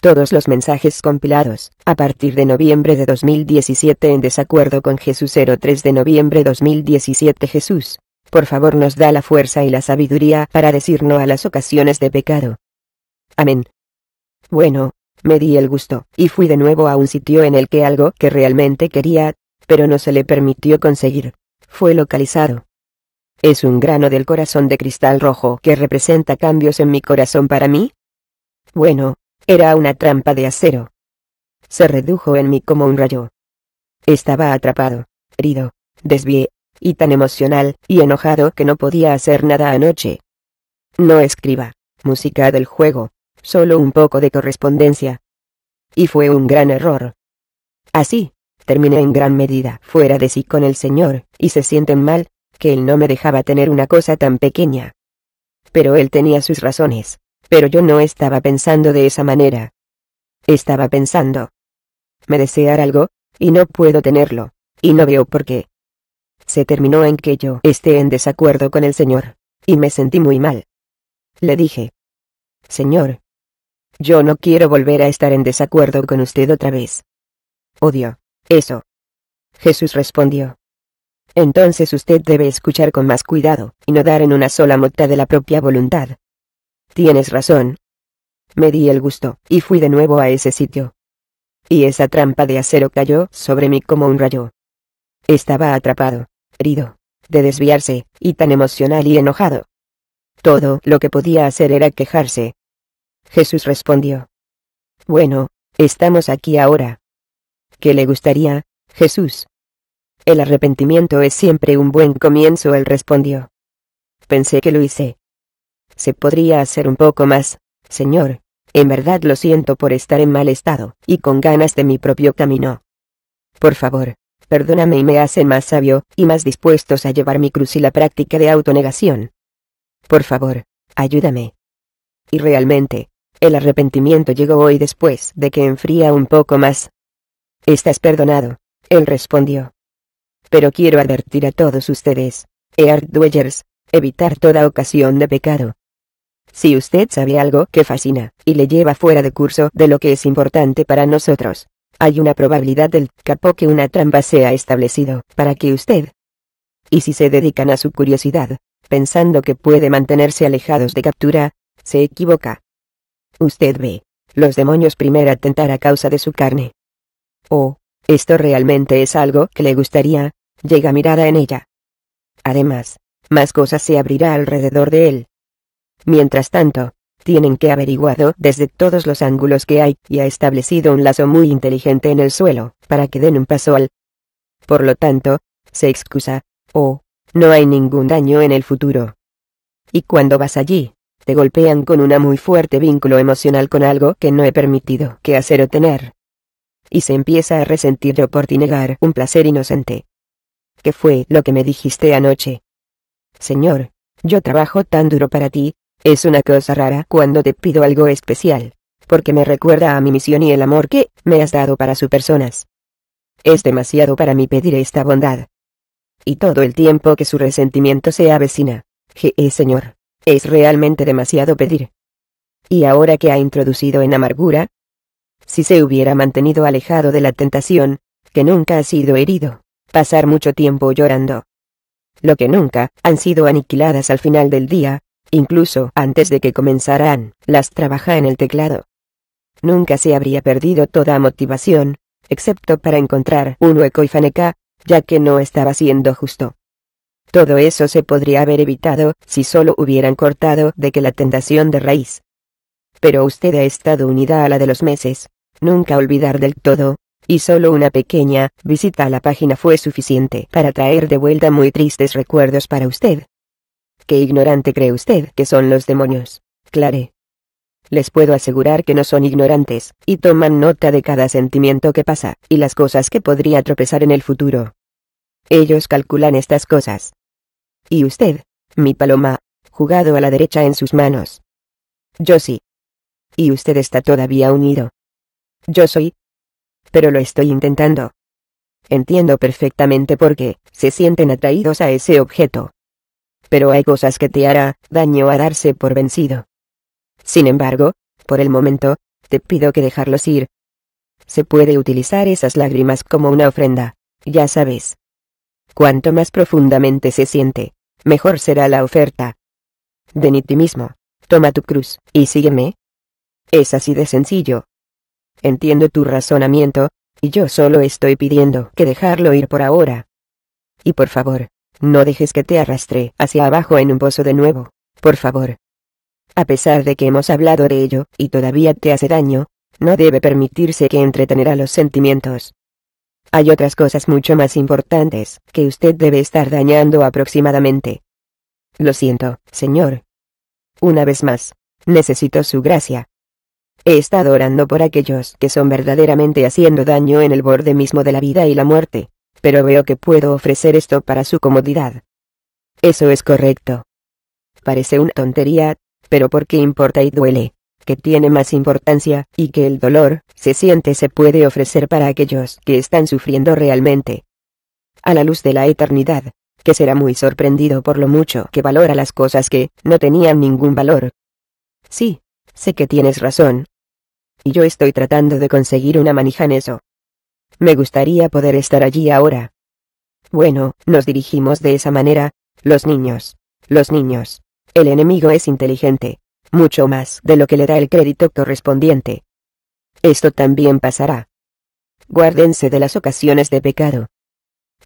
Todos los mensajes compilados, a partir de noviembre de 2017 en desacuerdo con Jesús 03 de noviembre 2017 Jesús, por favor nos da la fuerza y la sabiduría para decir no a las ocasiones de pecado. Amén. Bueno, me di el gusto, y fui de nuevo a un sitio en el que algo que realmente quería, pero no se le permitió conseguir, fue localizado. ¿Es un grano del corazón de cristal rojo que representa cambios en mi corazón para mí? Bueno, era una trampa de acero. Se redujo en mí como un rayo. Estaba atrapado, herido, desvié, y tan emocional y enojado que no podía hacer nada anoche. No escriba, música del juego, solo un poco de correspondencia. Y fue un gran error. Así, terminé en gran medida fuera de sí con el Señor, y se sienten mal, que Él no me dejaba tener una cosa tan pequeña. Pero Él tenía sus razones. Pero yo no estaba pensando de esa manera. Estaba pensando. Me desear algo, y no puedo tenerlo, y no veo por qué. Se terminó en que yo esté en desacuerdo con el Señor, y me sentí muy mal. Le dije. Señor. Yo no quiero volver a estar en desacuerdo con usted otra vez. Odio. Eso. Jesús respondió. Entonces usted debe escuchar con más cuidado, y no dar en una sola mota de la propia voluntad, Tienes razón. Me di el gusto, y fui de nuevo a ese sitio. Y esa trampa de acero cayó sobre mí como un rayo. Estaba atrapado, herido, de desviarse, y tan emocional y enojado. Todo lo que podía hacer era quejarse. Jesús respondió. Bueno, estamos aquí ahora. ¿Qué le gustaría, Jesús? El arrepentimiento es siempre un buen comienzo, él respondió. Pensé que lo hice. Se podría hacer un poco más, señor. En verdad lo siento por estar en mal estado, y con ganas de mi propio camino. Por favor, perdóname y me hacen más sabio, y más dispuestos a llevar mi cruz y la práctica de autonegación. Por favor, ayúdame. Y realmente, el arrepentimiento llegó hoy después de que enfría un poco más. Estás perdonado, él respondió. Pero quiero advertir a todos ustedes, Earth Dwellers, evitar toda ocasión de pecado, si usted sabe algo que fascina, y le lleva fuera de curso de lo que es importante para nosotros, hay una probabilidad del capó que una trampa sea establecido, para que usted. Y si se dedican a su curiosidad, pensando que puede mantenerse alejados de captura, se equivoca. Usted ve, los demonios primero atentar a causa de su carne. Oh, esto realmente es algo que le gustaría, llega mirada en ella. Además, más cosas se abrirá alrededor de él, Mientras tanto, tienen que averiguado desde todos los ángulos que hay y ha establecido un lazo muy inteligente en el suelo, para que den un paso al. Por lo tanto, se excusa, o, oh, no hay ningún daño en el futuro. Y cuando vas allí, te golpean con una muy fuerte vínculo emocional con algo que no he permitido que hacer o tener. Y se empieza a resentir yo por ti negar un placer inocente. ¿Qué fue lo que me dijiste anoche? Señor, yo trabajo tan duro para ti, es una cosa rara cuando te pido algo especial, porque me recuerda a mi misión y el amor que me has dado para su personas. Es demasiado para mí pedir esta bondad. Y todo el tiempo que su resentimiento se avecina. Je, señor, es realmente demasiado pedir. Y ahora que ha introducido en amargura, si se hubiera mantenido alejado de la tentación, que nunca ha sido herido, pasar mucho tiempo llorando. Lo que nunca han sido aniquiladas al final del día, incluso antes de que comenzaran, las trabaja en el teclado. Nunca se habría perdido toda motivación, excepto para encontrar un hueco y faneca, ya que no estaba siendo justo. Todo eso se podría haber evitado si solo hubieran cortado de que la tentación de raíz. Pero usted ha estado unida a la de los meses, nunca olvidar del todo, y solo una pequeña visita a la página fue suficiente para traer de vuelta muy tristes recuerdos para usted. Qué ignorante cree usted que son los demonios. Clare. Les puedo asegurar que no son ignorantes, y toman nota de cada sentimiento que pasa, y las cosas que podría tropezar en el futuro. Ellos calculan estas cosas. ¿Y usted? Mi paloma, jugado a la derecha en sus manos. Yo sí. Y usted está todavía unido. Yo soy. Pero lo estoy intentando. Entiendo perfectamente por qué se sienten atraídos a ese objeto pero hay cosas que te hará daño a darse por vencido. Sin embargo, por el momento, te pido que dejarlos ir. Se puede utilizar esas lágrimas como una ofrenda, ya sabes. Cuanto más profundamente se siente, mejor será la oferta. Venid ti mismo, toma tu cruz, y sígueme. Es así de sencillo. Entiendo tu razonamiento, y yo solo estoy pidiendo que dejarlo ir por ahora. Y por favor, no dejes que te arrastre hacia abajo en un pozo de nuevo, por favor. A pesar de que hemos hablado de ello, y todavía te hace daño, no debe permitirse que entretenerá los sentimientos. Hay otras cosas mucho más importantes que usted debe estar dañando aproximadamente. Lo siento, señor. Una vez más, necesito su gracia. He estado orando por aquellos que son verdaderamente haciendo daño en el borde mismo de la vida y la muerte pero veo que puedo ofrecer esto para su comodidad. Eso es correcto. Parece una tontería, pero ¿por qué importa y duele, que tiene más importancia, y que el dolor, se siente se puede ofrecer para aquellos que están sufriendo realmente. A la luz de la eternidad, que será muy sorprendido por lo mucho que valora las cosas que, no tenían ningún valor. Sí, sé que tienes razón. Y yo estoy tratando de conseguir una manija en eso. Me gustaría poder estar allí ahora. Bueno, nos dirigimos de esa manera, los niños. Los niños. El enemigo es inteligente, mucho más de lo que le da el crédito correspondiente. Esto también pasará. Guárdense de las ocasiones de pecado.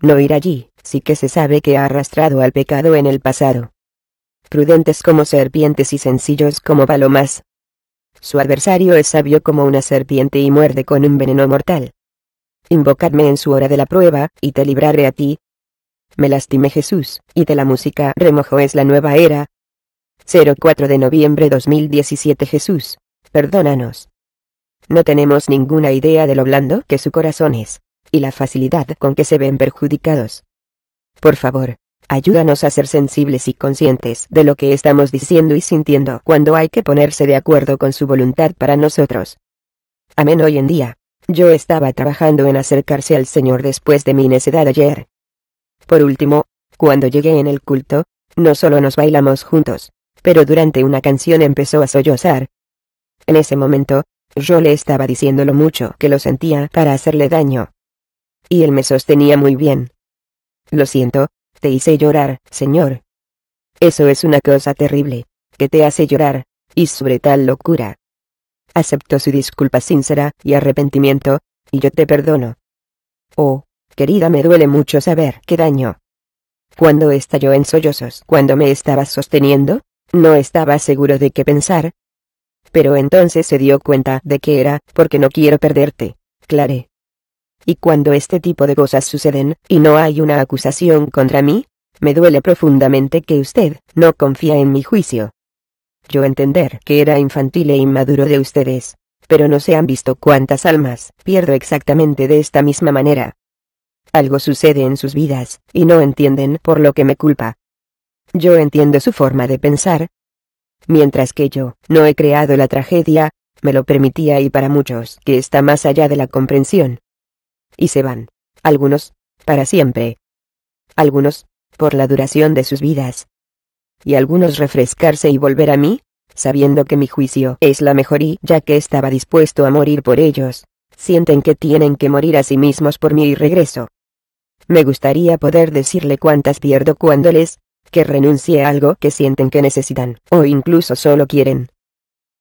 No ir allí, sí que se sabe que ha arrastrado al pecado en el pasado. Prudentes como serpientes y sencillos como palomas. Su adversario es sabio como una serpiente y muerde con un veneno mortal invocadme en su hora de la prueba, y te libraré a ti. Me lastimé Jesús, y de la música remojo es la nueva era. 04 de noviembre 2017 Jesús, perdónanos. No tenemos ninguna idea de lo blando que su corazón es, y la facilidad con que se ven perjudicados. Por favor, ayúdanos a ser sensibles y conscientes de lo que estamos diciendo y sintiendo cuando hay que ponerse de acuerdo con su voluntad para nosotros. Amén hoy en día. Yo estaba trabajando en acercarse al Señor después de mi necedad ayer. Por último, cuando llegué en el culto, no solo nos bailamos juntos, pero durante una canción empezó a sollozar. En ese momento, yo le estaba diciendo lo mucho que lo sentía para hacerle daño. Y él me sostenía muy bien. Lo siento, te hice llorar, Señor. Eso es una cosa terrible, que te hace llorar, y sobre tal locura acepto su disculpa sincera y arrepentimiento, y yo te perdono. Oh, querida, me duele mucho saber qué daño. Cuando estalló en sollozos, cuando me estabas sosteniendo, no estaba seguro de qué pensar. Pero entonces se dio cuenta de que era porque no quiero perderte, Clare. Y cuando este tipo de cosas suceden, y no hay una acusación contra mí, me duele profundamente que usted no confía en mi juicio yo entender que era infantil e inmaduro de ustedes, pero no se han visto cuántas almas pierdo exactamente de esta misma manera. Algo sucede en sus vidas, y no entienden por lo que me culpa. Yo entiendo su forma de pensar. Mientras que yo no he creado la tragedia, me lo permitía y para muchos que está más allá de la comprensión. Y se van, algunos, para siempre. Algunos, por la duración de sus vidas, y algunos refrescarse y volver a mí, sabiendo que mi juicio es la mejor y, ya que estaba dispuesto a morir por ellos, sienten que tienen que morir a sí mismos por mí y regreso. Me gustaría poder decirle cuántas pierdo cuando les, que renuncie a algo que sienten que necesitan, o incluso solo quieren.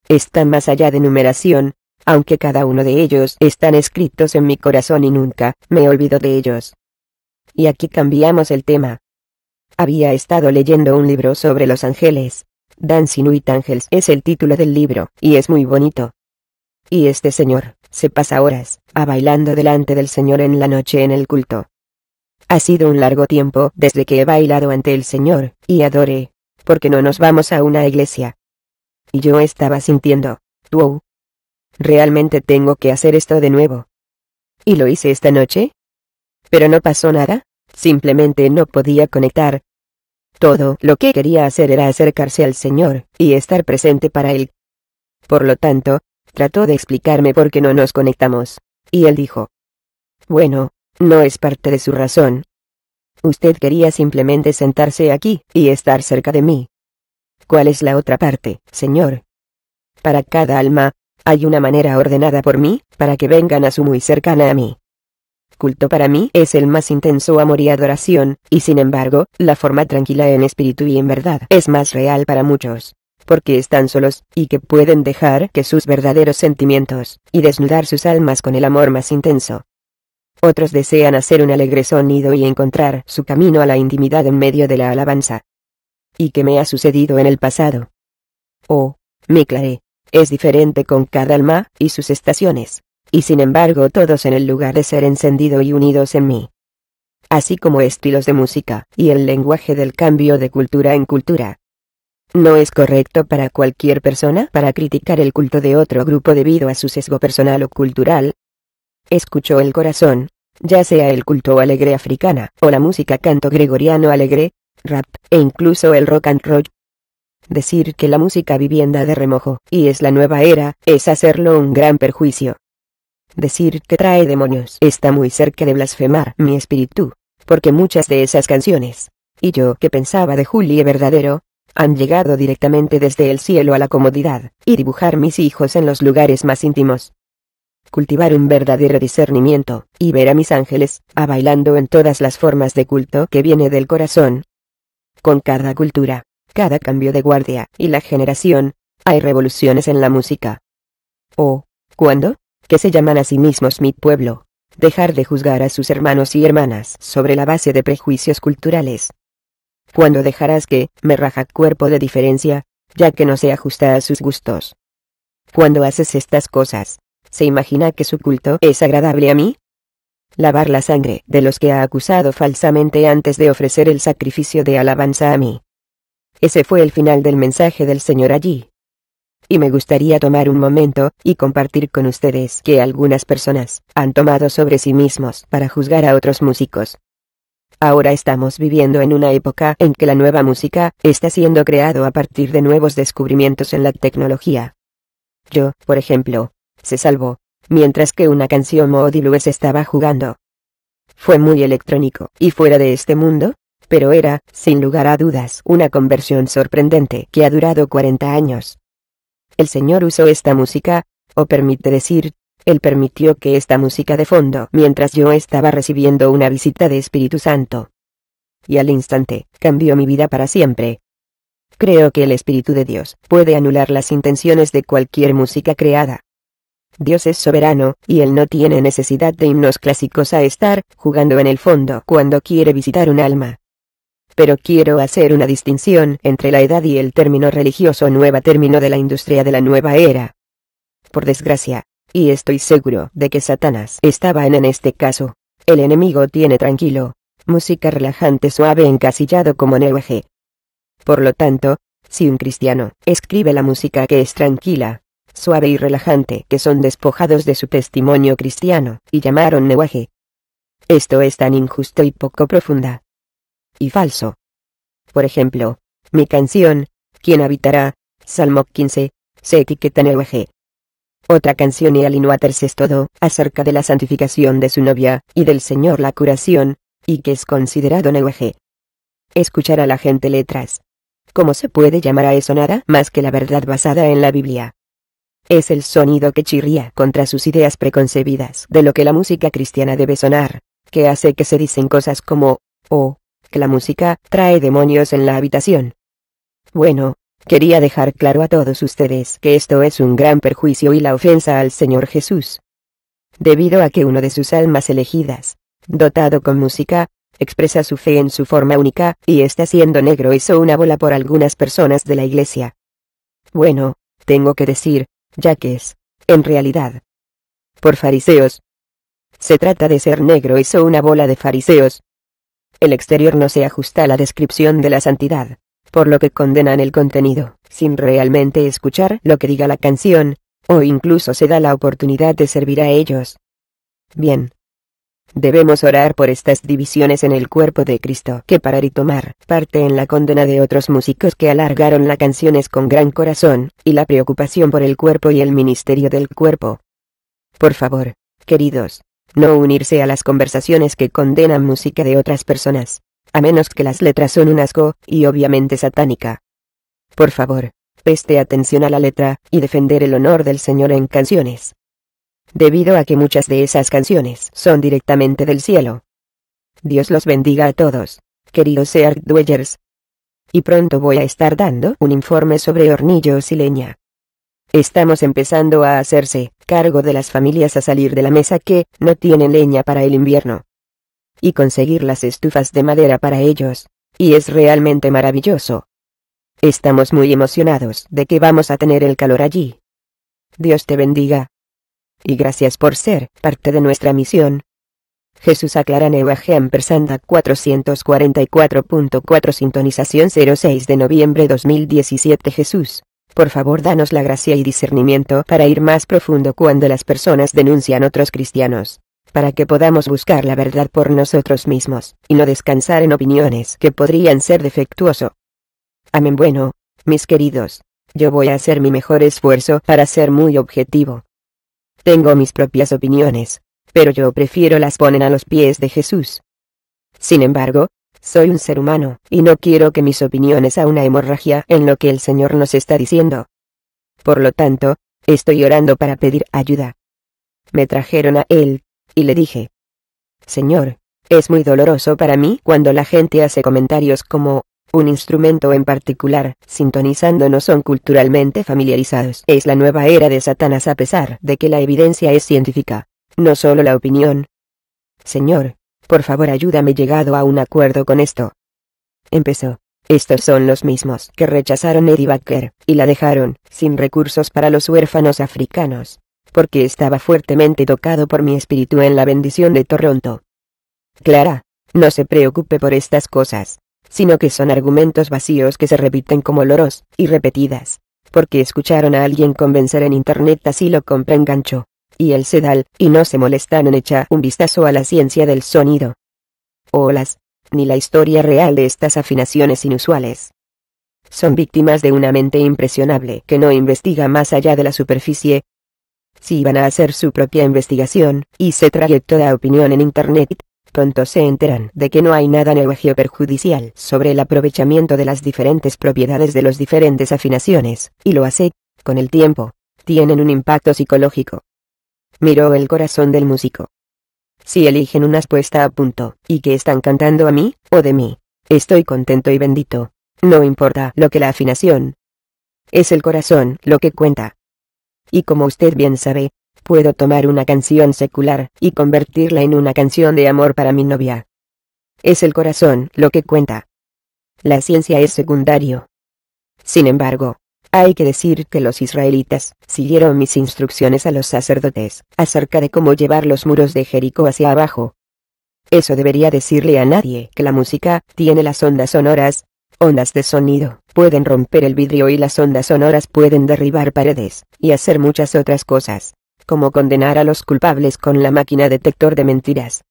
Están más allá de numeración, aunque cada uno de ellos están escritos en mi corazón y nunca me olvido de ellos. Y aquí cambiamos el tema. Había estado leyendo un libro sobre los ángeles. Dancing with Angels es el título del libro, y es muy bonito. Y este señor, se pasa horas, a ah, bailando delante del Señor en la noche en el culto. Ha sido un largo tiempo desde que he bailado ante el Señor, y adoré, porque no nos vamos a una iglesia. Y yo estaba sintiendo, wow. Realmente tengo que hacer esto de nuevo. ¿Y lo hice esta noche? ¿Pero no pasó nada? Simplemente no podía conectar. Todo lo que quería hacer era acercarse al Señor, y estar presente para Él. Por lo tanto, trató de explicarme por qué no nos conectamos, y él dijo, Bueno, no es parte de su razón. Usted quería simplemente sentarse aquí y estar cerca de mí. ¿Cuál es la otra parte, Señor? Para cada alma, hay una manera ordenada por mí, para que vengan a su muy cercana a mí. Culto para mí es el más intenso amor y adoración, y sin embargo, la forma tranquila en espíritu y en verdad es más real para muchos porque están solos, y que pueden dejar que sus verdaderos sentimientos, y desnudar sus almas con el amor más intenso. Otros desean hacer un alegre sonido y encontrar su camino a la intimidad en medio de la alabanza. ¿Y qué me ha sucedido en el pasado? Oh, me claré, es diferente con cada alma, y sus estaciones y sin embargo todos en el lugar de ser encendido y unidos en mí. Así como estilos de música, y el lenguaje del cambio de cultura en cultura. No es correcto para cualquier persona para criticar el culto de otro grupo debido a su sesgo personal o cultural. Escuchó el corazón, ya sea el culto alegre africana, o la música canto gregoriano alegre, rap, e incluso el rock and roll. Decir que la música vivienda de remojo, y es la nueva era, es hacerlo un gran perjuicio. Decir que trae demonios está muy cerca de blasfemar mi espíritu, porque muchas de esas canciones, y yo que pensaba de Julie verdadero, han llegado directamente desde el cielo a la comodidad, y dibujar mis hijos en los lugares más íntimos. Cultivar un verdadero discernimiento, y ver a mis ángeles, a ah, bailando en todas las formas de culto que viene del corazón. Con cada cultura, cada cambio de guardia, y la generación, hay revoluciones en la música. ¿O, oh, cuándo? que se llaman a sí mismos mi pueblo, dejar de juzgar a sus hermanos y hermanas sobre la base de prejuicios culturales. Cuando dejarás que me raja cuerpo de diferencia, ya que no se ajusta a sus gustos. Cuando haces estas cosas, ¿se imagina que su culto es agradable a mí? Lavar la sangre de los que ha acusado falsamente antes de ofrecer el sacrificio de alabanza a mí. Ese fue el final del mensaje del Señor allí y me gustaría tomar un momento y compartir con ustedes que algunas personas han tomado sobre sí mismos para juzgar a otros músicos. Ahora estamos viviendo en una época en que la nueva música está siendo creado a partir de nuevos descubrimientos en la tecnología. Yo, por ejemplo, se salvó, mientras que una canción Moody estaba jugando. Fue muy electrónico y fuera de este mundo, pero era, sin lugar a dudas, una conversión sorprendente que ha durado 40 años el Señor usó esta música, o permite decir, Él permitió que esta música de fondo mientras yo estaba recibiendo una visita de Espíritu Santo. Y al instante, cambió mi vida para siempre. Creo que el Espíritu de Dios puede anular las intenciones de cualquier música creada. Dios es soberano, y Él no tiene necesidad de himnos clásicos a estar jugando en el fondo cuando quiere visitar un alma pero quiero hacer una distinción entre la edad y el término religioso nueva término de la industria de la nueva era. Por desgracia, y estoy seguro de que Satanás estaba en, en este caso, el enemigo tiene tranquilo, música relajante suave encasillado como neueje. Por lo tanto, si un cristiano escribe la música que es tranquila, suave y relajante que son despojados de su testimonio cristiano y llamaron neuaje. Esto es tan injusto y poco profunda y falso. Por ejemplo, mi canción, ¿Quién habitará? Salmo 15, se etiqueta en Otra canción y Alinuaters es todo acerca de la santificación de su novia y del Señor la curación, y que es considerado neueje. Escuchar a la gente letras. ¿Cómo se puede llamar a eso nada más que la verdad basada en la Biblia? Es el sonido que chirría contra sus ideas preconcebidas de lo que la música cristiana debe sonar, que hace que se dicen cosas como, oh, que la música trae demonios en la habitación. Bueno, quería dejar claro a todos ustedes que esto es un gran perjuicio y la ofensa al Señor Jesús. Debido a que uno de sus almas elegidas, dotado con música, expresa su fe en su forma única, y está siendo negro hizo una bola por algunas personas de la iglesia. Bueno, tengo que decir, ya que es, en realidad. Por fariseos. Se trata de ser negro hizo una bola de fariseos, el exterior no se ajusta a la descripción de la santidad, por lo que condenan el contenido, sin realmente escuchar lo que diga la canción, o incluso se da la oportunidad de servir a ellos. Bien. Debemos orar por estas divisiones en el cuerpo de Cristo que parar y tomar parte en la condena de otros músicos que alargaron las canciones con gran corazón, y la preocupación por el cuerpo y el ministerio del cuerpo. Por favor, queridos, no unirse a las conversaciones que condenan música de otras personas, a menos que las letras son un asco, y obviamente satánica. Por favor, preste atención a la letra, y defender el honor del Señor en canciones. Debido a que muchas de esas canciones son directamente del cielo. Dios los bendiga a todos, queridos Search Dwellers. Y pronto voy a estar dando un informe sobre hornillos y leña estamos empezando a hacerse cargo de las familias a salir de la mesa que no tienen leña para el invierno. Y conseguir las estufas de madera para ellos. Y es realmente maravilloso. Estamos muy emocionados de que vamos a tener el calor allí. Dios te bendiga. Y gracias por ser parte de nuestra misión. Jesús Aclara Neuagem Persanda 444.4 Sintonización 06 de noviembre 2017 Jesús por favor, danos la gracia y discernimiento para ir más profundo cuando las personas denuncian otros cristianos, para que podamos buscar la verdad por nosotros mismos, y no descansar en opiniones que podrían ser defectuoso. Amén. Bueno, mis queridos, yo voy a hacer mi mejor esfuerzo para ser muy objetivo. Tengo mis propias opiniones, pero yo prefiero las ponen a los pies de Jesús. Sin embargo, soy un ser humano, y no quiero que mis opiniones a una hemorragia en lo que el Señor nos está diciendo. Por lo tanto, estoy orando para pedir ayuda. Me trajeron a él, y le dije, Señor, es muy doloroso para mí cuando la gente hace comentarios como, un instrumento en particular, sintonizando no son culturalmente familiarizados. Es la nueva era de Satanás a pesar de que la evidencia es científica, no solo la opinión. Señor, por favor ayúdame llegado a un acuerdo con esto. Empezó. Estos son los mismos que rechazaron Eddie Baker, y la dejaron, sin recursos para los huérfanos africanos. Porque estaba fuertemente tocado por mi espíritu en la bendición de Toronto. Clara, no se preocupe por estas cosas, sino que son argumentos vacíos que se repiten como loros, y repetidas. Porque escucharon a alguien convencer en internet así lo en gancho y el sedal, y no se molestan en echar un vistazo a la ciencia del sonido. O las, ni la historia real de estas afinaciones inusuales. Son víctimas de una mente impresionable que no investiga más allá de la superficie. Si van a hacer su propia investigación, y se trae toda opinión en Internet, pronto se enteran de que no hay nada neogeo perjudicial sobre el aprovechamiento de las diferentes propiedades de las diferentes afinaciones, y lo hace, con el tiempo, tienen un impacto psicológico, miró el corazón del músico. Si eligen una apuesta a punto, y que están cantando a mí, o de mí, estoy contento y bendito. No importa lo que la afinación. Es el corazón lo que cuenta. Y como usted bien sabe, puedo tomar una canción secular y convertirla en una canción de amor para mi novia. Es el corazón lo que cuenta. La ciencia es secundario. Sin embargo, hay que decir que los israelitas siguieron mis instrucciones a los sacerdotes acerca de cómo llevar los muros de Jericó hacia abajo. Eso debería decirle a nadie que la música tiene las ondas sonoras. Ondas de sonido pueden romper el vidrio y las ondas sonoras pueden derribar paredes y hacer muchas otras cosas, como condenar a los culpables con la máquina detector de mentiras.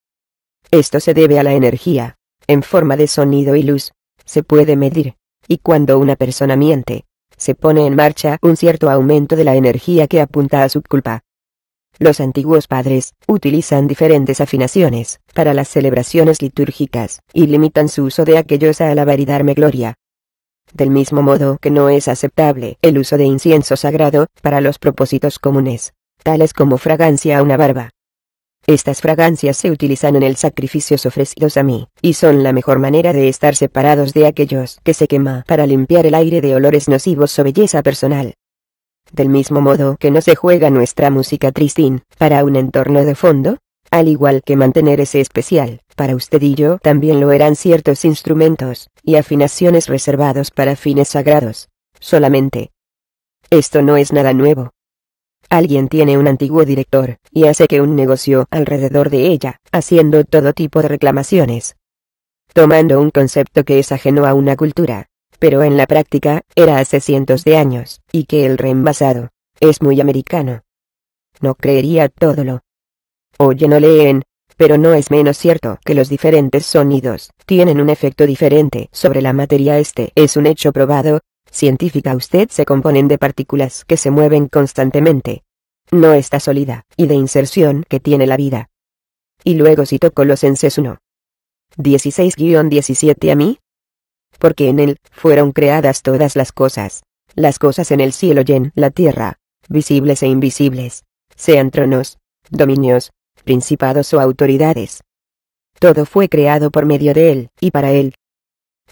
Esto se debe a la energía, en forma de sonido y luz, se puede medir, y cuando una persona miente, se pone en marcha un cierto aumento de la energía que apunta a su culpa. Los antiguos padres utilizan diferentes afinaciones para las celebraciones litúrgicas y limitan su uso de aquellos a alabar y darme gloria. Del mismo modo que no es aceptable el uso de incienso sagrado para los propósitos comunes, tales como fragancia a una barba, estas fragancias se utilizan en el sacrificios ofrecidos a mí, y son la mejor manera de estar separados de aquellos que se quema para limpiar el aire de olores nocivos o belleza personal. Del mismo modo que no se juega nuestra música tristín, para un entorno de fondo, al igual que mantener ese especial, para usted y yo también lo eran ciertos instrumentos, y afinaciones reservados para fines sagrados. Solamente. Esto no es nada nuevo. Alguien tiene un antiguo director, y hace que un negocio alrededor de ella, haciendo todo tipo de reclamaciones. Tomando un concepto que es ajeno a una cultura, pero en la práctica, era hace cientos de años, y que el reenvasado, es muy americano. No creería todo lo. Oye, no leen, pero no es menos cierto que los diferentes sonidos tienen un efecto diferente sobre la materia. Este es un hecho probado, científica usted se componen de partículas que se mueven constantemente. No está sólida, y de inserción que tiene la vida. Y luego citó Colosenses 1. 16-17 a mí. Porque en él fueron creadas todas las cosas, las cosas en el cielo y en la tierra, visibles e invisibles, sean tronos, dominios, principados o autoridades. Todo fue creado por medio de él, y para él.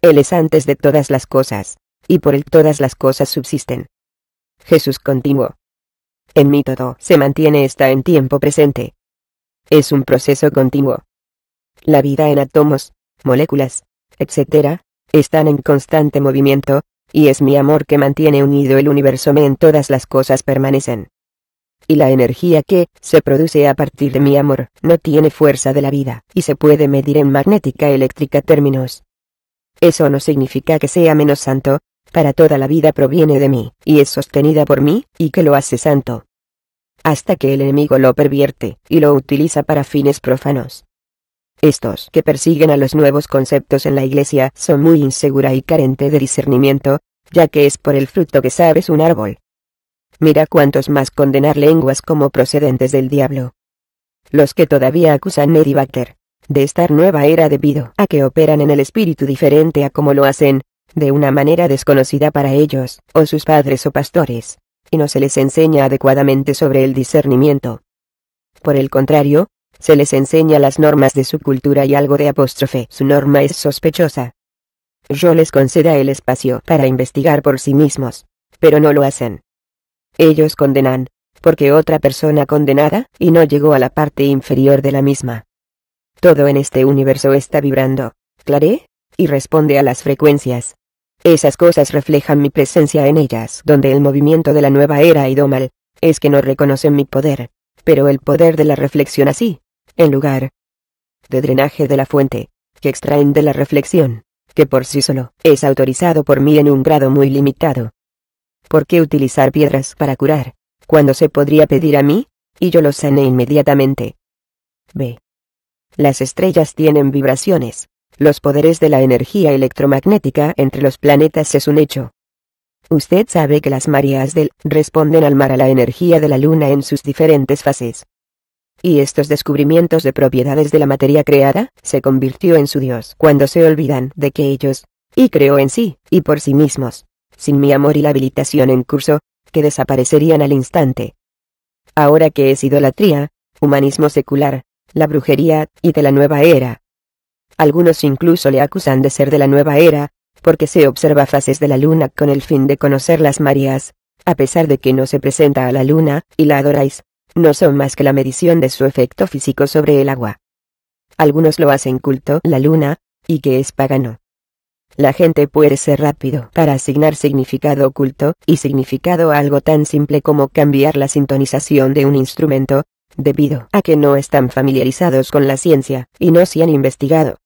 Él es antes de todas las cosas, y por él todas las cosas subsisten. Jesús continuó. En mí todo se mantiene está en tiempo presente. Es un proceso continuo. La vida en átomos, moléculas, etc., están en constante movimiento, y es mi amor que mantiene unido el universo me en todas las cosas permanecen. Y la energía que se produce a partir de mi amor no tiene fuerza de la vida y se puede medir en magnética eléctrica términos. Eso no significa que sea menos santo, para toda la vida proviene de mí, y es sostenida por mí, y que lo hace santo. Hasta que el enemigo lo pervierte, y lo utiliza para fines profanos. Estos que persiguen a los nuevos conceptos en la iglesia son muy insegura y carente de discernimiento, ya que es por el fruto que sabes un árbol. Mira cuántos más condenar lenguas como procedentes del diablo. Los que todavía acusan Eddie de estar nueva era debido a que operan en el espíritu diferente a como lo hacen, de una manera desconocida para ellos, o sus padres o pastores, y no se les enseña adecuadamente sobre el discernimiento. Por el contrario, se les enseña las normas de su cultura y algo de apóstrofe. Su norma es sospechosa. Yo les conceda el espacio para investigar por sí mismos, pero no lo hacen. Ellos condenan, porque otra persona condenada y no llegó a la parte inferior de la misma. Todo en este universo está vibrando, claré, y responde a las frecuencias. Esas cosas reflejan mi presencia en ellas, donde el movimiento de la nueva era ha ido mal, es que no reconocen mi poder, pero el poder de la reflexión así, en lugar de drenaje de la fuente, que extraen de la reflexión, que por sí solo es autorizado por mí en un grado muy limitado. ¿Por qué utilizar piedras para curar, cuando se podría pedir a mí, y yo lo sané inmediatamente? B. Las estrellas tienen vibraciones, los poderes de la energía electromagnética entre los planetas es un hecho. Usted sabe que las mareas del responden al mar a la energía de la Luna en sus diferentes fases. Y estos descubrimientos de propiedades de la materia creada, se convirtió en su Dios cuando se olvidan de que ellos, y creó en sí, y por sí mismos, sin mi amor y la habilitación en curso, que desaparecerían al instante. Ahora que es idolatría, humanismo secular, la brujería, y de la nueva era, algunos incluso le acusan de ser de la nueva era, porque se observa fases de la luna con el fin de conocer las mareas, a pesar de que no se presenta a la luna, y la adoráis, no son más que la medición de su efecto físico sobre el agua. Algunos lo hacen culto la luna, y que es pagano. La gente puede ser rápido para asignar significado oculto y significado a algo tan simple como cambiar la sintonización de un instrumento, debido a que no están familiarizados con la ciencia y no se han investigado.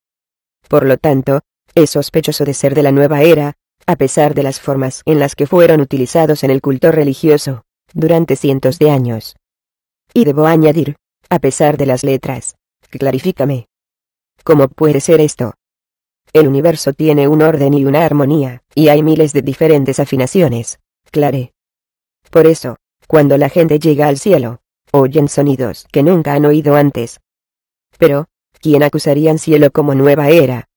Por lo tanto, es sospechoso de ser de la nueva era, a pesar de las formas en las que fueron utilizados en el culto religioso, durante cientos de años. Y debo añadir, a pesar de las letras, clarifícame. ¿Cómo puede ser esto? El universo tiene un orden y una armonía, y hay miles de diferentes afinaciones, clare. Por eso, cuando la gente llega al cielo, oyen sonidos que nunca han oído antes. Pero, quien acusarían Cielo como nueva era.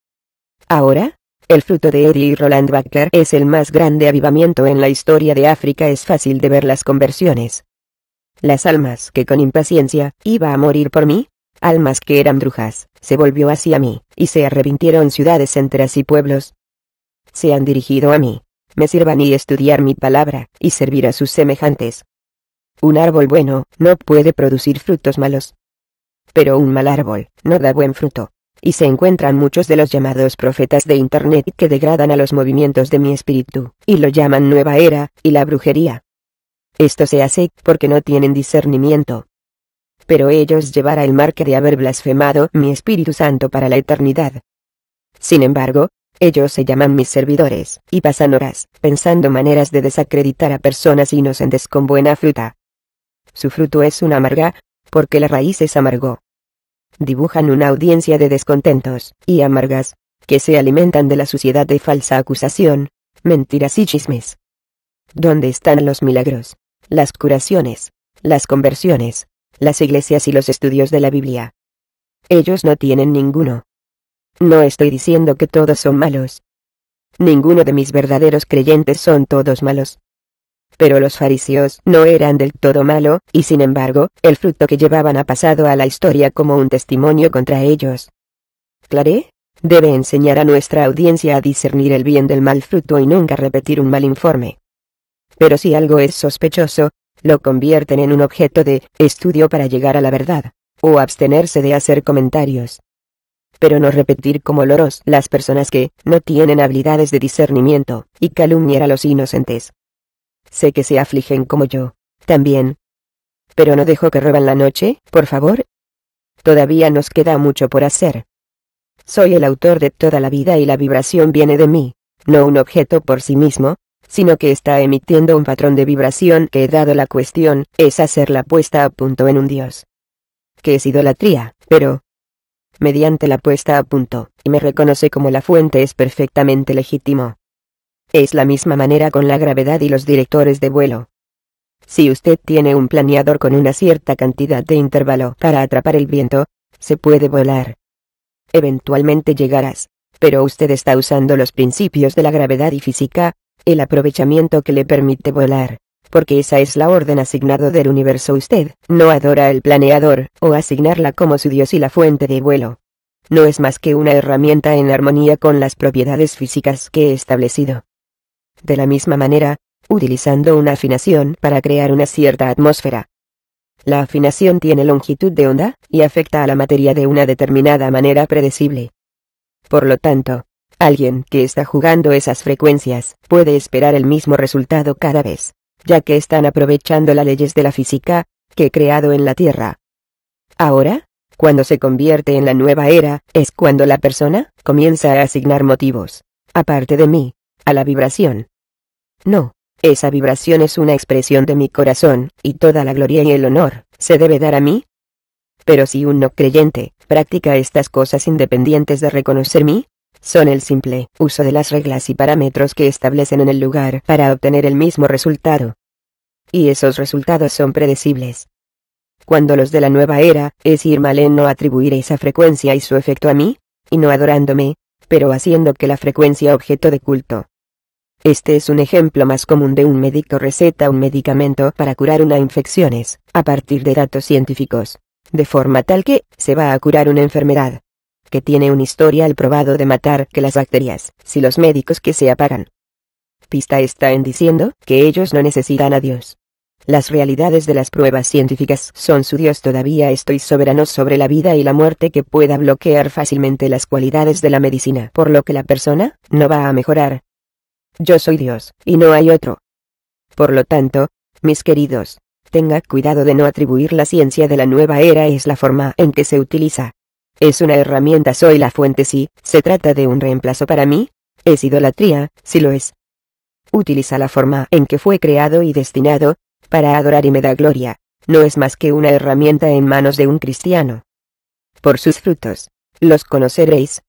Ahora, el fruto de Eddie y Roland backer es el más grande avivamiento en la historia de África. Es fácil de ver las conversiones. Las almas que con impaciencia, iba a morir por mí, almas que eran brujas, se volvió hacia mí, y se arrepintieron ciudades enteras y pueblos. Se han dirigido a mí, me sirvan y estudiar mi palabra, y servir a sus semejantes. Un árbol bueno, no puede producir frutos malos, pero un mal árbol no da buen fruto. Y se encuentran muchos de los llamados profetas de Internet que degradan a los movimientos de mi espíritu, y lo llaman nueva era, y la brujería. Esto se hace porque no tienen discernimiento. Pero ellos llevará el marque de haber blasfemado mi Espíritu Santo para la eternidad. Sin embargo, ellos se llaman mis servidores, y pasan horas, pensando maneras de desacreditar a personas inocentes con buena fruta. Su fruto es una amarga, porque la raíz es amargo. Dibujan una audiencia de descontentos, y amargas, que se alimentan de la suciedad de falsa acusación, mentiras y chismes. ¿Dónde están los milagros, las curaciones, las conversiones, las iglesias y los estudios de la Biblia? Ellos no tienen ninguno. No estoy diciendo que todos son malos. Ninguno de mis verdaderos creyentes son todos malos. Pero los fariseos no eran del todo malo, y sin embargo, el fruto que llevaban ha pasado a la historia como un testimonio contra ellos. ¿Claré? Debe enseñar a nuestra audiencia a discernir el bien del mal fruto y nunca repetir un mal informe. Pero si algo es sospechoso, lo convierten en un objeto de estudio para llegar a la verdad, o abstenerse de hacer comentarios. Pero no repetir como loros las personas que no tienen habilidades de discernimiento, y calumniar a los inocentes. Sé que se afligen como yo. También. Pero no dejo que roban la noche, por favor. Todavía nos queda mucho por hacer. Soy el autor de toda la vida y la vibración viene de mí, no un objeto por sí mismo, sino que está emitiendo un patrón de vibración que he dado la cuestión, es hacer la puesta a punto en un dios. Que es idolatría, pero... Mediante la puesta a punto, y me reconoce como la fuente es perfectamente legítimo. Es la misma manera con la gravedad y los directores de vuelo. Si usted tiene un planeador con una cierta cantidad de intervalo para atrapar el viento, se puede volar. Eventualmente llegarás, pero usted está usando los principios de la gravedad y física, el aprovechamiento que le permite volar, porque esa es la orden asignado del universo. Usted no adora el planeador, o asignarla como su dios y la fuente de vuelo. No es más que una herramienta en armonía con las propiedades físicas que he establecido de la misma manera, utilizando una afinación para crear una cierta atmósfera. La afinación tiene longitud de onda, y afecta a la materia de una determinada manera predecible. Por lo tanto, alguien que está jugando esas frecuencias puede esperar el mismo resultado cada vez, ya que están aprovechando las leyes de la física, que he creado en la Tierra. Ahora, cuando se convierte en la nueva era, es cuando la persona comienza a asignar motivos, aparte de mí, a la vibración. No, esa vibración es una expresión de mi corazón, y toda la gloria y el honor, se debe dar a mí. Pero si un no creyente, practica estas cosas independientes de reconocer mí, son el simple uso de las reglas y parámetros que establecen en el lugar para obtener el mismo resultado. Y esos resultados son predecibles. Cuando los de la nueva era, es ir mal en no atribuir esa frecuencia y su efecto a mí, y no adorándome, pero haciendo que la frecuencia objeto de culto este es un ejemplo más común de un médico receta un medicamento para curar una infección a partir de datos científicos. De forma tal que, se va a curar una enfermedad que tiene historia al probado de matar que las bacterias, si los médicos que se apagan. Pista está en diciendo que ellos no necesitan a Dios. Las realidades de las pruebas científicas son su Dios todavía estoy soberano sobre la vida y la muerte que pueda bloquear fácilmente las cualidades de la medicina, por lo que la persona no va a mejorar, yo soy Dios, y no hay otro. Por lo tanto, mis queridos, tenga cuidado de no atribuir la ciencia de la nueva era es la forma en que se utiliza. Es una herramienta soy la fuente si, se trata de un reemplazo para mí, es idolatría, si lo es. Utiliza la forma en que fue creado y destinado, para adorar y me da gloria, no es más que una herramienta en manos de un cristiano. Por sus frutos, los conoceréis.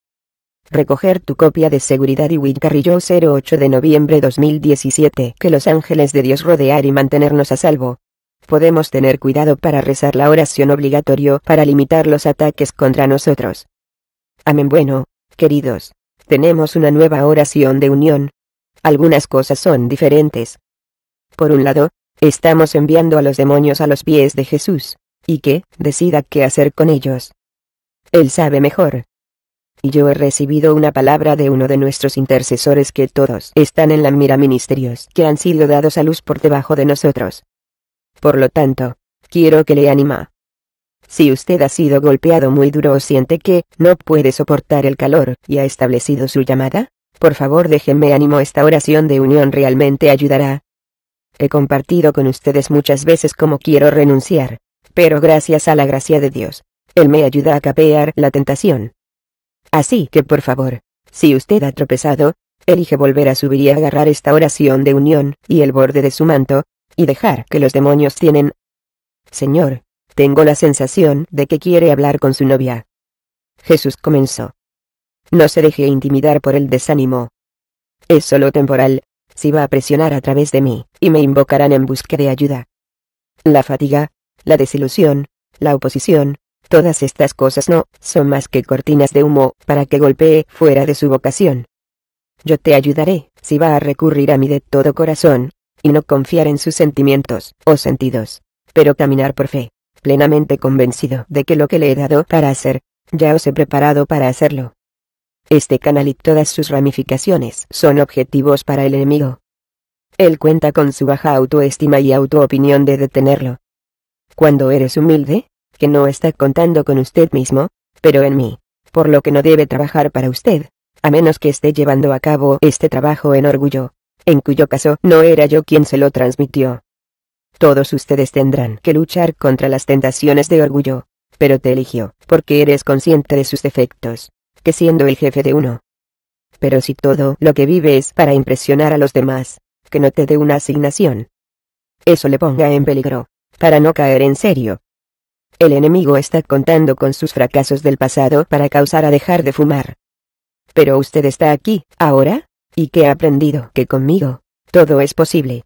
Recoger tu copia de seguridad y Will Carrillo 08 de noviembre 2017. Que los ángeles de Dios rodear y mantenernos a salvo. Podemos tener cuidado para rezar la oración obligatorio para limitar los ataques contra nosotros. Amén. Bueno, queridos, tenemos una nueva oración de unión. Algunas cosas son diferentes. Por un lado, estamos enviando a los demonios a los pies de Jesús, y que decida qué hacer con ellos. Él sabe mejor. Y yo he recibido una palabra de uno de nuestros intercesores que todos están en la mira ministerios que han sido dados a luz por debajo de nosotros. Por lo tanto, quiero que le anima. Si usted ha sido golpeado muy duro o siente que no puede soportar el calor y ha establecido su llamada, por favor déjenme ánimo esta oración de unión realmente ayudará. He compartido con ustedes muchas veces cómo quiero renunciar, pero gracias a la gracia de Dios, Él me ayuda a capear la tentación. Así que por favor, si usted ha tropezado, elige volver a subir y agarrar esta oración de unión y el borde de su manto, y dejar que los demonios tienen. Señor, tengo la sensación de que quiere hablar con su novia. Jesús comenzó. No se deje intimidar por el desánimo. Es solo temporal, si va a presionar a través de mí, y me invocarán en busca de ayuda. La fatiga, la desilusión, la oposición, Todas estas cosas no, son más que cortinas de humo, para que golpee fuera de su vocación. Yo te ayudaré, si va a recurrir a mí de todo corazón, y no confiar en sus sentimientos, o sentidos, pero caminar por fe, plenamente convencido de que lo que le he dado para hacer, ya os he preparado para hacerlo. Este canal y todas sus ramificaciones son objetivos para el enemigo. Él cuenta con su baja autoestima y autoopinión de detenerlo. Cuando eres humilde, que no está contando con usted mismo, pero en mí, por lo que no debe trabajar para usted, a menos que esté llevando a cabo este trabajo en orgullo, en cuyo caso no era yo quien se lo transmitió. Todos ustedes tendrán que luchar contra las tentaciones de orgullo, pero te eligió, porque eres consciente de sus defectos, que siendo el jefe de uno. Pero si todo lo que vive es para impresionar a los demás, que no te dé una asignación. Eso le ponga en peligro, para no caer en serio, el enemigo está contando con sus fracasos del pasado para causar a dejar de fumar. Pero usted está aquí, ahora, y que ha aprendido que conmigo, todo es posible.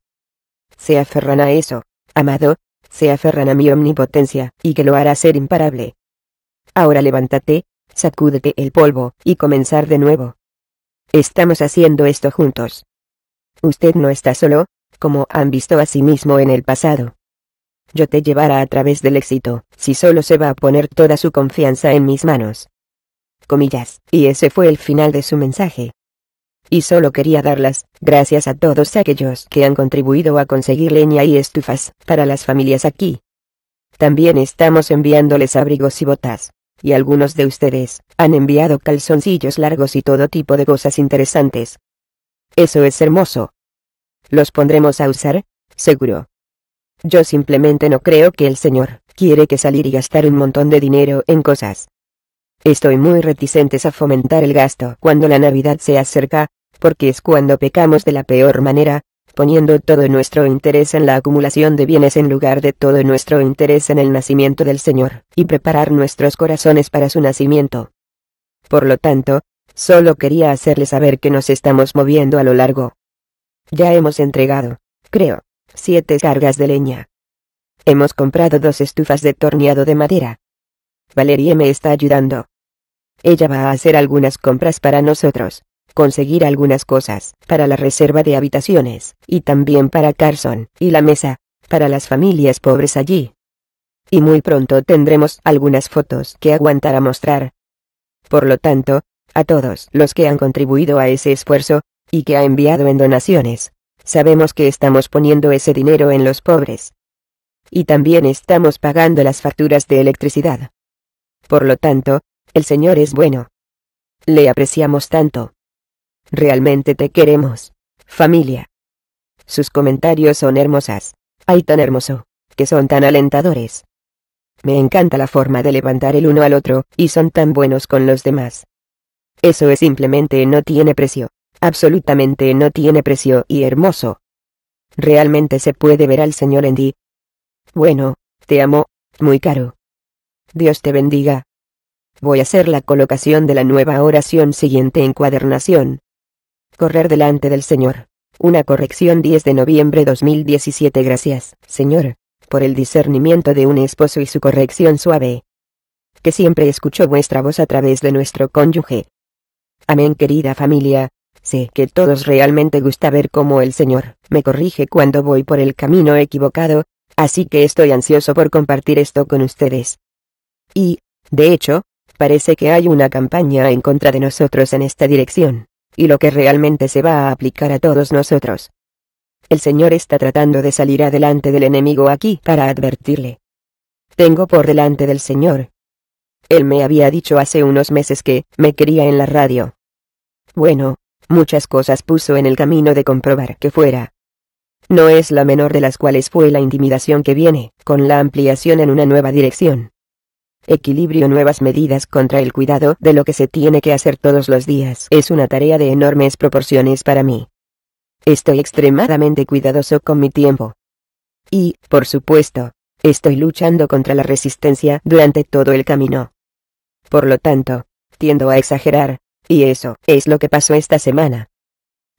Se aferran a eso, amado, se aferran a mi omnipotencia, y que lo hará ser imparable. Ahora levántate, sacúdete el polvo, y comenzar de nuevo. Estamos haciendo esto juntos. Usted no está solo, como han visto a sí mismo en el pasado yo te llevará a través del éxito, si solo se va a poner toda su confianza en mis manos. Comillas, y ese fue el final de su mensaje. Y solo quería darlas, gracias a todos aquellos que han contribuido a conseguir leña y estufas, para las familias aquí. También estamos enviándoles abrigos y botas. Y algunos de ustedes, han enviado calzoncillos largos y todo tipo de cosas interesantes. Eso es hermoso. Los pondremos a usar, seguro. Yo simplemente no creo que el señor quiere que salir y gastar un montón de dinero en cosas. Estoy muy reticentes a fomentar el gasto cuando la Navidad se acerca, porque es cuando pecamos de la peor manera, poniendo todo nuestro interés en la acumulación de bienes en lugar de todo nuestro interés en el nacimiento del Señor, y preparar nuestros corazones para su nacimiento. Por lo tanto, solo quería hacerle saber que nos estamos moviendo a lo largo. Ya hemos entregado, creo, siete cargas de leña. Hemos comprado dos estufas de torneado de madera. Valerie me está ayudando. Ella va a hacer algunas compras para nosotros, conseguir algunas cosas, para la reserva de habitaciones, y también para Carson, y la mesa, para las familias pobres allí. Y muy pronto tendremos algunas fotos que aguantar a mostrar. Por lo tanto, a todos los que han contribuido a ese esfuerzo, y que ha enviado en donaciones, Sabemos que estamos poniendo ese dinero en los pobres. Y también estamos pagando las facturas de electricidad. Por lo tanto, el Señor es bueno. Le apreciamos tanto. Realmente te queremos, familia. Sus comentarios son hermosas. Ay, tan hermoso, que son tan alentadores. Me encanta la forma de levantar el uno al otro, y son tan buenos con los demás. Eso es simplemente no tiene precio absolutamente no tiene precio y hermoso. Realmente se puede ver al Señor en ti. Bueno, te amo, muy caro. Dios te bendiga. Voy a hacer la colocación de la nueva oración siguiente encuadernación. Correr delante del Señor. Una corrección 10 de noviembre 2017 Gracias, Señor, por el discernimiento de un esposo y su corrección suave. Que siempre escuchó vuestra voz a través de nuestro cónyuge. Amén querida familia, Sé que todos realmente gusta ver cómo el Señor me corrige cuando voy por el camino equivocado, así que estoy ansioso por compartir esto con ustedes. Y, de hecho, parece que hay una campaña en contra de nosotros en esta dirección, y lo que realmente se va a aplicar a todos nosotros. El Señor está tratando de salir adelante del enemigo aquí para advertirle. Tengo por delante del Señor. Él me había dicho hace unos meses que me quería en la radio. Bueno, Muchas cosas puso en el camino de comprobar que fuera. No es la menor de las cuales fue la intimidación que viene, con la ampliación en una nueva dirección. Equilibrio nuevas medidas contra el cuidado de lo que se tiene que hacer todos los días es una tarea de enormes proporciones para mí. Estoy extremadamente cuidadoso con mi tiempo. Y, por supuesto, estoy luchando contra la resistencia durante todo el camino. Por lo tanto, tiendo a exagerar, y eso es lo que pasó esta semana.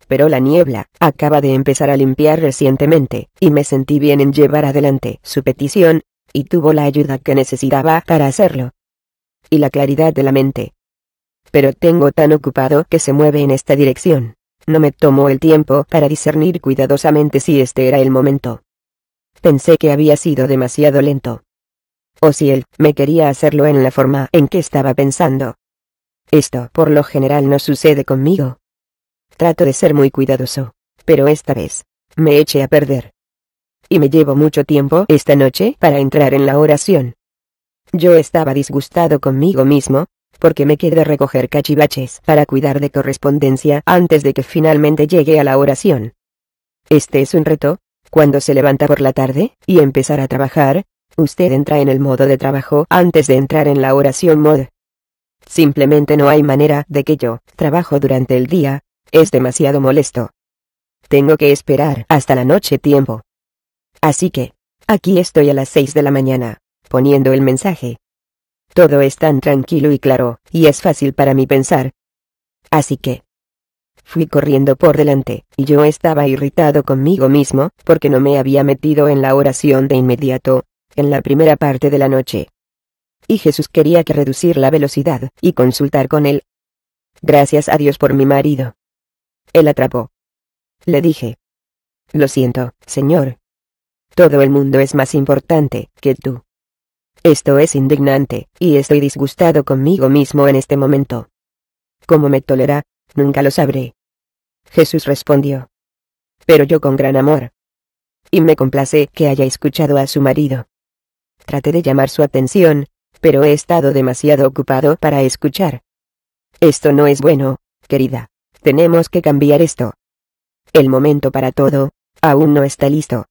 Pero la niebla acaba de empezar a limpiar recientemente, y me sentí bien en llevar adelante su petición, y tuvo la ayuda que necesitaba para hacerlo. Y la claridad de la mente. Pero tengo tan ocupado que se mueve en esta dirección. No me tomó el tiempo para discernir cuidadosamente si este era el momento. Pensé que había sido demasiado lento. O si él me quería hacerlo en la forma en que estaba pensando, esto por lo general no sucede conmigo. Trato de ser muy cuidadoso, pero esta vez, me eché a perder. Y me llevo mucho tiempo esta noche para entrar en la oración. Yo estaba disgustado conmigo mismo, porque me quedé recoger cachivaches para cuidar de correspondencia antes de que finalmente llegue a la oración. Este es un reto, cuando se levanta por la tarde y empezar a trabajar, usted entra en el modo de trabajo antes de entrar en la oración mod. Simplemente no hay manera de que yo trabajo durante el día, es demasiado molesto. Tengo que esperar hasta la noche tiempo. Así que, aquí estoy a las 6 de la mañana, poniendo el mensaje. Todo es tan tranquilo y claro, y es fácil para mí pensar. Así que, fui corriendo por delante, y yo estaba irritado conmigo mismo, porque no me había metido en la oración de inmediato, en la primera parte de la noche y Jesús quería que reducir la velocidad y consultar con él. Gracias a Dios por mi marido. Él atrapó. Le dije. Lo siento, señor. Todo el mundo es más importante que tú. Esto es indignante, y estoy disgustado conmigo mismo en este momento. ¿Cómo me tolera? Nunca lo sabré. Jesús respondió. Pero yo con gran amor. Y me complacé que haya escuchado a su marido. Traté de llamar su atención, pero he estado demasiado ocupado para escuchar. Esto no es bueno, querida. Tenemos que cambiar esto. El momento para todo, aún no está listo.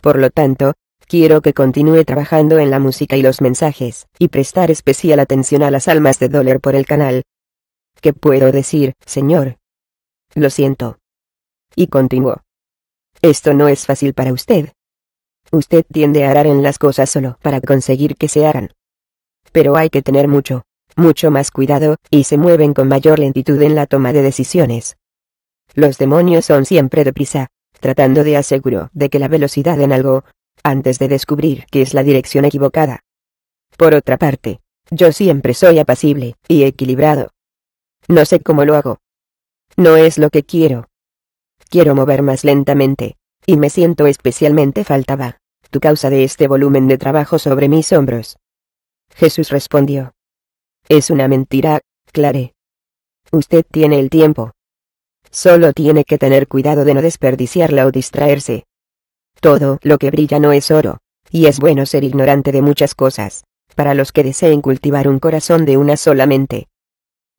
Por lo tanto, quiero que continúe trabajando en la música y los mensajes, y prestar especial atención a las almas de dólar por el canal. ¿Qué puedo decir, señor? Lo siento. Y continuó. Esto no es fácil para usted. Usted tiende a arar en las cosas solo para conseguir que se hagan pero hay que tener mucho, mucho más cuidado, y se mueven con mayor lentitud en la toma de decisiones. Los demonios son siempre deprisa, tratando de aseguro de que la velocidad en algo, antes de descubrir que es la dirección equivocada. Por otra parte, yo siempre soy apacible y equilibrado. No sé cómo lo hago. No es lo que quiero. Quiero mover más lentamente, y me siento especialmente faltaba, tu causa de este volumen de trabajo sobre mis hombros. Jesús respondió. Es una mentira, Clare. Usted tiene el tiempo. Solo tiene que tener cuidado de no desperdiciarla o distraerse. Todo lo que brilla no es oro, y es bueno ser ignorante de muchas cosas, para los que deseen cultivar un corazón de una solamente.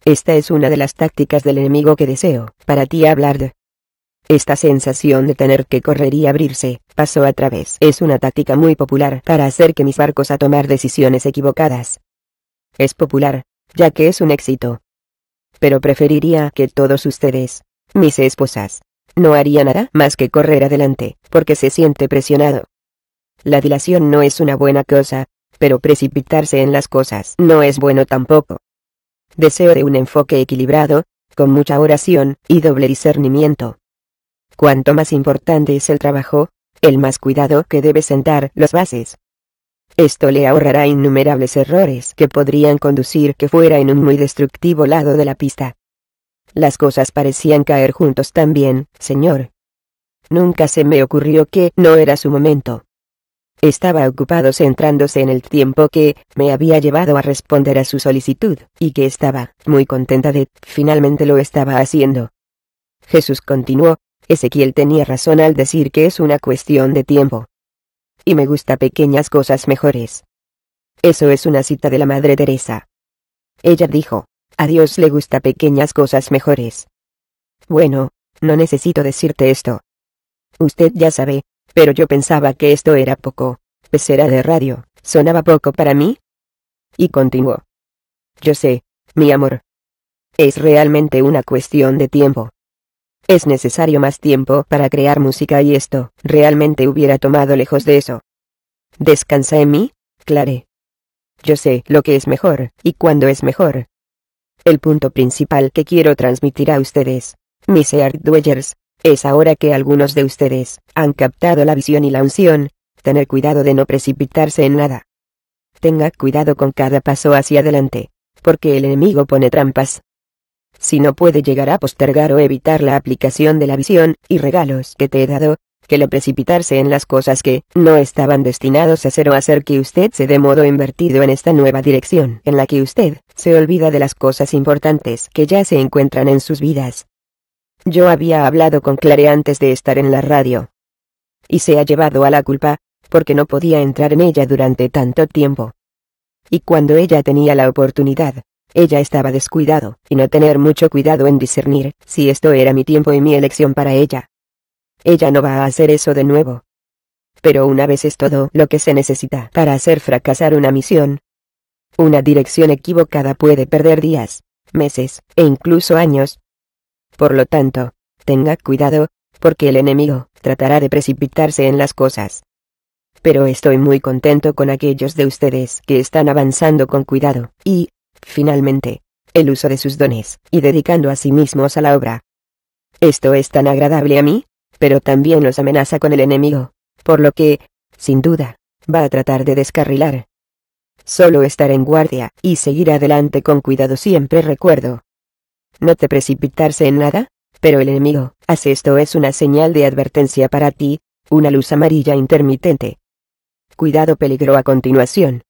Esta es una de las tácticas del enemigo que deseo, para ti hablar de. Esta sensación de tener que correr y abrirse, pasó a través, es una táctica muy popular para hacer que mis barcos a tomar decisiones equivocadas. Es popular, ya que es un éxito. Pero preferiría que todos ustedes, mis esposas, no harían nada más que correr adelante, porque se siente presionado. La dilación no es una buena cosa, pero precipitarse en las cosas no es bueno tampoco. Deseo de un enfoque equilibrado, con mucha oración y doble discernimiento. Cuanto más importante es el trabajo, el más cuidado que debe sentar los bases. Esto le ahorrará innumerables errores que podrían conducir que fuera en un muy destructivo lado de la pista. Las cosas parecían caer juntos también, señor. Nunca se me ocurrió que no era su momento. Estaba ocupado centrándose en el tiempo que me había llevado a responder a su solicitud, y que estaba muy contenta de finalmente lo estaba haciendo. Jesús continuó, Ezequiel tenía razón al decir que es una cuestión de tiempo. Y me gusta pequeñas cosas mejores. Eso es una cita de la Madre Teresa. Ella dijo, a Dios le gusta pequeñas cosas mejores. Bueno, no necesito decirte esto. Usted ya sabe, pero yo pensaba que esto era poco. Pesera de radio, sonaba poco para mí. Y continuó. Yo sé, mi amor. Es realmente una cuestión de tiempo. Es necesario más tiempo para crear música y esto, realmente hubiera tomado lejos de eso. Descansa en mí, Clare. Yo sé lo que es mejor, y cuándo es mejor. El punto principal que quiero transmitir a ustedes, mis art Dwellers, es ahora que algunos de ustedes han captado la visión y la unción, tener cuidado de no precipitarse en nada. Tenga cuidado con cada paso hacia adelante, porque el enemigo pone trampas, si no puede llegar a postergar o evitar la aplicación de la visión y regalos que te he dado, que lo precipitarse en las cosas que no estaban destinados a hacer o hacer que usted se dé modo invertido en esta nueva dirección en la que usted se olvida de las cosas importantes que ya se encuentran en sus vidas. Yo había hablado con Clare antes de estar en la radio. Y se ha llevado a la culpa, porque no podía entrar en ella durante tanto tiempo. Y cuando ella tenía la oportunidad, ella estaba descuidado, y no tener mucho cuidado en discernir si esto era mi tiempo y mi elección para ella. Ella no va a hacer eso de nuevo. Pero una vez es todo lo que se necesita para hacer fracasar una misión. Una dirección equivocada puede perder días, meses, e incluso años. Por lo tanto, tenga cuidado, porque el enemigo tratará de precipitarse en las cosas. Pero estoy muy contento con aquellos de ustedes que están avanzando con cuidado, y, finalmente, el uso de sus dones, y dedicando a sí mismos a la obra. Esto es tan agradable a mí, pero también los amenaza con el enemigo, por lo que, sin duda, va a tratar de descarrilar. Solo estar en guardia y seguir adelante con cuidado siempre recuerdo. No te precipitarse en nada, pero el enemigo hace esto es una señal de advertencia para ti, una luz amarilla intermitente. Cuidado peligro a continuación.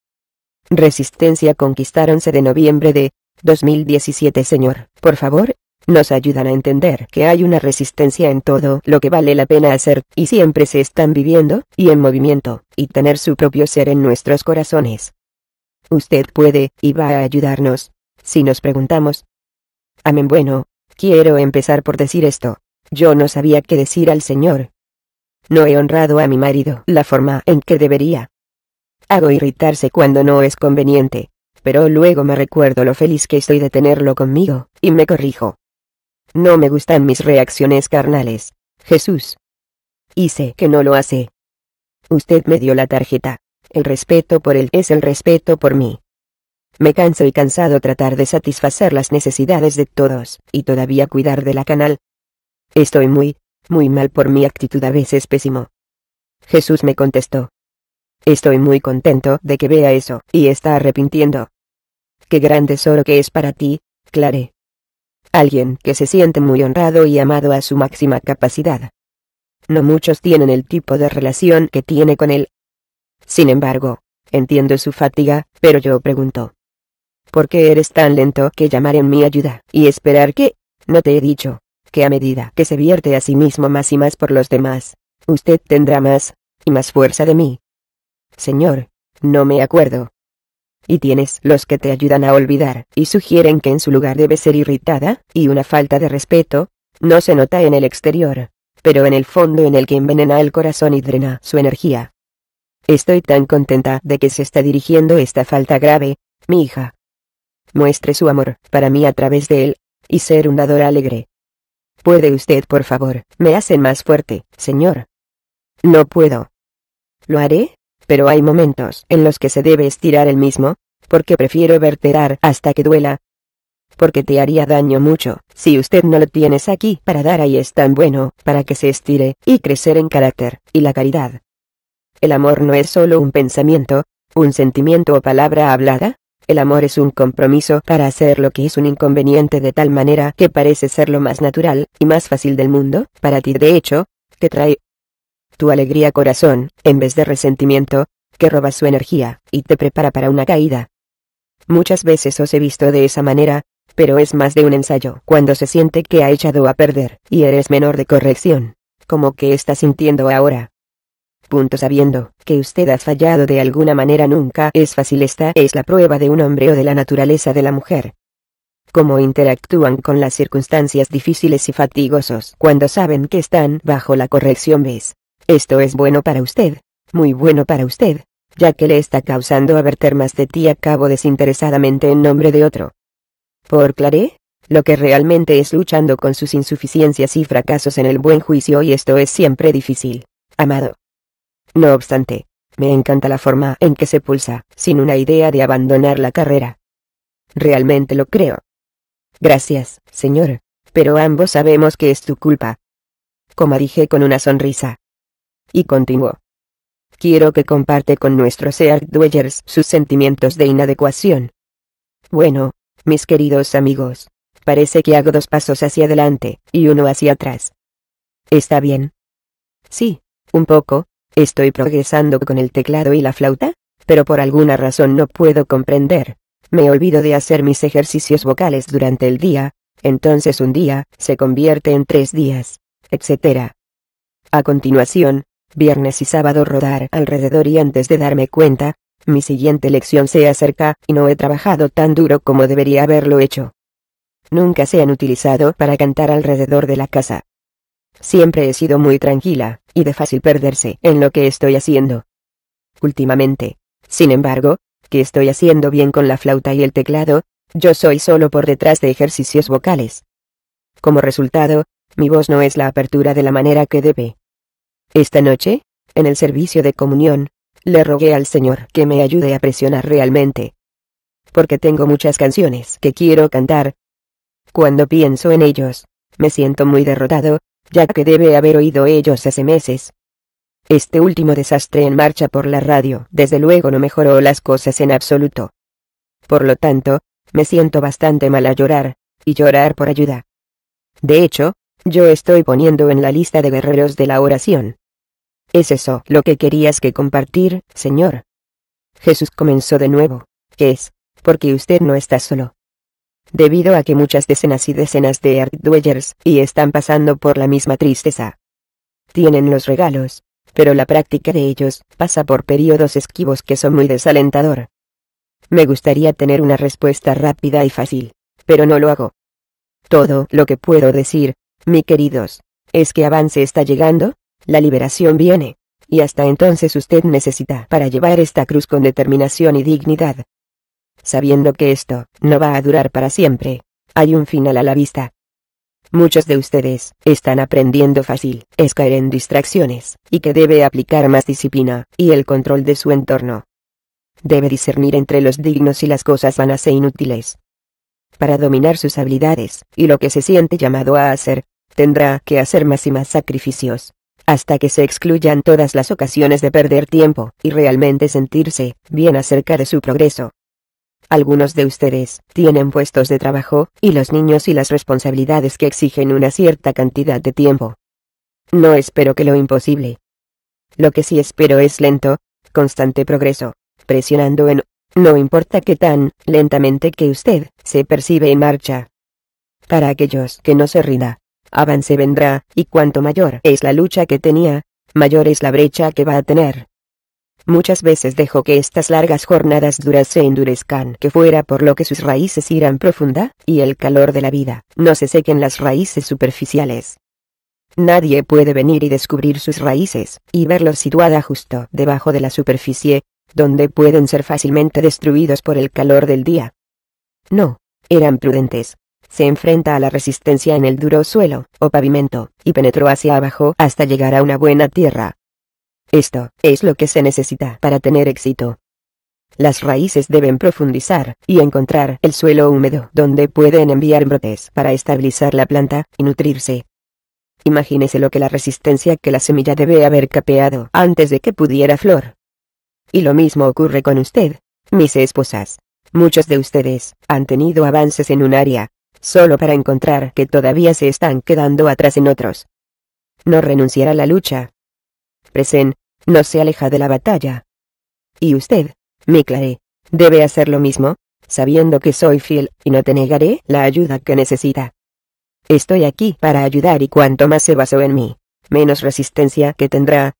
Resistencia conquistáronse de noviembre de 2017 Señor, por favor, nos ayudan a entender que hay una resistencia en todo lo que vale la pena hacer, y siempre se están viviendo, y en movimiento, y tener su propio ser en nuestros corazones. Usted puede, y va a ayudarnos, si nos preguntamos. Amén bueno, quiero empezar por decir esto. Yo no sabía qué decir al Señor. No he honrado a mi marido la forma en que debería. Hago irritarse cuando no es conveniente, pero luego me recuerdo lo feliz que estoy de tenerlo conmigo, y me corrijo. No me gustan mis reacciones carnales, Jesús. Y sé que no lo hace. Usted me dio la tarjeta. El respeto por él es el respeto por mí. Me canso y cansado tratar de satisfacer las necesidades de todos, y todavía cuidar de la canal. Estoy muy, muy mal por mi actitud a veces pésimo. Jesús me contestó. Estoy muy contento de que vea eso, y está arrepintiendo. Qué gran tesoro que es para ti, Clare. Alguien que se siente muy honrado y amado a su máxima capacidad. No muchos tienen el tipo de relación que tiene con él. Sin embargo, entiendo su fatiga, pero yo pregunto. ¿Por qué eres tan lento que llamar en mi ayuda, y esperar que, no te he dicho, que a medida que se vierte a sí mismo más y más por los demás, usted tendrá más, y más fuerza de mí, Señor, no me acuerdo. Y tienes los que te ayudan a olvidar, y sugieren que en su lugar debe ser irritada, y una falta de respeto, no se nota en el exterior, pero en el fondo en el que envenena el corazón y drena su energía. Estoy tan contenta de que se está dirigiendo esta falta grave, mi hija. Muestre su amor para mí a través de él, y ser un dador alegre. ¿Puede usted, por favor, me hacen más fuerte, señor? No puedo. Lo haré pero hay momentos en los que se debe estirar el mismo, porque prefiero verterar hasta que duela. Porque te haría daño mucho, si usted no lo tienes aquí para dar ahí es tan bueno, para que se estire, y crecer en carácter, y la caridad. El amor no es solo un pensamiento, un sentimiento o palabra hablada, el amor es un compromiso para hacer lo que es un inconveniente de tal manera que parece ser lo más natural y más fácil del mundo, para ti de hecho, te trae tu alegría corazón, en vez de resentimiento, que roba su energía, y te prepara para una caída. Muchas veces os he visto de esa manera, pero es más de un ensayo cuando se siente que ha echado a perder, y eres menor de corrección, como que está sintiendo ahora. Punto sabiendo que usted ha fallado de alguna manera nunca es fácil esta es la prueba de un hombre o de la naturaleza de la mujer. Cómo interactúan con las circunstancias difíciles y fatigosos cuando saben que están bajo la corrección ves esto es bueno para usted, muy bueno para usted, ya que le está causando verter más de ti a cabo desinteresadamente en nombre de otro. Por Claré, lo que realmente es luchando con sus insuficiencias y fracasos en el buen juicio y esto es siempre difícil, amado. No obstante, me encanta la forma en que se pulsa, sin una idea de abandonar la carrera. Realmente lo creo. Gracias, señor, pero ambos sabemos que es tu culpa. Como dije con una sonrisa, y continuó. Quiero que comparte con nuestros Earth Dwellers sus sentimientos de inadecuación. Bueno, mis queridos amigos, parece que hago dos pasos hacia adelante y uno hacia atrás. ¿Está bien? Sí, un poco, estoy progresando con el teclado y la flauta, pero por alguna razón no puedo comprender. Me olvido de hacer mis ejercicios vocales durante el día, entonces un día se convierte en tres días, etc. A continuación, viernes y sábado rodar alrededor y antes de darme cuenta, mi siguiente lección se acerca, y no he trabajado tan duro como debería haberlo hecho. Nunca se han utilizado para cantar alrededor de la casa. Siempre he sido muy tranquila, y de fácil perderse en lo que estoy haciendo. Últimamente, sin embargo, que estoy haciendo bien con la flauta y el teclado, yo soy solo por detrás de ejercicios vocales. Como resultado, mi voz no es la apertura de la manera que debe. Esta noche, en el servicio de comunión, le rogué al Señor que me ayude a presionar realmente. Porque tengo muchas canciones que quiero cantar. Cuando pienso en ellos, me siento muy derrotado, ya que debe haber oído ellos hace meses. Este último desastre en marcha por la radio, desde luego no mejoró las cosas en absoluto. Por lo tanto, me siento bastante mal a llorar, y llorar por ayuda. De hecho, yo estoy poniendo en la lista de guerreros de la oración, ¿Es eso lo que querías que compartir, Señor? Jesús comenzó de nuevo. Es, porque usted no está solo. Debido a que muchas decenas y decenas de art Dwellers y están pasando por la misma tristeza. Tienen los regalos, pero la práctica de ellos pasa por periodos esquivos que son muy desalentador. Me gustaría tener una respuesta rápida y fácil, pero no lo hago. Todo lo que puedo decir, mi queridos, es que avance está llegando, la liberación viene. Y hasta entonces usted necesita para llevar esta cruz con determinación y dignidad. Sabiendo que esto no va a durar para siempre, hay un final a la vista. Muchos de ustedes están aprendiendo fácil, es caer en distracciones, y que debe aplicar más disciplina, y el control de su entorno. Debe discernir entre los dignos y las cosas vanas e inútiles. Para dominar sus habilidades, y lo que se siente llamado a hacer, tendrá que hacer más y más sacrificios hasta que se excluyan todas las ocasiones de perder tiempo y realmente sentirse bien acerca de su progreso. Algunos de ustedes tienen puestos de trabajo, y los niños y las responsabilidades que exigen una cierta cantidad de tiempo. No espero que lo imposible. Lo que sí espero es lento, constante progreso, presionando en, no importa qué tan lentamente que usted se percibe en marcha. Para aquellos que no se rinda avance vendrá, y cuanto mayor es la lucha que tenía, mayor es la brecha que va a tener. Muchas veces dejo que estas largas jornadas duras se endurezcan, que fuera por lo que sus raíces irán profunda, y el calor de la vida, no se sequen las raíces superficiales. Nadie puede venir y descubrir sus raíces, y verlos situada justo debajo de la superficie, donde pueden ser fácilmente destruidos por el calor del día. No, eran prudentes, se enfrenta a la resistencia en el duro suelo, o pavimento, y penetró hacia abajo hasta llegar a una buena tierra. Esto, es lo que se necesita para tener éxito. Las raíces deben profundizar, y encontrar el suelo húmedo donde pueden enviar brotes para estabilizar la planta, y nutrirse. Imagínese lo que la resistencia que la semilla debe haber capeado antes de que pudiera flor. Y lo mismo ocurre con usted, mis esposas. Muchos de ustedes han tenido avances en un área, solo para encontrar que todavía se están quedando atrás en otros. No renunciará a la lucha. Presen, no se aleja de la batalla. Y usted, mi Claré, debe hacer lo mismo, sabiendo que soy fiel y no te negaré la ayuda que necesita. Estoy aquí para ayudar y cuanto más se basó en mí, menos resistencia que tendrá.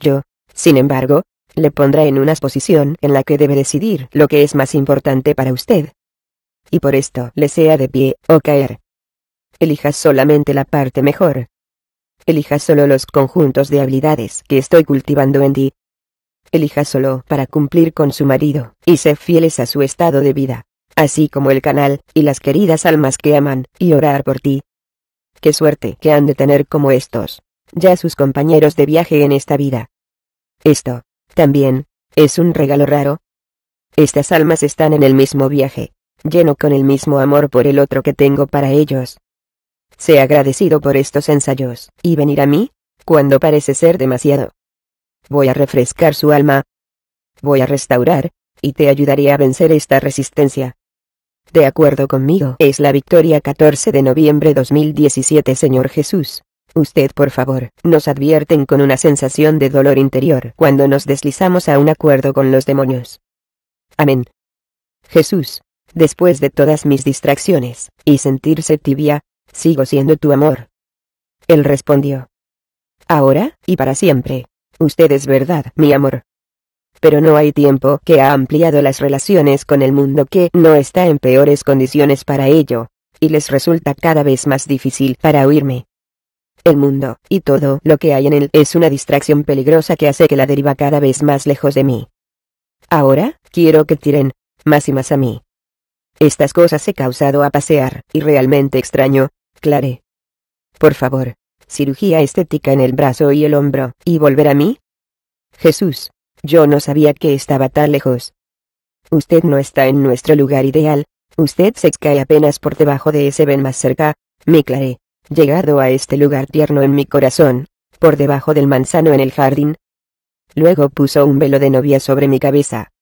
Yo, sin embargo, le pondré en una posición en la que debe decidir lo que es más importante para usted, y por esto le sea de pie o caer. Elija solamente la parte mejor. Elija solo los conjuntos de habilidades que estoy cultivando en ti. Elija solo para cumplir con su marido, y ser fieles a su estado de vida, así como el canal, y las queridas almas que aman, y orar por ti. Qué suerte que han de tener como estos, ya sus compañeros de viaje en esta vida. Esto, también, es un regalo raro. Estas almas están en el mismo viaje, lleno con el mismo amor por el otro que tengo para ellos. Sé agradecido por estos ensayos, y venir a mí, cuando parece ser demasiado. Voy a refrescar su alma. Voy a restaurar, y te ayudaré a vencer esta resistencia. De acuerdo conmigo, es la victoria 14 de noviembre 2017 Señor Jesús. Usted por favor, nos advierten con una sensación de dolor interior cuando nos deslizamos a un acuerdo con los demonios. Amén. Jesús, después de todas mis distracciones, y sentirse tibia, sigo siendo tu amor. Él respondió. Ahora, y para siempre. Usted es verdad, mi amor. Pero no hay tiempo que ha ampliado las relaciones con el mundo que no está en peores condiciones para ello, y les resulta cada vez más difícil para huirme. El mundo, y todo lo que hay en él, es una distracción peligrosa que hace que la deriva cada vez más lejos de mí. Ahora, quiero que tiren, más y más a mí, estas cosas he causado a pasear, y realmente extraño, Clare. Por favor, cirugía estética en el brazo y el hombro, y volver a mí. Jesús, yo no sabía que estaba tan lejos. Usted no está en nuestro lugar ideal, usted se cae apenas por debajo de ese ven más cerca, mi Clare, llegado a este lugar tierno en mi corazón, por debajo del manzano en el jardín. Luego puso un velo de novia sobre mi cabeza.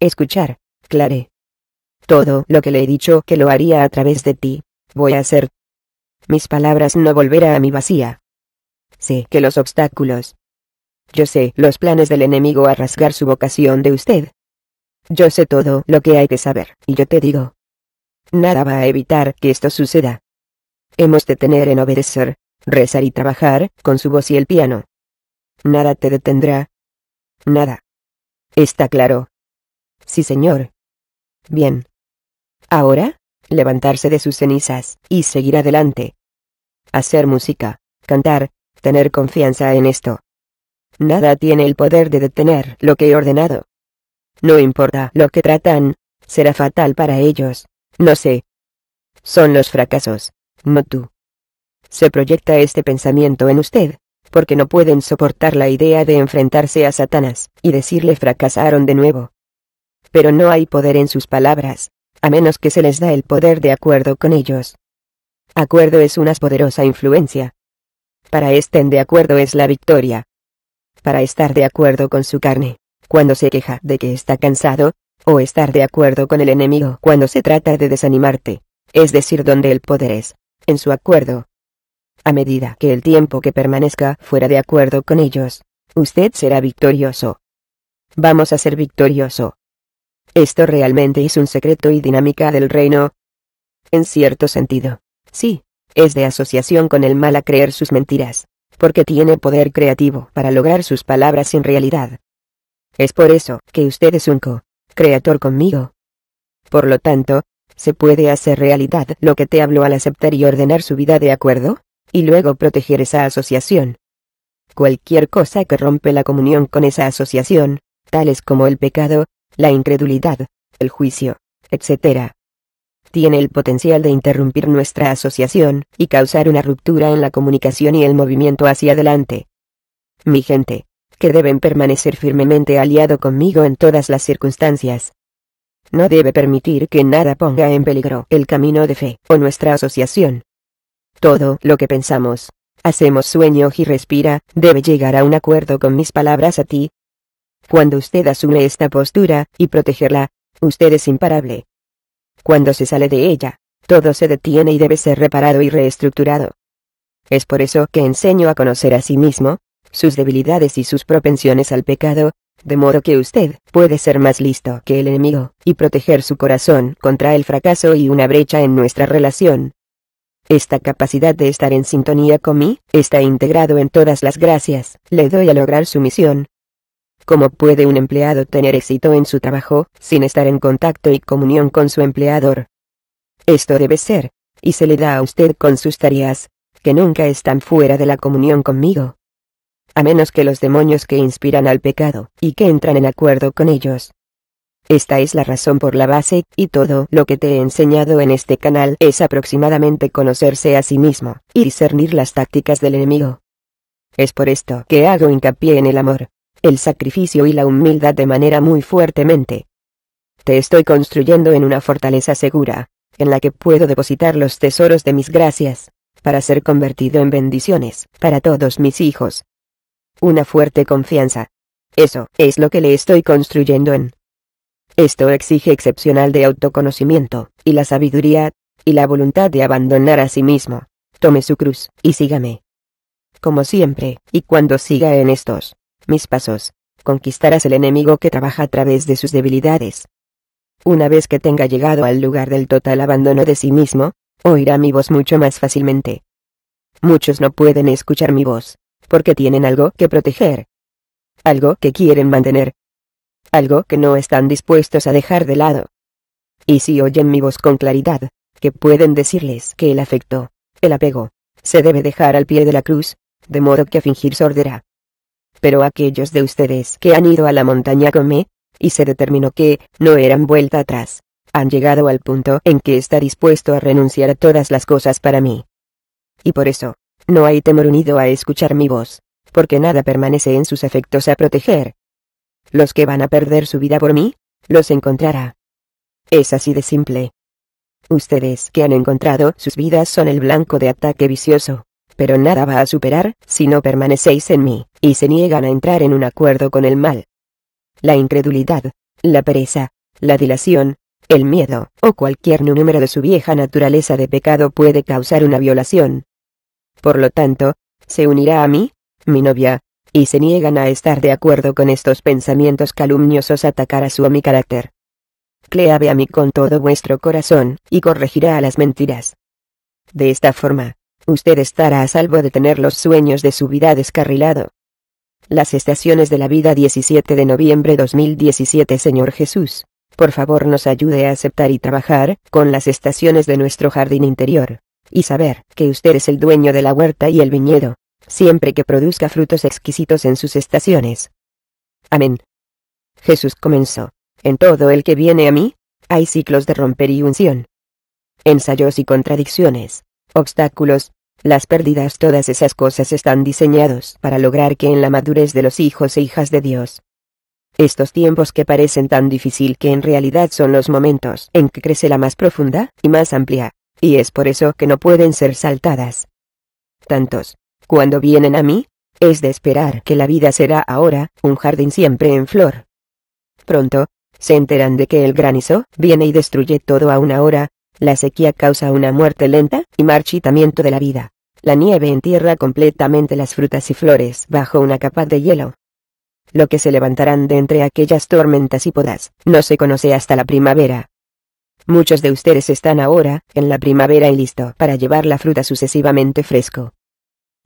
Escuchar, Clare todo lo que le he dicho que lo haría a través de ti. Voy a hacer. Mis palabras no volverán a mi vacía. Sé que los obstáculos. Yo sé los planes del enemigo a rasgar su vocación de usted. Yo sé todo lo que hay que saber, y yo te digo. Nada va a evitar que esto suceda. Hemos de tener en obedecer, rezar y trabajar, con su voz y el piano. Nada te detendrá. Nada. Está claro. Sí, señor. Bien. Ahora, levantarse de sus cenizas y seguir adelante. Hacer música, cantar, tener confianza en esto. Nada tiene el poder de detener lo que he ordenado. No importa lo que tratan, será fatal para ellos, no sé. Son los fracasos, no tú. Se proyecta este pensamiento en usted, porque no pueden soportar la idea de enfrentarse a Satanás y decirle fracasaron de nuevo. Pero no hay poder en sus palabras, a menos que se les da el poder de acuerdo con ellos. Acuerdo es una poderosa influencia. Para estén de acuerdo es la victoria. Para estar de acuerdo con su carne, cuando se queja de que está cansado, o estar de acuerdo con el enemigo cuando se trata de desanimarte, es decir, donde el poder es, en su acuerdo. A medida que el tiempo que permanezca fuera de acuerdo con ellos, usted será victorioso. Vamos a ser victorioso. Esto realmente es un secreto y dinámica del reino. En cierto sentido. Sí, es de asociación con el mal a creer sus mentiras, porque tiene poder creativo para lograr sus palabras en realidad. Es por eso que usted es un co-creator conmigo. Por lo tanto, se puede hacer realidad lo que te hablo al aceptar y ordenar su vida de acuerdo, y luego proteger esa asociación. Cualquier cosa que rompe la comunión con esa asociación, tales como el pecado, la incredulidad, el juicio, etc. Tiene el potencial de interrumpir nuestra asociación y causar una ruptura en la comunicación y el movimiento hacia adelante. Mi gente, que deben permanecer firmemente aliado conmigo en todas las circunstancias. No debe permitir que nada ponga en peligro el camino de fe o nuestra asociación. Todo lo que pensamos, hacemos, sueños y respira, debe llegar a un acuerdo con mis palabras a ti, cuando usted asume esta postura, y protegerla, usted es imparable. Cuando se sale de ella, todo se detiene y debe ser reparado y reestructurado. Es por eso que enseño a conocer a sí mismo, sus debilidades y sus propensiones al pecado, de modo que usted puede ser más listo que el enemigo, y proteger su corazón contra el fracaso y una brecha en nuestra relación. Esta capacidad de estar en sintonía con mí, está integrado en todas las gracias, le doy a lograr su misión, ¿Cómo puede un empleado tener éxito en su trabajo sin estar en contacto y comunión con su empleador? Esto debe ser, y se le da a usted con sus tareas, que nunca están fuera de la comunión conmigo. A menos que los demonios que inspiran al pecado, y que entran en acuerdo con ellos. Esta es la razón por la base, y todo lo que te he enseñado en este canal es aproximadamente conocerse a sí mismo, y discernir las tácticas del enemigo. Es por esto que hago hincapié en el amor, el sacrificio y la humildad de manera muy fuertemente. Te estoy construyendo en una fortaleza segura, en la que puedo depositar los tesoros de mis gracias, para ser convertido en bendiciones para todos mis hijos. Una fuerte confianza. Eso es lo que le estoy construyendo en. Esto exige excepcional de autoconocimiento, y la sabiduría, y la voluntad de abandonar a sí mismo. Tome su cruz, y sígame. Como siempre, y cuando siga en estos mis pasos, conquistarás el enemigo que trabaja a través de sus debilidades. Una vez que tenga llegado al lugar del total abandono de sí mismo, oirá mi voz mucho más fácilmente. Muchos no pueden escuchar mi voz, porque tienen algo que proteger. Algo que quieren mantener. Algo que no están dispuestos a dejar de lado. Y si oyen mi voz con claridad, que pueden decirles que el afecto, el apego, se debe dejar al pie de la cruz, de modo que fingir sordera, pero aquellos de ustedes que han ido a la montaña conmigo y se determinó que, no eran vuelta atrás, han llegado al punto en que está dispuesto a renunciar a todas las cosas para mí. Y por eso, no hay temor unido a escuchar mi voz, porque nada permanece en sus efectos a proteger. Los que van a perder su vida por mí, los encontrará. Es así de simple. Ustedes que han encontrado sus vidas son el blanco de ataque vicioso pero nada va a superar, si no permanecéis en mí, y se niegan a entrar en un acuerdo con el mal. La incredulidad, la pereza, la dilación, el miedo, o cualquier número de su vieja naturaleza de pecado puede causar una violación. Por lo tanto, se unirá a mí, mi novia, y se niegan a estar de acuerdo con estos pensamientos calumniosos atacar a su o mi carácter. Cleave a mí con todo vuestro corazón, y corregirá a las mentiras. De esta forma, usted estará a salvo de tener los sueños de su vida descarrilado. Las estaciones de la vida 17 de noviembre 2017 Señor Jesús, por favor nos ayude a aceptar y trabajar con las estaciones de nuestro jardín interior, y saber que usted es el dueño de la huerta y el viñedo, siempre que produzca frutos exquisitos en sus estaciones. Amén. Jesús comenzó, en todo el que viene a mí, hay ciclos de romper y unción. Ensayos y contradicciones, obstáculos, las pérdidas, todas esas cosas están diseñados para lograr que en la madurez de los hijos e hijas de Dios, estos tiempos que parecen tan difícil que en realidad son los momentos en que crece la más profunda y más amplia, y es por eso que no pueden ser saltadas. Tantos, cuando vienen a mí, es de esperar que la vida será ahora un jardín siempre en flor. Pronto, se enteran de que el granizo viene y destruye todo a una hora la sequía causa una muerte lenta y marchitamiento de la vida. La nieve entierra completamente las frutas y flores bajo una capa de hielo. Lo que se levantarán de entre aquellas tormentas y podas, no se conoce hasta la primavera. Muchos de ustedes están ahora, en la primavera y listo para llevar la fruta sucesivamente fresco.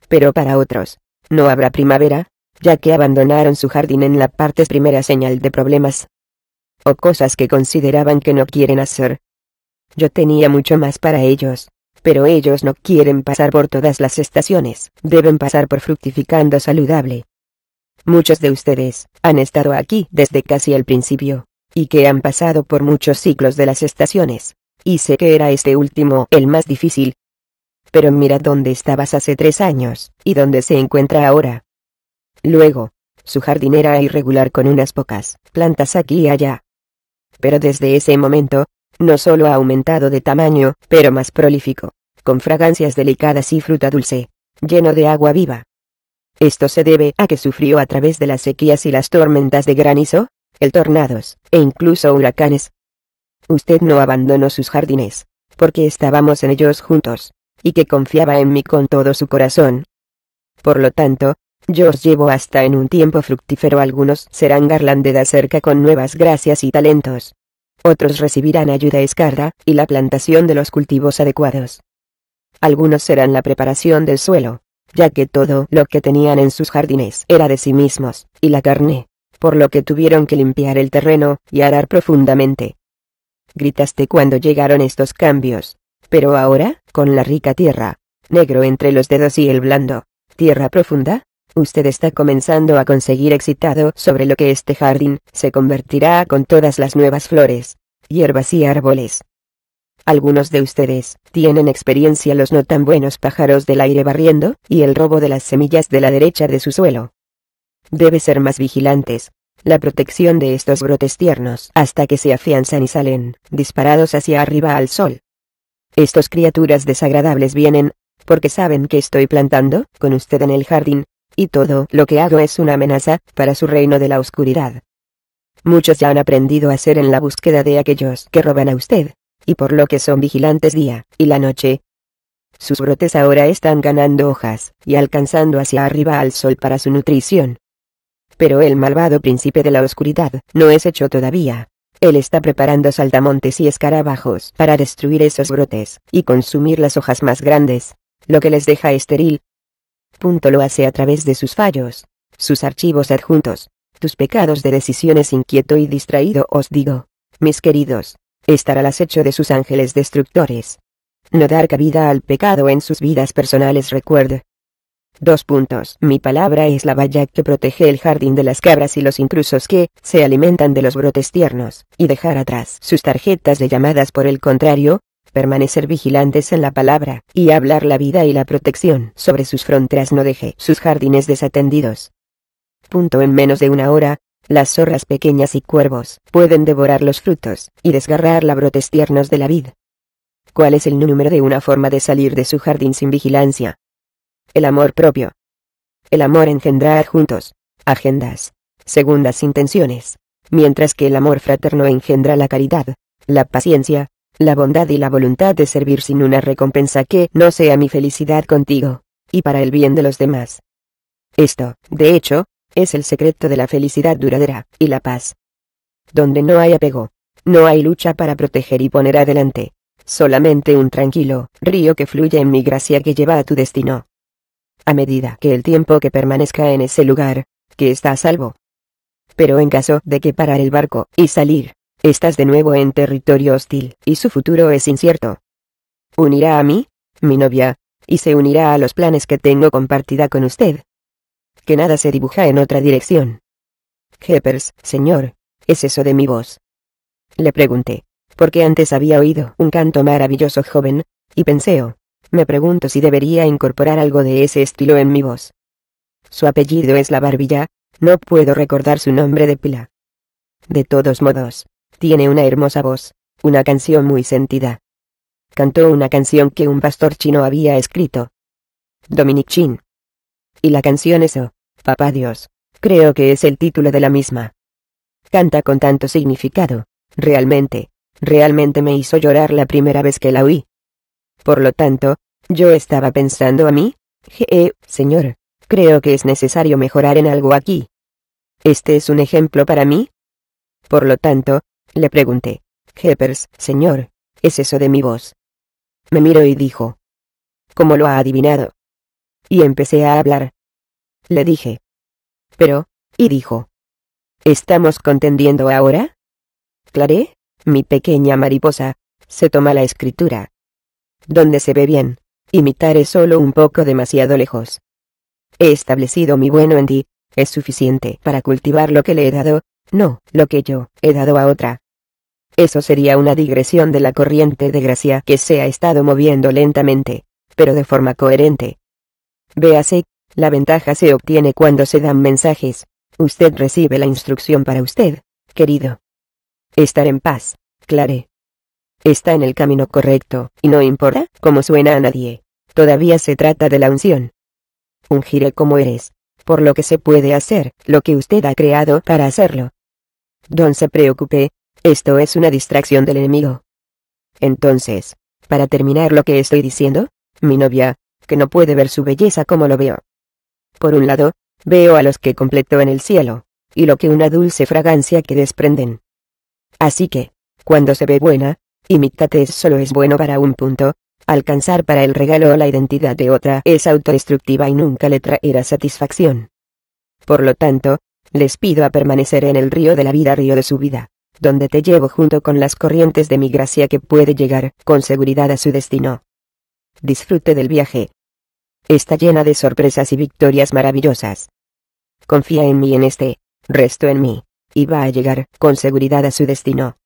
Pero para otros, no habrá primavera, ya que abandonaron su jardín en la parte primera señal de problemas. O cosas que consideraban que no quieren hacer, yo tenía mucho más para ellos, pero ellos no quieren pasar por todas las estaciones, deben pasar por fructificando saludable. Muchos de ustedes han estado aquí desde casi el principio, y que han pasado por muchos ciclos de las estaciones, y sé que era este último el más difícil. Pero mira dónde estabas hace tres años, y dónde se encuentra ahora. Luego, su jardinera irregular con unas pocas plantas aquí y allá. Pero desde ese momento, no solo ha aumentado de tamaño, pero más prolífico, con fragancias delicadas y fruta dulce, lleno de agua viva. Esto se debe a que sufrió a través de las sequías y las tormentas de granizo, el tornados, e incluso huracanes. Usted no abandonó sus jardines, porque estábamos en ellos juntos, y que confiaba en mí con todo su corazón. Por lo tanto, yo os llevo hasta en un tiempo fructífero algunos serán garlandedas cerca con nuevas gracias y talentos, otros recibirán ayuda escarda, y la plantación de los cultivos adecuados. Algunos serán la preparación del suelo, ya que todo lo que tenían en sus jardines era de sí mismos, y la carne, por lo que tuvieron que limpiar el terreno, y arar profundamente. Gritaste cuando llegaron estos cambios, pero ahora, con la rica tierra, negro entre los dedos y el blando, tierra profunda, Usted está comenzando a conseguir excitado sobre lo que este jardín se convertirá con todas las nuevas flores, hierbas y árboles. Algunos de ustedes tienen experiencia los no tan buenos pájaros del aire barriendo y el robo de las semillas de la derecha de su suelo. Debe ser más vigilantes. La protección de estos brotes tiernos hasta que se afianzan y salen, disparados hacia arriba al sol. Estos criaturas desagradables vienen, porque saben que estoy plantando, con usted en el jardín, y todo lo que hago es una amenaza para su reino de la oscuridad. Muchos ya han aprendido a ser en la búsqueda de aquellos que roban a usted, y por lo que son vigilantes día y la noche. Sus brotes ahora están ganando hojas y alcanzando hacia arriba al sol para su nutrición. Pero el malvado príncipe de la oscuridad no es hecho todavía. Él está preparando saltamontes y escarabajos para destruir esos brotes y consumir las hojas más grandes, lo que les deja estéril punto Lo hace a través de sus fallos, sus archivos adjuntos, tus pecados de decisiones inquieto y distraído os digo, mis queridos, estar al acecho de sus ángeles destructores. No dar cabida al pecado en sus vidas personales recuerde. Dos puntos. Mi palabra es la valla que protege el jardín de las cabras y los intrusos que se alimentan de los brotes tiernos, y dejar atrás sus tarjetas de llamadas por el contrario, permanecer vigilantes en la palabra, y hablar la vida y la protección sobre sus fronteras no deje sus jardines desatendidos. Punto en menos de una hora, las zorras pequeñas y cuervos pueden devorar los frutos, y desgarrar la tiernos de la vid. ¿Cuál es el número de una forma de salir de su jardín sin vigilancia? El amor propio. El amor engendra adjuntos, agendas, segundas intenciones, mientras que el amor fraterno engendra la caridad, la paciencia, la bondad y la voluntad de servir sin una recompensa que no sea mi felicidad contigo, y para el bien de los demás. Esto, de hecho, es el secreto de la felicidad duradera, y la paz. Donde no hay apego, no hay lucha para proteger y poner adelante, solamente un tranquilo río que fluye en mi gracia que lleva a tu destino. A medida que el tiempo que permanezca en ese lugar, que está a salvo. Pero en caso de que parar el barco y salir, Estás de nuevo en territorio hostil, y su futuro es incierto. Unirá a mí, mi novia, y se unirá a los planes que tengo compartida con usted. Que nada se dibuja en otra dirección. Jeppers, señor, ¿es eso de mi voz? Le pregunté, porque antes había oído un canto maravilloso joven, y pensé, oh, me pregunto si debería incorporar algo de ese estilo en mi voz. Su apellido es La Barbilla, no puedo recordar su nombre de pila. De todos modos, tiene una hermosa voz, una canción muy sentida. Cantó una canción que un pastor chino había escrito. Dominic Chin. Y la canción es oh, Papá Dios, creo que es el título de la misma. Canta con tanto significado, realmente, realmente me hizo llorar la primera vez que la oí. Por lo tanto, yo estaba pensando a mí, jeje, eh, señor, creo que es necesario mejorar en algo aquí. Este es un ejemplo para mí. Por lo tanto, le pregunté. Heppers, señor, ¿es eso de mi voz? Me miró y dijo. ¿Cómo lo ha adivinado? Y empecé a hablar. Le dije. Pero, y dijo. ¿Estamos contendiendo ahora? Claré, mi pequeña mariposa, se toma la escritura. Donde se ve bien, imitar es solo un poco demasiado lejos. He establecido mi bueno en ti, es suficiente para cultivar lo que le he dado, no, lo que yo he dado a otra. Eso sería una digresión de la corriente de gracia que se ha estado moviendo lentamente, pero de forma coherente. Véase, la ventaja se obtiene cuando se dan mensajes. Usted recibe la instrucción para usted, querido. Estar en paz, clare. Está en el camino correcto, y no importa cómo suena a nadie. Todavía se trata de la unción. Ungiré como eres, por lo que se puede hacer, lo que usted ha creado para hacerlo. Don se preocupe, esto es una distracción del enemigo. Entonces, para terminar lo que estoy diciendo, mi novia, que no puede ver su belleza como lo veo. Por un lado, veo a los que completó en el cielo, y lo que una dulce fragancia que desprenden. Así que, cuando se ve buena, imítate solo es bueno para un punto, alcanzar para el regalo o la identidad de otra es autodestructiva y nunca le traerá satisfacción. Por lo tanto, les pido a permanecer en el río de la vida, río de su vida, donde te llevo junto con las corrientes de mi gracia que puede llegar con seguridad a su destino. Disfrute del viaje. Está llena de sorpresas y victorias maravillosas. Confía en mí en este, resto en mí, y va a llegar con seguridad a su destino.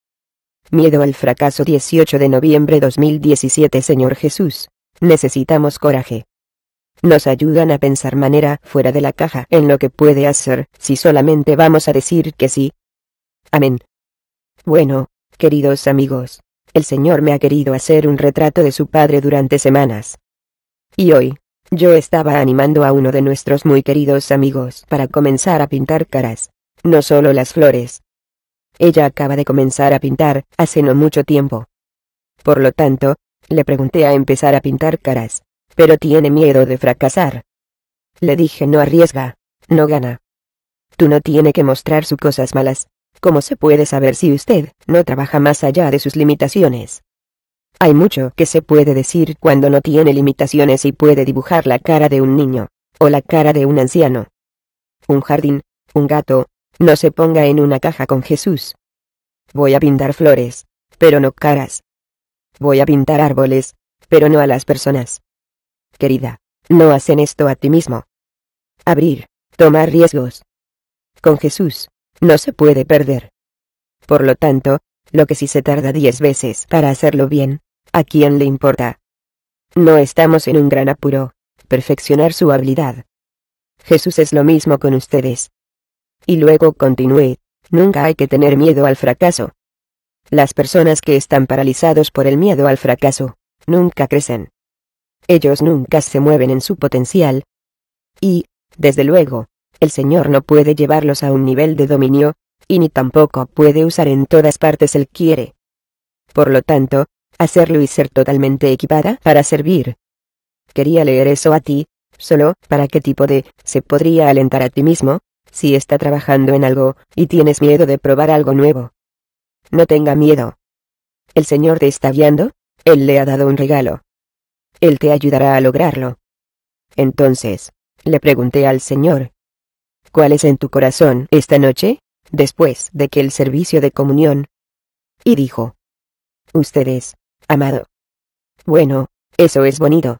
Miedo al fracaso 18 de noviembre 2017 Señor Jesús. Necesitamos coraje nos ayudan a pensar manera fuera de la caja en lo que puede hacer si solamente vamos a decir que sí. Amén. Bueno, queridos amigos, el Señor me ha querido hacer un retrato de su Padre durante semanas. Y hoy, yo estaba animando a uno de nuestros muy queridos amigos para comenzar a pintar caras, no solo las flores. Ella acaba de comenzar a pintar, hace no mucho tiempo. Por lo tanto, le pregunté a empezar a pintar caras pero tiene miedo de fracasar. Le dije no arriesga, no gana. Tú no tiene que mostrar sus cosas malas. ¿Cómo se puede saber si usted no trabaja más allá de sus limitaciones? Hay mucho que se puede decir cuando no tiene limitaciones y puede dibujar la cara de un niño, o la cara de un anciano. Un jardín, un gato, no se ponga en una caja con Jesús. Voy a pintar flores, pero no caras. Voy a pintar árboles, pero no a las personas querida, no hacen esto a ti mismo. Abrir, tomar riesgos. Con Jesús, no se puede perder. Por lo tanto, lo que si se tarda diez veces para hacerlo bien, ¿a quién le importa? No estamos en un gran apuro, perfeccionar su habilidad. Jesús es lo mismo con ustedes. Y luego continúe, nunca hay que tener miedo al fracaso. Las personas que están paralizados por el miedo al fracaso, nunca crecen ellos nunca se mueven en su potencial. Y, desde luego, el Señor no puede llevarlos a un nivel de dominio, y ni tampoco puede usar en todas partes el quiere. Por lo tanto, hacerlo y ser totalmente equipada para servir. Quería leer eso a ti, solo, para qué tipo de, se podría alentar a ti mismo, si está trabajando en algo, y tienes miedo de probar algo nuevo. No tenga miedo. El Señor te está guiando, Él le ha dado un regalo. Él te ayudará a lograrlo. Entonces, le pregunté al Señor, ¿cuál es en tu corazón esta noche, después de que el servicio de comunión? Y dijo, Ustedes, amado. Bueno, eso es bonito.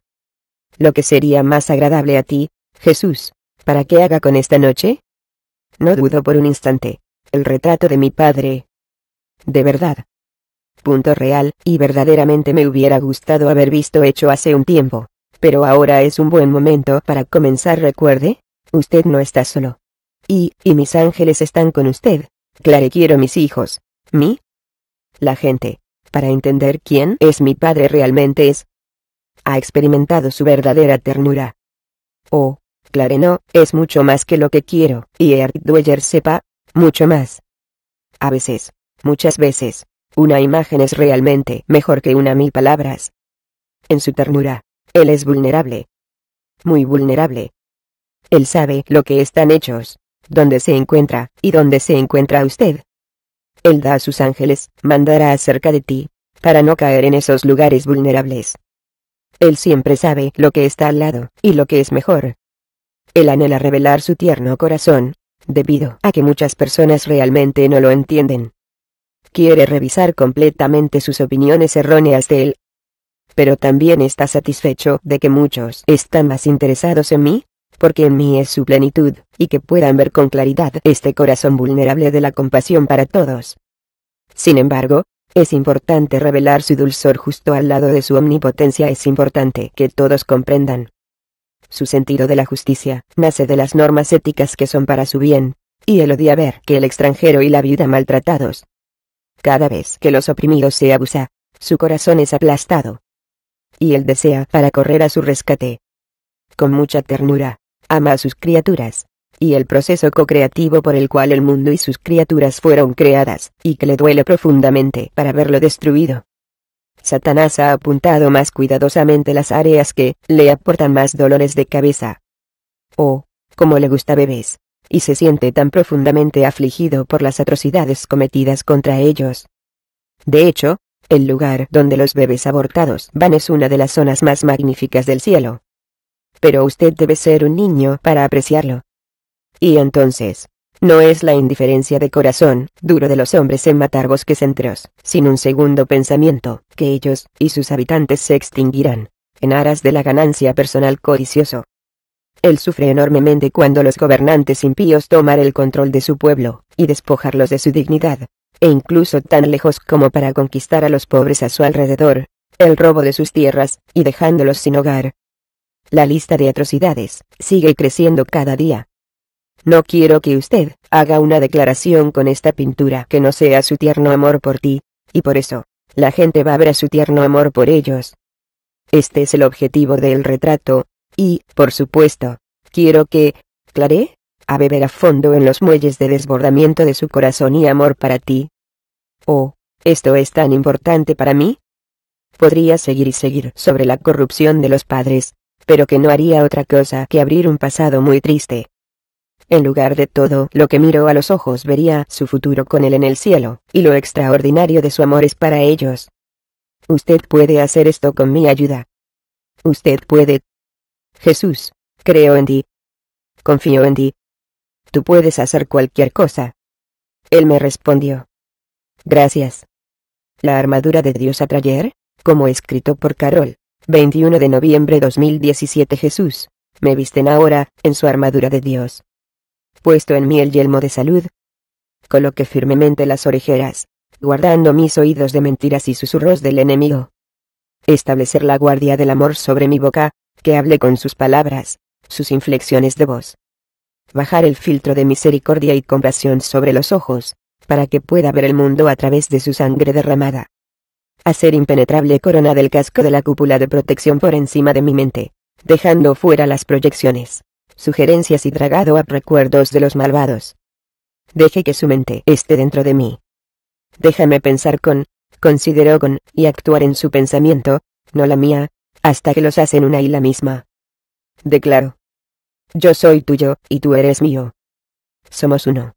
Lo que sería más agradable a ti, Jesús, ¿para qué haga con esta noche? No dudo por un instante, el retrato de mi padre. De verdad, punto real, y verdaderamente me hubiera gustado haber visto hecho hace un tiempo. Pero ahora es un buen momento para comenzar, recuerde. Usted no está solo. Y, y mis ángeles están con usted. Clare quiero mis hijos. ¿Mi? La gente, para entender quién es mi padre realmente es. Ha experimentado su verdadera ternura. Oh, Clare no, es mucho más que lo que quiero, y el sepa, mucho más. A veces, muchas veces, una imagen es realmente mejor que una mil palabras. En su ternura, él es vulnerable. Muy vulnerable. Él sabe lo que están hechos, dónde se encuentra y dónde se encuentra usted. Él da a sus ángeles, mandará acerca de ti, para no caer en esos lugares vulnerables. Él siempre sabe lo que está al lado y lo que es mejor. Él anhela revelar su tierno corazón, debido a que muchas personas realmente no lo entienden quiere revisar completamente sus opiniones erróneas de él. Pero también está satisfecho de que muchos están más interesados en mí, porque en mí es su plenitud, y que puedan ver con claridad este corazón vulnerable de la compasión para todos. Sin embargo, es importante revelar su dulzor justo al lado de su omnipotencia, es importante que todos comprendan. Su sentido de la justicia nace de las normas éticas que son para su bien, y él odia ver que el extranjero y la viuda maltratados cada vez que los oprimidos se abusa, su corazón es aplastado. Y él desea para correr a su rescate. Con mucha ternura, ama a sus criaturas, y el proceso co-creativo por el cual el mundo y sus criaturas fueron creadas, y que le duele profundamente para verlo destruido. Satanás ha apuntado más cuidadosamente las áreas que le aportan más dolores de cabeza. O, oh, como le gusta bebés, y se siente tan profundamente afligido por las atrocidades cometidas contra ellos. De hecho, el lugar donde los bebés abortados van es una de las zonas más magníficas del cielo. Pero usted debe ser un niño para apreciarlo. Y entonces, no es la indiferencia de corazón duro de los hombres en matar bosques enteros, sin un segundo pensamiento, que ellos y sus habitantes se extinguirán, en aras de la ganancia personal codicioso. Él sufre enormemente cuando los gobernantes impíos toman el control de su pueblo, y despojarlos de su dignidad, e incluso tan lejos como para conquistar a los pobres a su alrededor, el robo de sus tierras, y dejándolos sin hogar. La lista de atrocidades sigue creciendo cada día. No quiero que usted haga una declaración con esta pintura que no sea su tierno amor por ti, y por eso, la gente va a ver a su tierno amor por ellos. Este es el objetivo del retrato, y, por supuesto, quiero que, Claré, a beber a fondo en los muelles de desbordamiento de su corazón y amor para ti. Oh, esto es tan importante para mí. Podría seguir y seguir sobre la corrupción de los padres, pero que no haría otra cosa que abrir un pasado muy triste. En lugar de todo lo que miro a los ojos vería su futuro con él en el cielo, y lo extraordinario de su amor es para ellos. Usted puede hacer esto con mi ayuda. Usted puede Jesús, creo en ti. Confío en ti. Tú puedes hacer cualquier cosa. Él me respondió. Gracias. La armadura de Dios a traer, como escrito por Carol, 21 de noviembre 2017 Jesús, me visten ahora, en su armadura de Dios. Puesto en mí el yelmo de salud. Coloqué firmemente las orejeras, guardando mis oídos de mentiras y susurros del enemigo. Establecer la guardia del amor sobre mi boca, que hable con sus palabras, sus inflexiones de voz. Bajar el filtro de misericordia y compasión sobre los ojos, para que pueda ver el mundo a través de su sangre derramada. Hacer impenetrable corona del casco de la cúpula de protección por encima de mi mente, dejando fuera las proyecciones, sugerencias y dragado a recuerdos de los malvados. Deje que su mente esté dentro de mí. Déjame pensar con, considero con, y actuar en su pensamiento, no la mía, hasta que los hacen una y la misma. Declaro. Yo soy tuyo, y tú eres mío. Somos uno.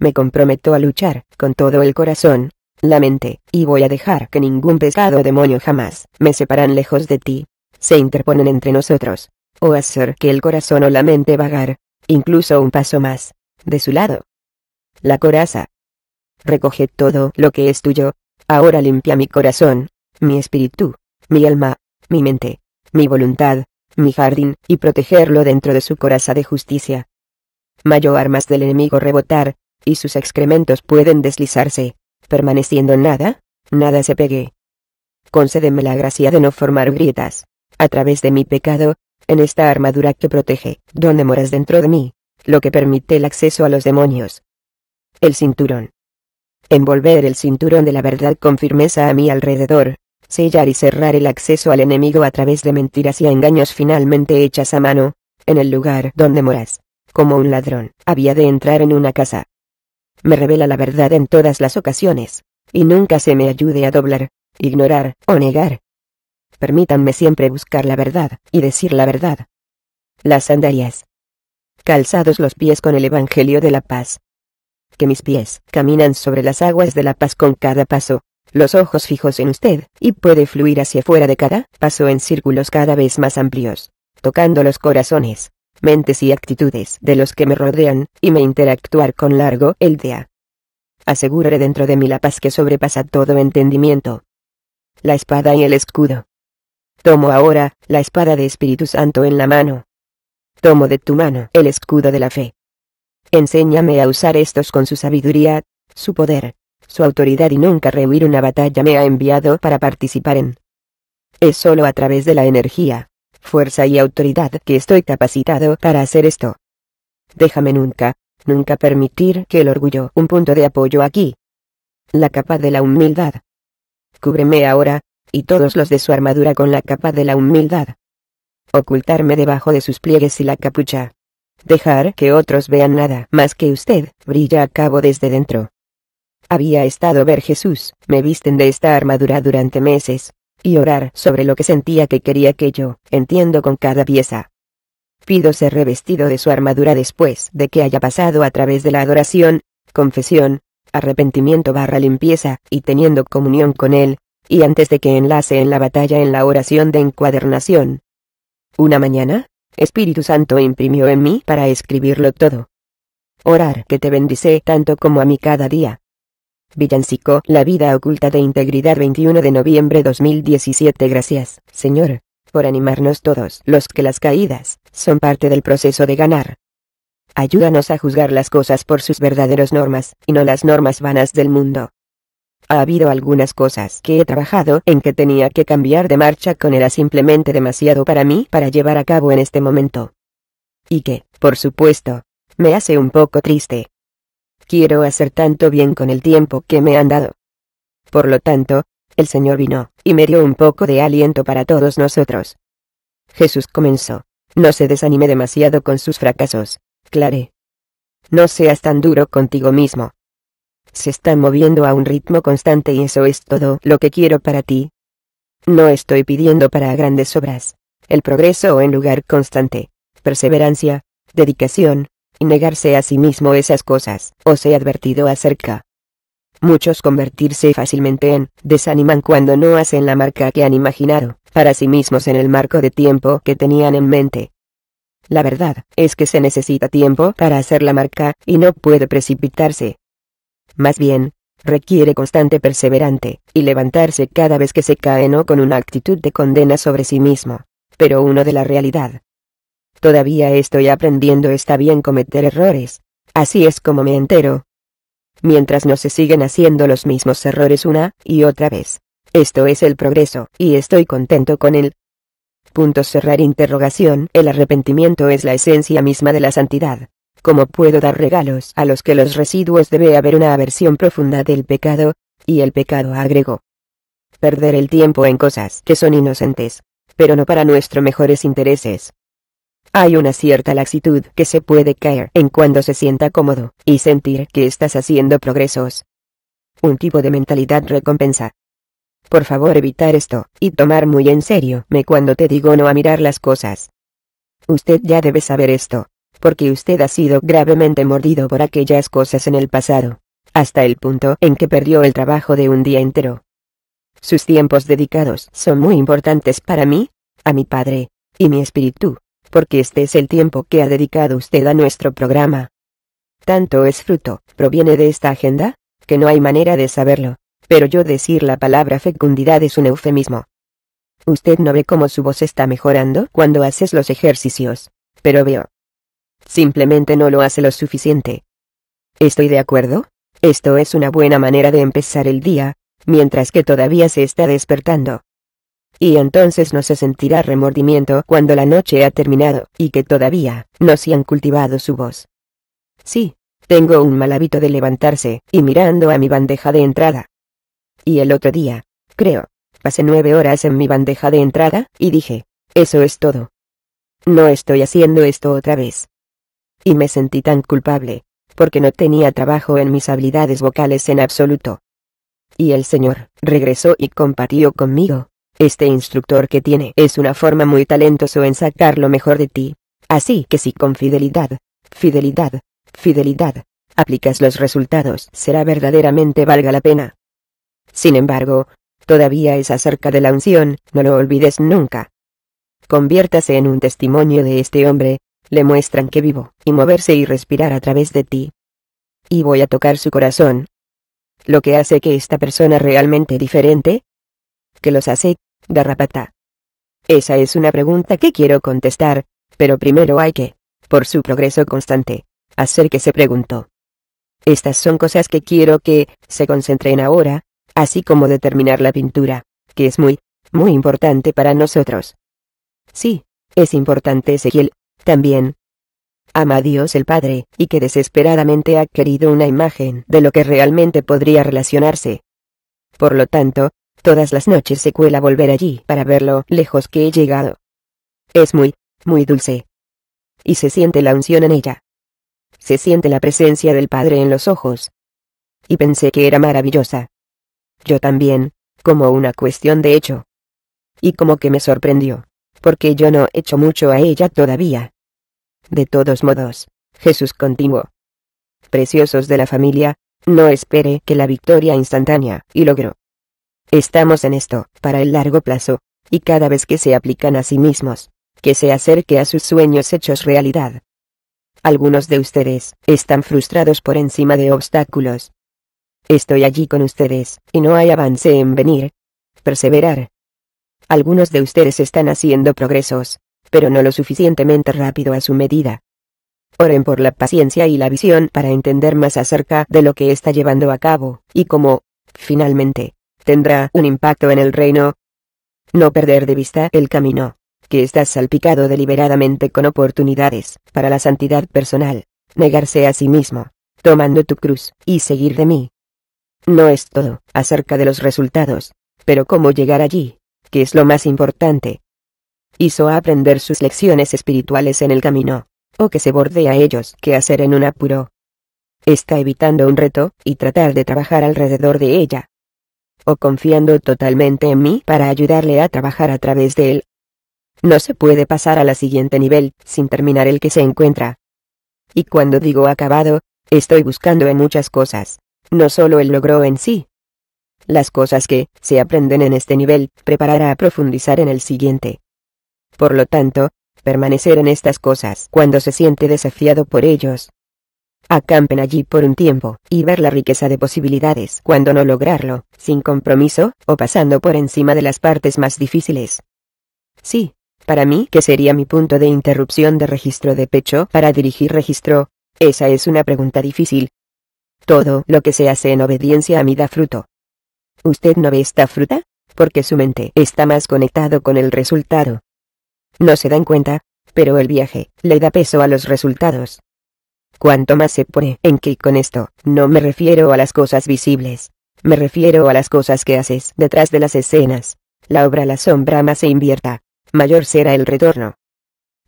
Me comprometo a luchar, con todo el corazón, la mente, y voy a dejar que ningún pescado o demonio jamás me separan lejos de ti, se interponen entre nosotros, o hacer que el corazón o la mente vagar, incluso un paso más, de su lado. La coraza. Recoge todo lo que es tuyo, ahora limpia mi corazón, mi espíritu, mi alma, mi mente, mi voluntad, mi jardín, y protegerlo dentro de su coraza de justicia. Mayo armas del enemigo rebotar, y sus excrementos pueden deslizarse, permaneciendo nada, nada se pegue. Concédeme la gracia de no formar grietas, a través de mi pecado, en esta armadura que protege, donde moras dentro de mí, lo que permite el acceso a los demonios. El cinturón. Envolver el cinturón de la verdad con firmeza a mi alrededor, sellar y cerrar el acceso al enemigo a través de mentiras y engaños finalmente hechas a mano, en el lugar donde moras. Como un ladrón, había de entrar en una casa. Me revela la verdad en todas las ocasiones, y nunca se me ayude a doblar, ignorar o negar. Permítanme siempre buscar la verdad, y decir la verdad. Las andarías Calzados los pies con el Evangelio de la Paz. Que mis pies caminan sobre las aguas de la paz con cada paso, los ojos fijos en usted, y puede fluir hacia fuera de cada paso en círculos cada vez más amplios, tocando los corazones, mentes y actitudes de los que me rodean, y me interactuar con largo el día. Aseguraré dentro de mí la paz que sobrepasa todo entendimiento. La espada y el escudo. Tomo ahora, la espada de Espíritu Santo en la mano. Tomo de tu mano el escudo de la fe. Enséñame a usar estos con su sabiduría, su poder, su autoridad y nunca rehuir una batalla me ha enviado para participar en. Es solo a través de la energía, fuerza y autoridad que estoy capacitado para hacer esto. Déjame nunca, nunca permitir que el orgullo un punto de apoyo aquí. La capa de la humildad. Cúbreme ahora, y todos los de su armadura con la capa de la humildad. Ocultarme debajo de sus pliegues y la capucha. Dejar que otros vean nada más que usted, brilla a cabo desde dentro. Había estado ver Jesús, me visten de esta armadura durante meses, y orar sobre lo que sentía que quería que yo, entiendo con cada pieza. Pido ser revestido de su armadura después de que haya pasado a través de la adoración, confesión, arrepentimiento barra limpieza, y teniendo comunión con Él, y antes de que enlace en la batalla en la oración de encuadernación. Una mañana, Espíritu Santo imprimió en mí para escribirlo todo. Orar que te bendice tanto como a mí cada día. Villancico, La vida oculta de integridad 21 de noviembre 2017 Gracias, Señor, por animarnos todos los que las caídas son parte del proceso de ganar. Ayúdanos a juzgar las cosas por sus verdaderas normas, y no las normas vanas del mundo. Ha habido algunas cosas que he trabajado en que tenía que cambiar de marcha con era simplemente demasiado para mí para llevar a cabo en este momento. Y que, por supuesto, me hace un poco triste. Quiero hacer tanto bien con el tiempo que me han dado. Por lo tanto, el Señor vino, y me dio un poco de aliento para todos nosotros. Jesús comenzó. No se desanime demasiado con sus fracasos, Clare. No seas tan duro contigo mismo. Se está moviendo a un ritmo constante y eso es todo lo que quiero para ti. No estoy pidiendo para grandes obras. El progreso en lugar constante. Perseverancia, dedicación, y negarse a sí mismo esas cosas, os he advertido acerca. Muchos convertirse fácilmente en desaniman cuando no hacen la marca que han imaginado, para sí mismos en el marco de tiempo que tenían en mente. La verdad, es que se necesita tiempo para hacer la marca, y no puede precipitarse. Más bien, requiere constante perseverante, y levantarse cada vez que se cae no con una actitud de condena sobre sí mismo, pero uno de la realidad, Todavía estoy aprendiendo está bien cometer errores. Así es como me entero. Mientras no se siguen haciendo los mismos errores una y otra vez. Esto es el progreso, y estoy contento con él. Punto cerrar interrogación. El arrepentimiento es la esencia misma de la santidad. ¿Cómo puedo dar regalos a los que los residuos debe haber una aversión profunda del pecado? Y el pecado agregó. Perder el tiempo en cosas que son inocentes, pero no para nuestros mejores intereses. Hay una cierta laxitud que se puede caer en cuando se sienta cómodo y sentir que estás haciendo progresos. Un tipo de mentalidad recompensa. Por favor evitar esto, y tomar muy en serio me cuando te digo no a mirar las cosas. Usted ya debe saber esto, porque usted ha sido gravemente mordido por aquellas cosas en el pasado, hasta el punto en que perdió el trabajo de un día entero. Sus tiempos dedicados son muy importantes para mí, a mi padre, y mi espíritu porque este es el tiempo que ha dedicado usted a nuestro programa. Tanto es fruto, proviene de esta agenda, que no hay manera de saberlo, pero yo decir la palabra fecundidad es un eufemismo. Usted no ve cómo su voz está mejorando cuando haces los ejercicios, pero veo. Simplemente no lo hace lo suficiente. Estoy de acuerdo, esto es una buena manera de empezar el día, mientras que todavía se está despertando y entonces no se sentirá remordimiento cuando la noche ha terminado, y que todavía, no se han cultivado su voz. Sí, tengo un mal hábito de levantarse, y mirando a mi bandeja de entrada. Y el otro día, creo, pasé nueve horas en mi bandeja de entrada, y dije, eso es todo. No estoy haciendo esto otra vez. Y me sentí tan culpable, porque no tenía trabajo en mis habilidades vocales en absoluto. Y el Señor regresó y compartió conmigo, este instructor que tiene es una forma muy talentoso en sacar lo mejor de ti. Así que si con fidelidad, fidelidad, fidelidad, aplicas los resultados, será verdaderamente valga la pena. Sin embargo, todavía es acerca de la unción, no lo olvides nunca. Conviértase en un testimonio de este hombre, le muestran que vivo, y moverse y respirar a través de ti. Y voy a tocar su corazón. Lo que hace que esta persona realmente diferente, que los hace garrapata? Esa es una pregunta que quiero contestar, pero primero hay que, por su progreso constante, hacer que se preguntó. Estas son cosas que quiero que se concentren ahora, así como determinar la pintura, que es muy, muy importante para nosotros. Sí, es importante Ezequiel, también. Ama a Dios el Padre, y que desesperadamente ha querido una imagen de lo que realmente podría relacionarse. Por lo tanto, Todas las noches se cuela volver allí para ver lo lejos que he llegado. Es muy, muy dulce. Y se siente la unción en ella. Se siente la presencia del Padre en los ojos. Y pensé que era maravillosa. Yo también, como una cuestión de hecho. Y como que me sorprendió, porque yo no he hecho mucho a ella todavía. De todos modos, Jesús continuó. Preciosos de la familia, no espere que la victoria instantánea, y logro, Estamos en esto, para el largo plazo, y cada vez que se aplican a sí mismos, que se acerque a sus sueños hechos realidad. Algunos de ustedes están frustrados por encima de obstáculos. Estoy allí con ustedes, y no hay avance en venir. Perseverar. Algunos de ustedes están haciendo progresos, pero no lo suficientemente rápido a su medida. Oren por la paciencia y la visión para entender más acerca de lo que está llevando a cabo, y cómo, finalmente, tendrá un impacto en el reino. No perder de vista el camino, que está salpicado deliberadamente con oportunidades para la santidad personal, negarse a sí mismo, tomando tu cruz, y seguir de mí. No es todo acerca de los resultados, pero cómo llegar allí, que es lo más importante. Hizo aprender sus lecciones espirituales en el camino, o que se bordea a ellos que hacer en un apuro. Está evitando un reto, y tratar de trabajar alrededor de ella, o confiando totalmente en mí para ayudarle a trabajar a través de él. No se puede pasar a la siguiente nivel sin terminar el que se encuentra. Y cuando digo acabado, estoy buscando en muchas cosas, no solo el logro en sí. Las cosas que se aprenden en este nivel preparará a profundizar en el siguiente. Por lo tanto, permanecer en estas cosas cuando se siente desafiado por ellos, Acampen allí por un tiempo, y ver la riqueza de posibilidades cuando no lograrlo, sin compromiso, o pasando por encima de las partes más difíciles. Sí, para mí, que sería mi punto de interrupción de registro de pecho para dirigir registro? Esa es una pregunta difícil. Todo lo que se hace en obediencia a mí da fruto. ¿Usted no ve esta fruta? Porque su mente está más conectado con el resultado. No se dan cuenta, pero el viaje le da peso a los resultados. Cuanto más se pone en que con esto, no me refiero a las cosas visibles. Me refiero a las cosas que haces detrás de las escenas. La obra la sombra más se invierta, mayor será el retorno.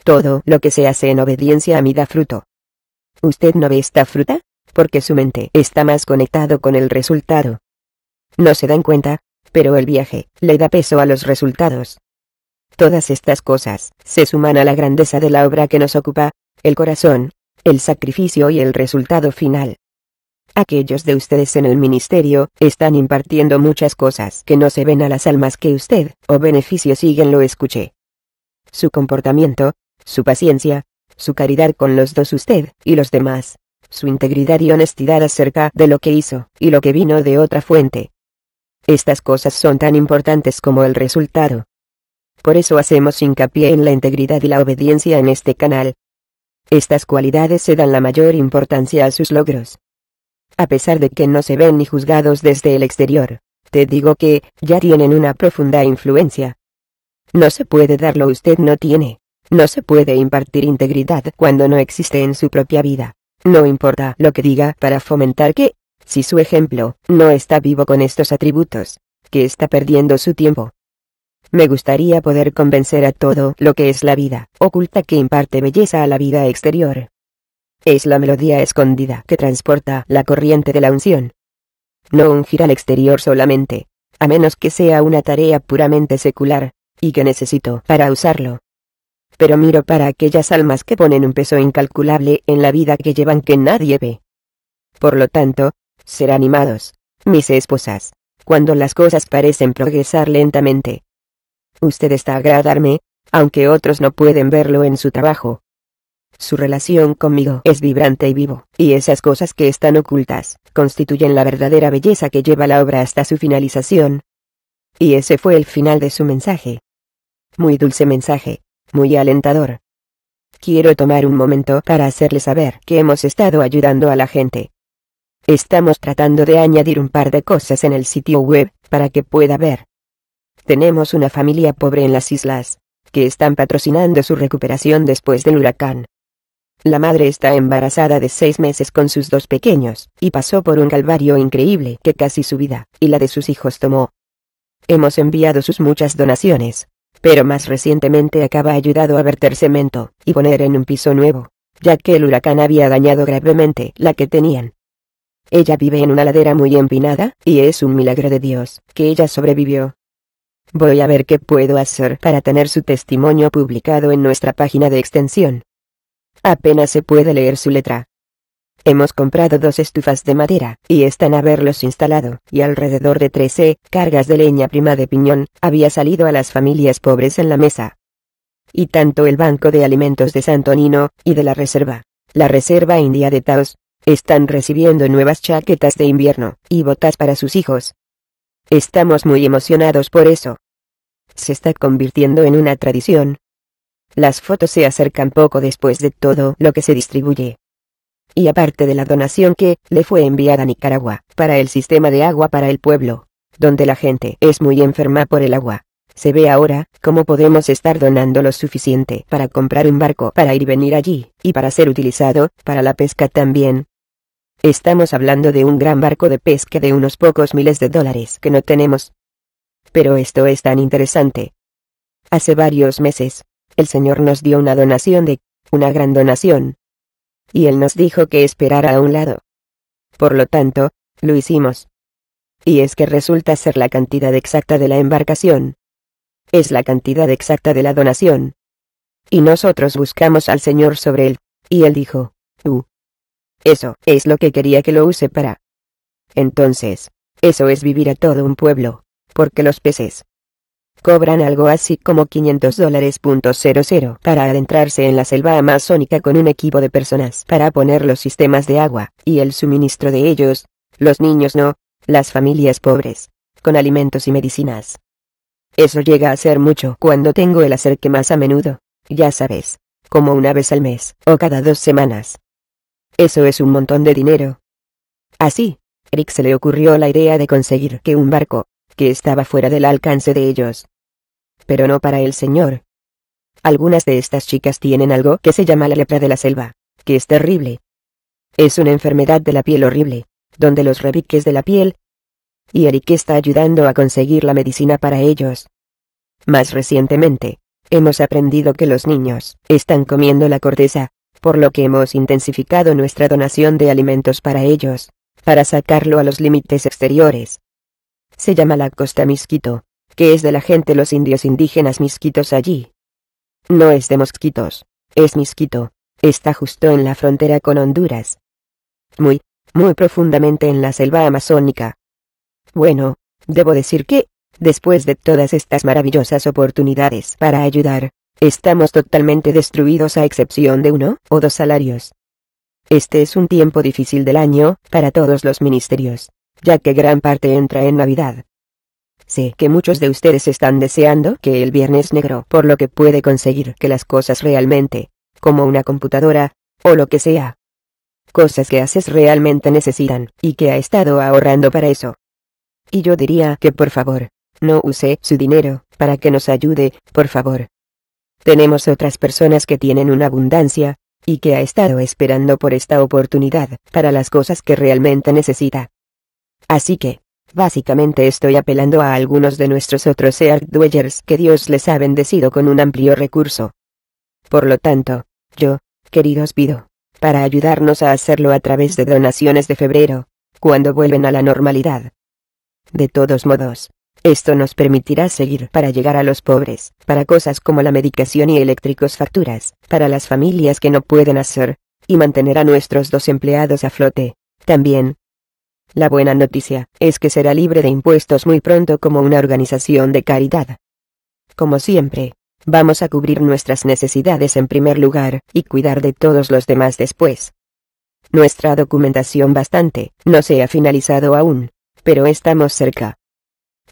Todo lo que se hace en obediencia a mí da fruto. ¿Usted no ve esta fruta? Porque su mente está más conectado con el resultado. No se dan cuenta, pero el viaje le da peso a los resultados. Todas estas cosas se suman a la grandeza de la obra que nos ocupa, el corazón el sacrificio y el resultado final. Aquellos de ustedes en el ministerio, están impartiendo muchas cosas que no se ven a las almas que usted, o beneficio siguen lo escuché. Su comportamiento, su paciencia, su caridad con los dos usted, y los demás, su integridad y honestidad acerca de lo que hizo, y lo que vino de otra fuente. Estas cosas son tan importantes como el resultado. Por eso hacemos hincapié en la integridad y la obediencia en este canal, estas cualidades se dan la mayor importancia a sus logros. A pesar de que no se ven ni juzgados desde el exterior, te digo que, ya tienen una profunda influencia. No se puede dar lo usted no tiene. No se puede impartir integridad cuando no existe en su propia vida. No importa lo que diga para fomentar que, si su ejemplo, no está vivo con estos atributos, que está perdiendo su tiempo. Me gustaría poder convencer a todo lo que es la vida oculta que imparte belleza a la vida exterior. Es la melodía escondida que transporta la corriente de la unción. No ungir al exterior solamente, a menos que sea una tarea puramente secular, y que necesito para usarlo. Pero miro para aquellas almas que ponen un peso incalculable en la vida que llevan que nadie ve. Por lo tanto, ser animados, mis esposas, cuando las cosas parecen progresar lentamente, Usted está a agradarme, aunque otros no pueden verlo en su trabajo. Su relación conmigo es vibrante y vivo, y esas cosas que están ocultas, constituyen la verdadera belleza que lleva la obra hasta su finalización. Y ese fue el final de su mensaje. Muy dulce mensaje, muy alentador. Quiero tomar un momento para hacerle saber que hemos estado ayudando a la gente. Estamos tratando de añadir un par de cosas en el sitio web, para que pueda ver tenemos una familia pobre en las islas, que están patrocinando su recuperación después del huracán. La madre está embarazada de seis meses con sus dos pequeños, y pasó por un calvario increíble que casi su vida y la de sus hijos tomó. Hemos enviado sus muchas donaciones, pero más recientemente acaba ayudado a verter cemento y poner en un piso nuevo, ya que el huracán había dañado gravemente la que tenían. Ella vive en una ladera muy empinada, y es un milagro de Dios que ella sobrevivió. Voy a ver qué puedo hacer para tener su testimonio publicado en nuestra página de extensión. Apenas se puede leer su letra. Hemos comprado dos estufas de madera, y están a verlos instalado, y alrededor de 13 cargas de leña prima de piñón, había salido a las familias pobres en la mesa. Y tanto el Banco de Alimentos de Santonino, y de la Reserva, la Reserva India de Taos, están recibiendo nuevas chaquetas de invierno, y botas para sus hijos, Estamos muy emocionados por eso. Se está convirtiendo en una tradición. Las fotos se acercan poco después de todo lo que se distribuye. Y aparte de la donación que le fue enviada a Nicaragua para el sistema de agua para el pueblo, donde la gente es muy enferma por el agua, se ve ahora cómo podemos estar donando lo suficiente para comprar un barco para ir y venir allí, y para ser utilizado para la pesca también. Estamos hablando de un gran barco de pesca de unos pocos miles de dólares que no tenemos. Pero esto es tan interesante. Hace varios meses, el Señor nos dio una donación de, una gran donación. Y Él nos dijo que esperara a un lado. Por lo tanto, lo hicimos. Y es que resulta ser la cantidad exacta de la embarcación. Es la cantidad exacta de la donación. Y nosotros buscamos al Señor sobre él, y él dijo, tú, eso es lo que quería que lo use para. Entonces, eso es vivir a todo un pueblo, porque los peces cobran algo así como 500 dólares para adentrarse en la selva amazónica con un equipo de personas para poner los sistemas de agua y el suministro de ellos, los niños no, las familias pobres, con alimentos y medicinas. Eso llega a ser mucho cuando tengo el hacer que más a menudo, ya sabes, como una vez al mes o cada dos semanas. Eso es un montón de dinero. Así, Eric se le ocurrió la idea de conseguir que un barco, que estaba fuera del alcance de ellos. Pero no para el señor. Algunas de estas chicas tienen algo que se llama la lepra de la selva, que es terrible. Es una enfermedad de la piel horrible, donde los rebiques de la piel. Y Eric está ayudando a conseguir la medicina para ellos. Más recientemente, hemos aprendido que los niños están comiendo la corteza por lo que hemos intensificado nuestra donación de alimentos para ellos, para sacarlo a los límites exteriores. Se llama la costa misquito, que es de la gente los indios indígenas misquitos allí. No es de mosquitos, es misquito, está justo en la frontera con Honduras. Muy, muy profundamente en la selva amazónica. Bueno, debo decir que, después de todas estas maravillosas oportunidades para ayudar, Estamos totalmente destruidos a excepción de uno o dos salarios. Este es un tiempo difícil del año, para todos los ministerios, ya que gran parte entra en Navidad. Sé que muchos de ustedes están deseando que el viernes negro, por lo que puede conseguir que las cosas realmente, como una computadora, o lo que sea. Cosas que haces realmente necesitan, y que ha estado ahorrando para eso. Y yo diría que por favor, no use su dinero, para que nos ayude, por favor. Tenemos otras personas que tienen una abundancia, y que ha estado esperando por esta oportunidad, para las cosas que realmente necesita. Así que, básicamente estoy apelando a algunos de nuestros otros Earth Dwellers que Dios les ha bendecido con un amplio recurso. Por lo tanto, yo, queridos pido, para ayudarnos a hacerlo a través de donaciones de febrero, cuando vuelven a la normalidad. De todos modos, esto nos permitirá seguir para llegar a los pobres, para cosas como la medicación y eléctricos facturas, para las familias que no pueden hacer, y mantener a nuestros dos empleados a flote. También, la buena noticia es que será libre de impuestos muy pronto como una organización de caridad. Como siempre, vamos a cubrir nuestras necesidades en primer lugar y cuidar de todos los demás después. Nuestra documentación bastante no se ha finalizado aún, pero estamos cerca.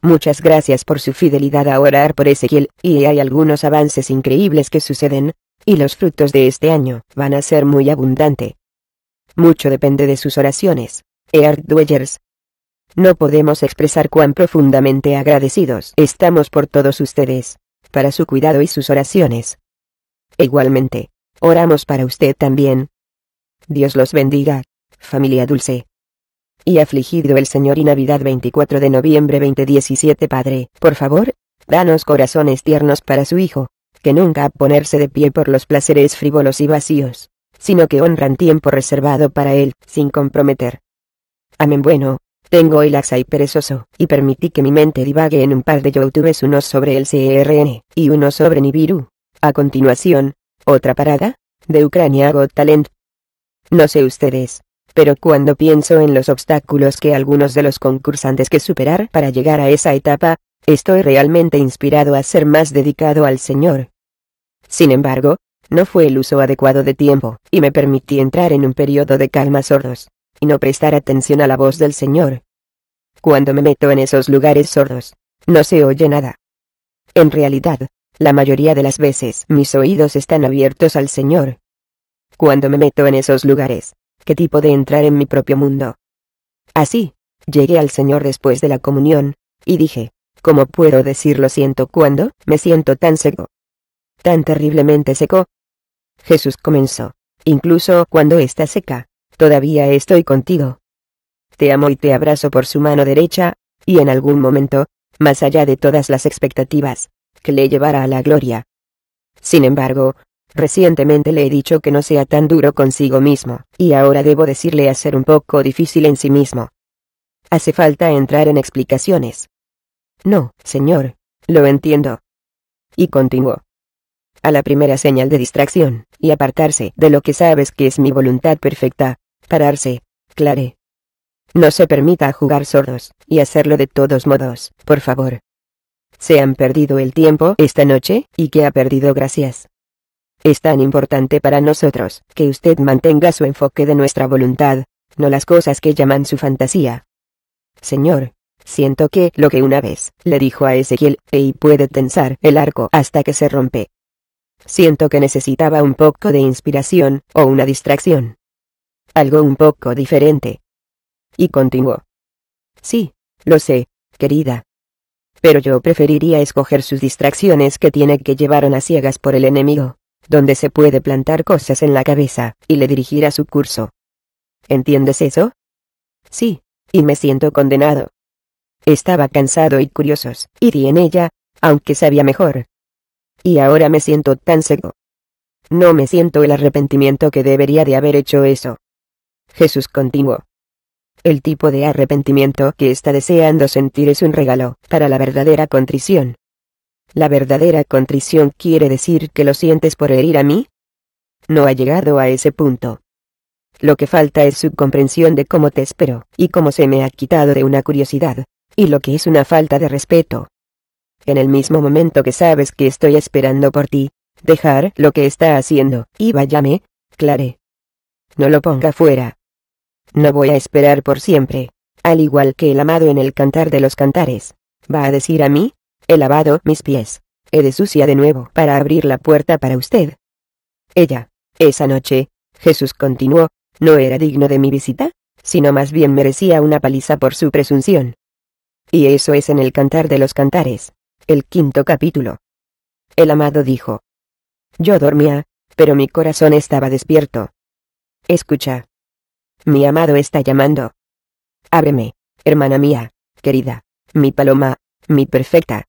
Muchas gracias por su fidelidad a orar por Ezequiel, y hay algunos avances increíbles que suceden, y los frutos de este año van a ser muy abundante. Mucho depende de sus oraciones. Eart Dwellers. No podemos expresar cuán profundamente agradecidos estamos por todos ustedes, para su cuidado y sus oraciones. Igualmente, oramos para usted también. Dios los bendiga, familia dulce y afligido el Señor y Navidad 24 de noviembre 2017 Padre, por favor, danos corazones tiernos para su Hijo, que nunca ponerse de pie por los placeres frívolos y vacíos, sino que honran tiempo reservado para él, sin comprometer. Amén bueno, tengo el axa y perezoso, y permití que mi mente divague en un par de youtubers unos sobre el CRN, y uno sobre Nibiru. A continuación, otra parada, de Ucrania Got Talent. No sé ustedes, pero cuando pienso en los obstáculos que algunos de los concursantes que superar para llegar a esa etapa, estoy realmente inspirado a ser más dedicado al Señor. Sin embargo, no fue el uso adecuado de tiempo, y me permití entrar en un periodo de calma sordos, y no prestar atención a la voz del Señor. Cuando me meto en esos lugares sordos, no se oye nada. En realidad, la mayoría de las veces mis oídos están abiertos al Señor. Cuando me meto en esos lugares, qué tipo de entrar en mi propio mundo. Así, llegué al Señor después de la comunión, y dije, ¿cómo puedo decir lo siento cuando me siento tan seco? Tan terriblemente seco. Jesús comenzó, incluso cuando está seca, todavía estoy contigo. Te amo y te abrazo por su mano derecha, y en algún momento, más allá de todas las expectativas, que le llevará a la gloria. Sin embargo, Recientemente le he dicho que no sea tan duro consigo mismo, y ahora debo decirle a ser un poco difícil en sí mismo. Hace falta entrar en explicaciones. No, señor. Lo entiendo. Y continuó. A la primera señal de distracción, y apartarse de lo que sabes que es mi voluntad perfecta, pararse, clare. No se permita jugar sordos, y hacerlo de todos modos, por favor. ¿Se han perdido el tiempo esta noche, y que ha perdido gracias? Es tan importante para nosotros que usted mantenga su enfoque de nuestra voluntad, no las cosas que llaman su fantasía. Señor, siento que lo que una vez le dijo a Ezequiel, y puede tensar el arco hasta que se rompe. Siento que necesitaba un poco de inspiración, o una distracción. Algo un poco diferente. Y continuó. Sí, lo sé, querida. Pero yo preferiría escoger sus distracciones que tiene que llevaron a ciegas por el enemigo donde se puede plantar cosas en la cabeza, y le dirigirá su curso. ¿Entiendes eso? Sí, y me siento condenado. Estaba cansado y curiosos, y di en ella, aunque sabía mejor. Y ahora me siento tan cego. No me siento el arrepentimiento que debería de haber hecho eso. Jesús continuó. El tipo de arrepentimiento que está deseando sentir es un regalo, para la verdadera contrición. La verdadera contrición quiere decir que lo sientes por herir a mí. No ha llegado a ese punto. Lo que falta es su comprensión de cómo te espero, y cómo se me ha quitado de una curiosidad, y lo que es una falta de respeto. En el mismo momento que sabes que estoy esperando por ti, dejar lo que está haciendo, y váyame, Clare. No lo ponga fuera. No voy a esperar por siempre, al igual que el amado en el cantar de los cantares. ¿Va a decir a mí, He lavado mis pies. He de sucia de nuevo para abrir la puerta para usted. Ella. Esa noche, Jesús continuó, no era digno de mi visita, sino más bien merecía una paliza por su presunción. Y eso es en el Cantar de los Cantares, el quinto capítulo. El amado dijo. Yo dormía, pero mi corazón estaba despierto. Escucha. Mi amado está llamando. Ábreme, hermana mía, querida, mi paloma, mi perfecta.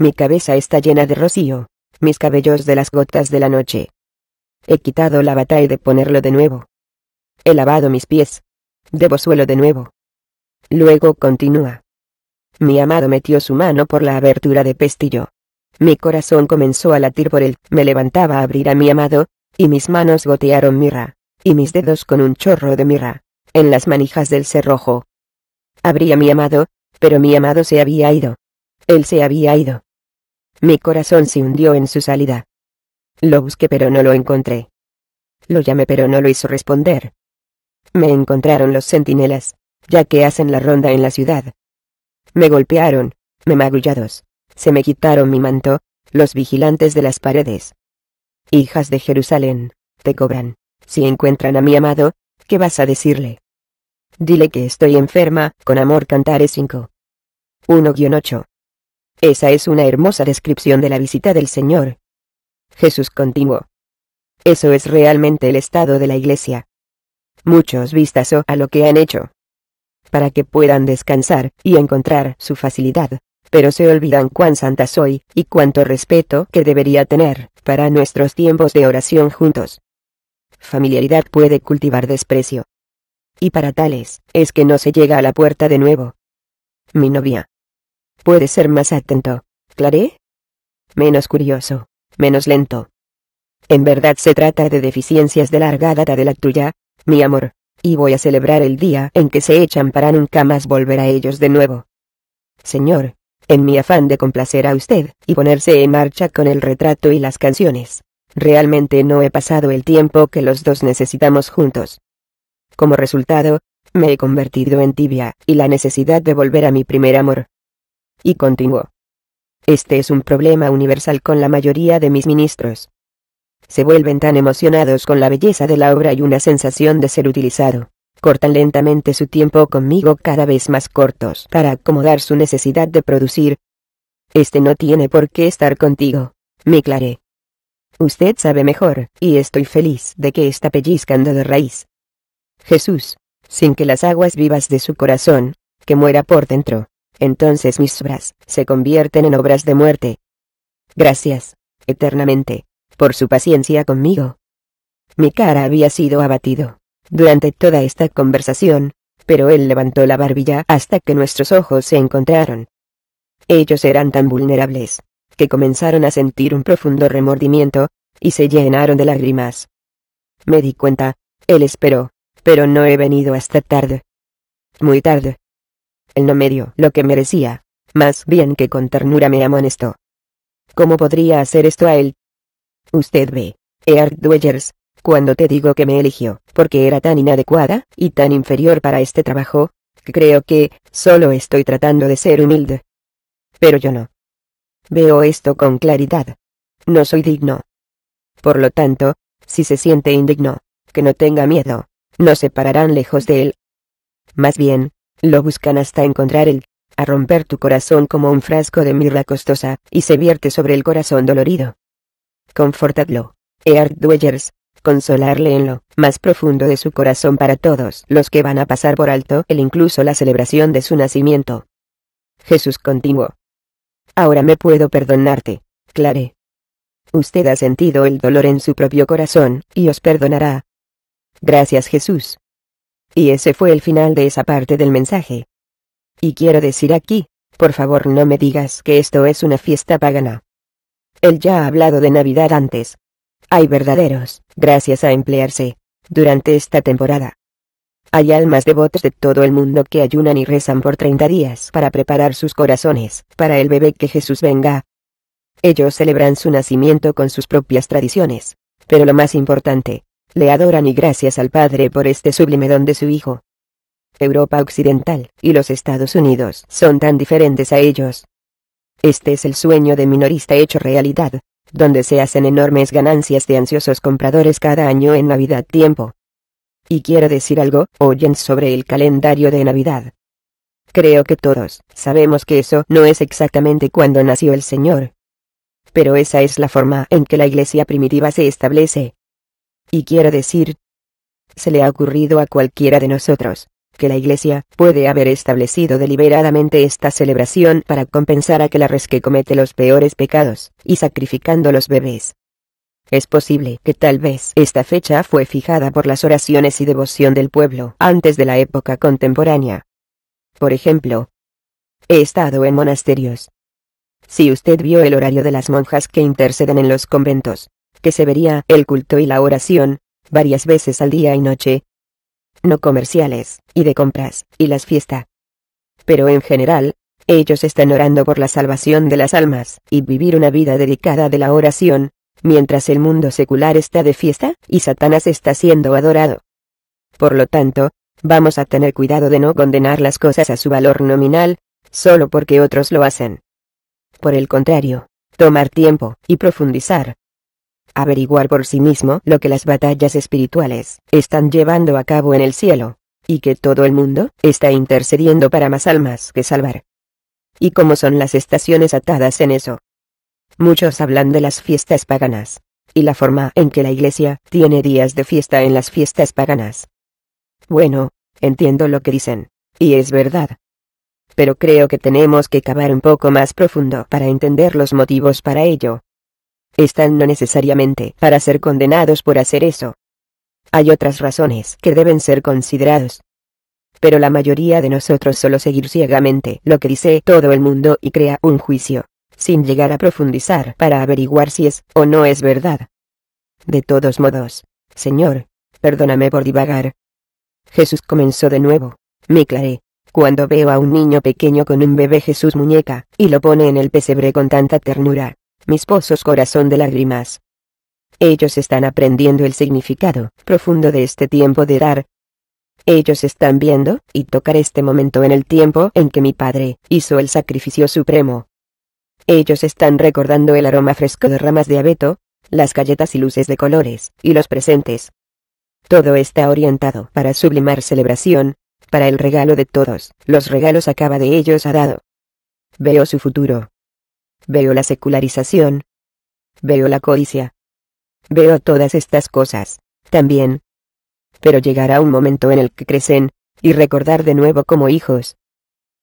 Mi cabeza está llena de rocío, mis cabellos de las gotas de la noche. He quitado la bata y de ponerlo de nuevo. He lavado mis pies. Debo suelo de nuevo. Luego continúa. Mi amado metió su mano por la abertura de pestillo. Mi corazón comenzó a latir por él, me levantaba a abrir a mi amado, y mis manos gotearon mirra, y mis dedos con un chorro de mirra, en las manijas del cerrojo. Abrí a mi amado, pero mi amado se había ido. Él se había ido. Mi corazón se hundió en su salida. Lo busqué pero no lo encontré. Lo llamé pero no lo hizo responder. Me encontraron los centinelas, ya que hacen la ronda en la ciudad. Me golpearon, me magullados, se me quitaron mi manto, los vigilantes de las paredes. Hijas de Jerusalén, te cobran. Si encuentran a mi amado, ¿qué vas a decirle? Dile que estoy enferma, con amor cantaré 5. 1-8. Esa es una hermosa descripción de la visita del Señor. Jesús continuó. Eso es realmente el estado de la Iglesia. Muchos vistazo a lo que han hecho. Para que puedan descansar y encontrar su facilidad, pero se olvidan cuán santa soy y cuánto respeto que debería tener para nuestros tiempos de oración juntos. Familiaridad puede cultivar desprecio. Y para tales, es que no se llega a la puerta de nuevo. Mi novia. Puede ser más atento, ¿claré? Menos curioso, menos lento. En verdad se trata de deficiencias de larga data de la tuya, mi amor, y voy a celebrar el día en que se echan para nunca más volver a ellos de nuevo. Señor, en mi afán de complacer a usted y ponerse en marcha con el retrato y las canciones, realmente no he pasado el tiempo que los dos necesitamos juntos. Como resultado, me he convertido en tibia y la necesidad de volver a mi primer amor, y continuó. Este es un problema universal con la mayoría de mis ministros. Se vuelven tan emocionados con la belleza de la obra y una sensación de ser utilizado. Cortan lentamente su tiempo conmigo cada vez más cortos para acomodar su necesidad de producir. Este no tiene por qué estar contigo, me claré. Usted sabe mejor, y estoy feliz de que está pellizcando de raíz. Jesús, sin que las aguas vivas de su corazón, que muera por dentro, entonces mis obras se convierten en obras de muerte. Gracias, eternamente, por su paciencia conmigo. Mi cara había sido abatido durante toda esta conversación, pero él levantó la barbilla hasta que nuestros ojos se encontraron. Ellos eran tan vulnerables, que comenzaron a sentir un profundo remordimiento, y se llenaron de lágrimas. Me di cuenta, él esperó, pero no he venido hasta tarde. Muy tarde. Él no me dio lo que merecía. Más bien que con ternura me amonestó. ¿Cómo podría hacer esto a él? Usted ve, Eart Dwellers, cuando te digo que me eligió, porque era tan inadecuada, y tan inferior para este trabajo, creo que, solo estoy tratando de ser humilde. Pero yo no. Veo esto con claridad. No soy digno. Por lo tanto, si se siente indigno, que no tenga miedo, no se pararán lejos de él. Más bien, lo buscan hasta encontrar el, a romper tu corazón como un frasco de mirra costosa, y se vierte sobre el corazón dolorido. Confortadlo. Earth Dwellers, consolarle en lo más profundo de su corazón para todos los que van a pasar por alto el incluso la celebración de su nacimiento. Jesús continuó. Ahora me puedo perdonarte, Clare. Usted ha sentido el dolor en su propio corazón, y os perdonará. Gracias Jesús. Y ese fue el final de esa parte del mensaje. Y quiero decir aquí, por favor no me digas que esto es una fiesta pagana. Él ya ha hablado de Navidad antes. Hay verdaderos, gracias a emplearse, durante esta temporada. Hay almas devotas de todo el mundo que ayunan y rezan por 30 días para preparar sus corazones para el bebé que Jesús venga. Ellos celebran su nacimiento con sus propias tradiciones, pero lo más importante, le adoran y gracias al Padre por este sublime don de su Hijo. Europa Occidental y los Estados Unidos son tan diferentes a ellos. Este es el sueño de minorista hecho realidad, donde se hacen enormes ganancias de ansiosos compradores cada año en Navidad tiempo. Y quiero decir algo, oyen sobre el calendario de Navidad. Creo que todos sabemos que eso no es exactamente cuando nació el Señor. Pero esa es la forma en que la iglesia primitiva se establece, y quiero decir, se le ha ocurrido a cualquiera de nosotros, que la Iglesia puede haber establecido deliberadamente esta celebración para compensar a res que comete los peores pecados, y sacrificando los bebés. Es posible que tal vez esta fecha fue fijada por las oraciones y devoción del pueblo antes de la época contemporánea. Por ejemplo, he estado en monasterios. Si usted vio el horario de las monjas que interceden en los conventos, que se vería el culto y la oración, varias veces al día y noche. No comerciales, y de compras, y las fiestas. Pero en general, ellos están orando por la salvación de las almas, y vivir una vida dedicada de la oración, mientras el mundo secular está de fiesta, y Satanás está siendo adorado. Por lo tanto, vamos a tener cuidado de no condenar las cosas a su valor nominal, solo porque otros lo hacen. Por el contrario, tomar tiempo y profundizar averiguar por sí mismo lo que las batallas espirituales están llevando a cabo en el cielo, y que todo el mundo está intercediendo para más almas que salvar. ¿Y cómo son las estaciones atadas en eso? Muchos hablan de las fiestas paganas, y la forma en que la Iglesia tiene días de fiesta en las fiestas paganas. Bueno, entiendo lo que dicen, y es verdad. Pero creo que tenemos que cavar un poco más profundo para entender los motivos para ello están no necesariamente para ser condenados por hacer eso. Hay otras razones que deben ser considerados. Pero la mayoría de nosotros solo seguir ciegamente lo que dice todo el mundo y crea un juicio, sin llegar a profundizar para averiguar si es o no es verdad. De todos modos, Señor, perdóname por divagar. Jesús comenzó de nuevo. Me claré. Cuando veo a un niño pequeño con un bebé Jesús muñeca, y lo pone en el pesebre con tanta ternura, mis pozos corazón de lágrimas. Ellos están aprendiendo el significado profundo de este tiempo de dar. Ellos están viendo y tocar este momento en el tiempo en que mi padre hizo el sacrificio supremo. Ellos están recordando el aroma fresco de ramas de abeto, las galletas y luces de colores, y los presentes. Todo está orientado para sublimar celebración, para el regalo de todos, los regalos acaba de ellos ha dado. Veo su futuro veo la secularización, veo la codicia, veo todas estas cosas, también. Pero llegará un momento en el que crecen, y recordar de nuevo como hijos.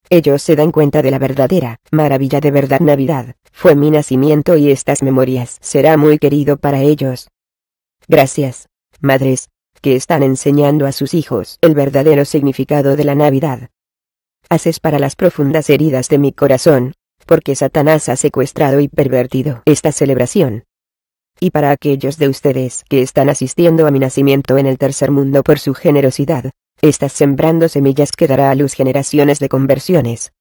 Ellos se dan cuenta de la verdadera maravilla de verdad Navidad, fue mi nacimiento y estas memorias será muy querido para ellos. Gracias, madres, que están enseñando a sus hijos el verdadero significado de la Navidad. Haces para las profundas heridas de mi corazón, porque Satanás ha secuestrado y pervertido esta celebración. Y para aquellos de ustedes que están asistiendo a mi nacimiento en el tercer mundo por su generosidad, estás sembrando semillas que dará a luz generaciones de conversiones.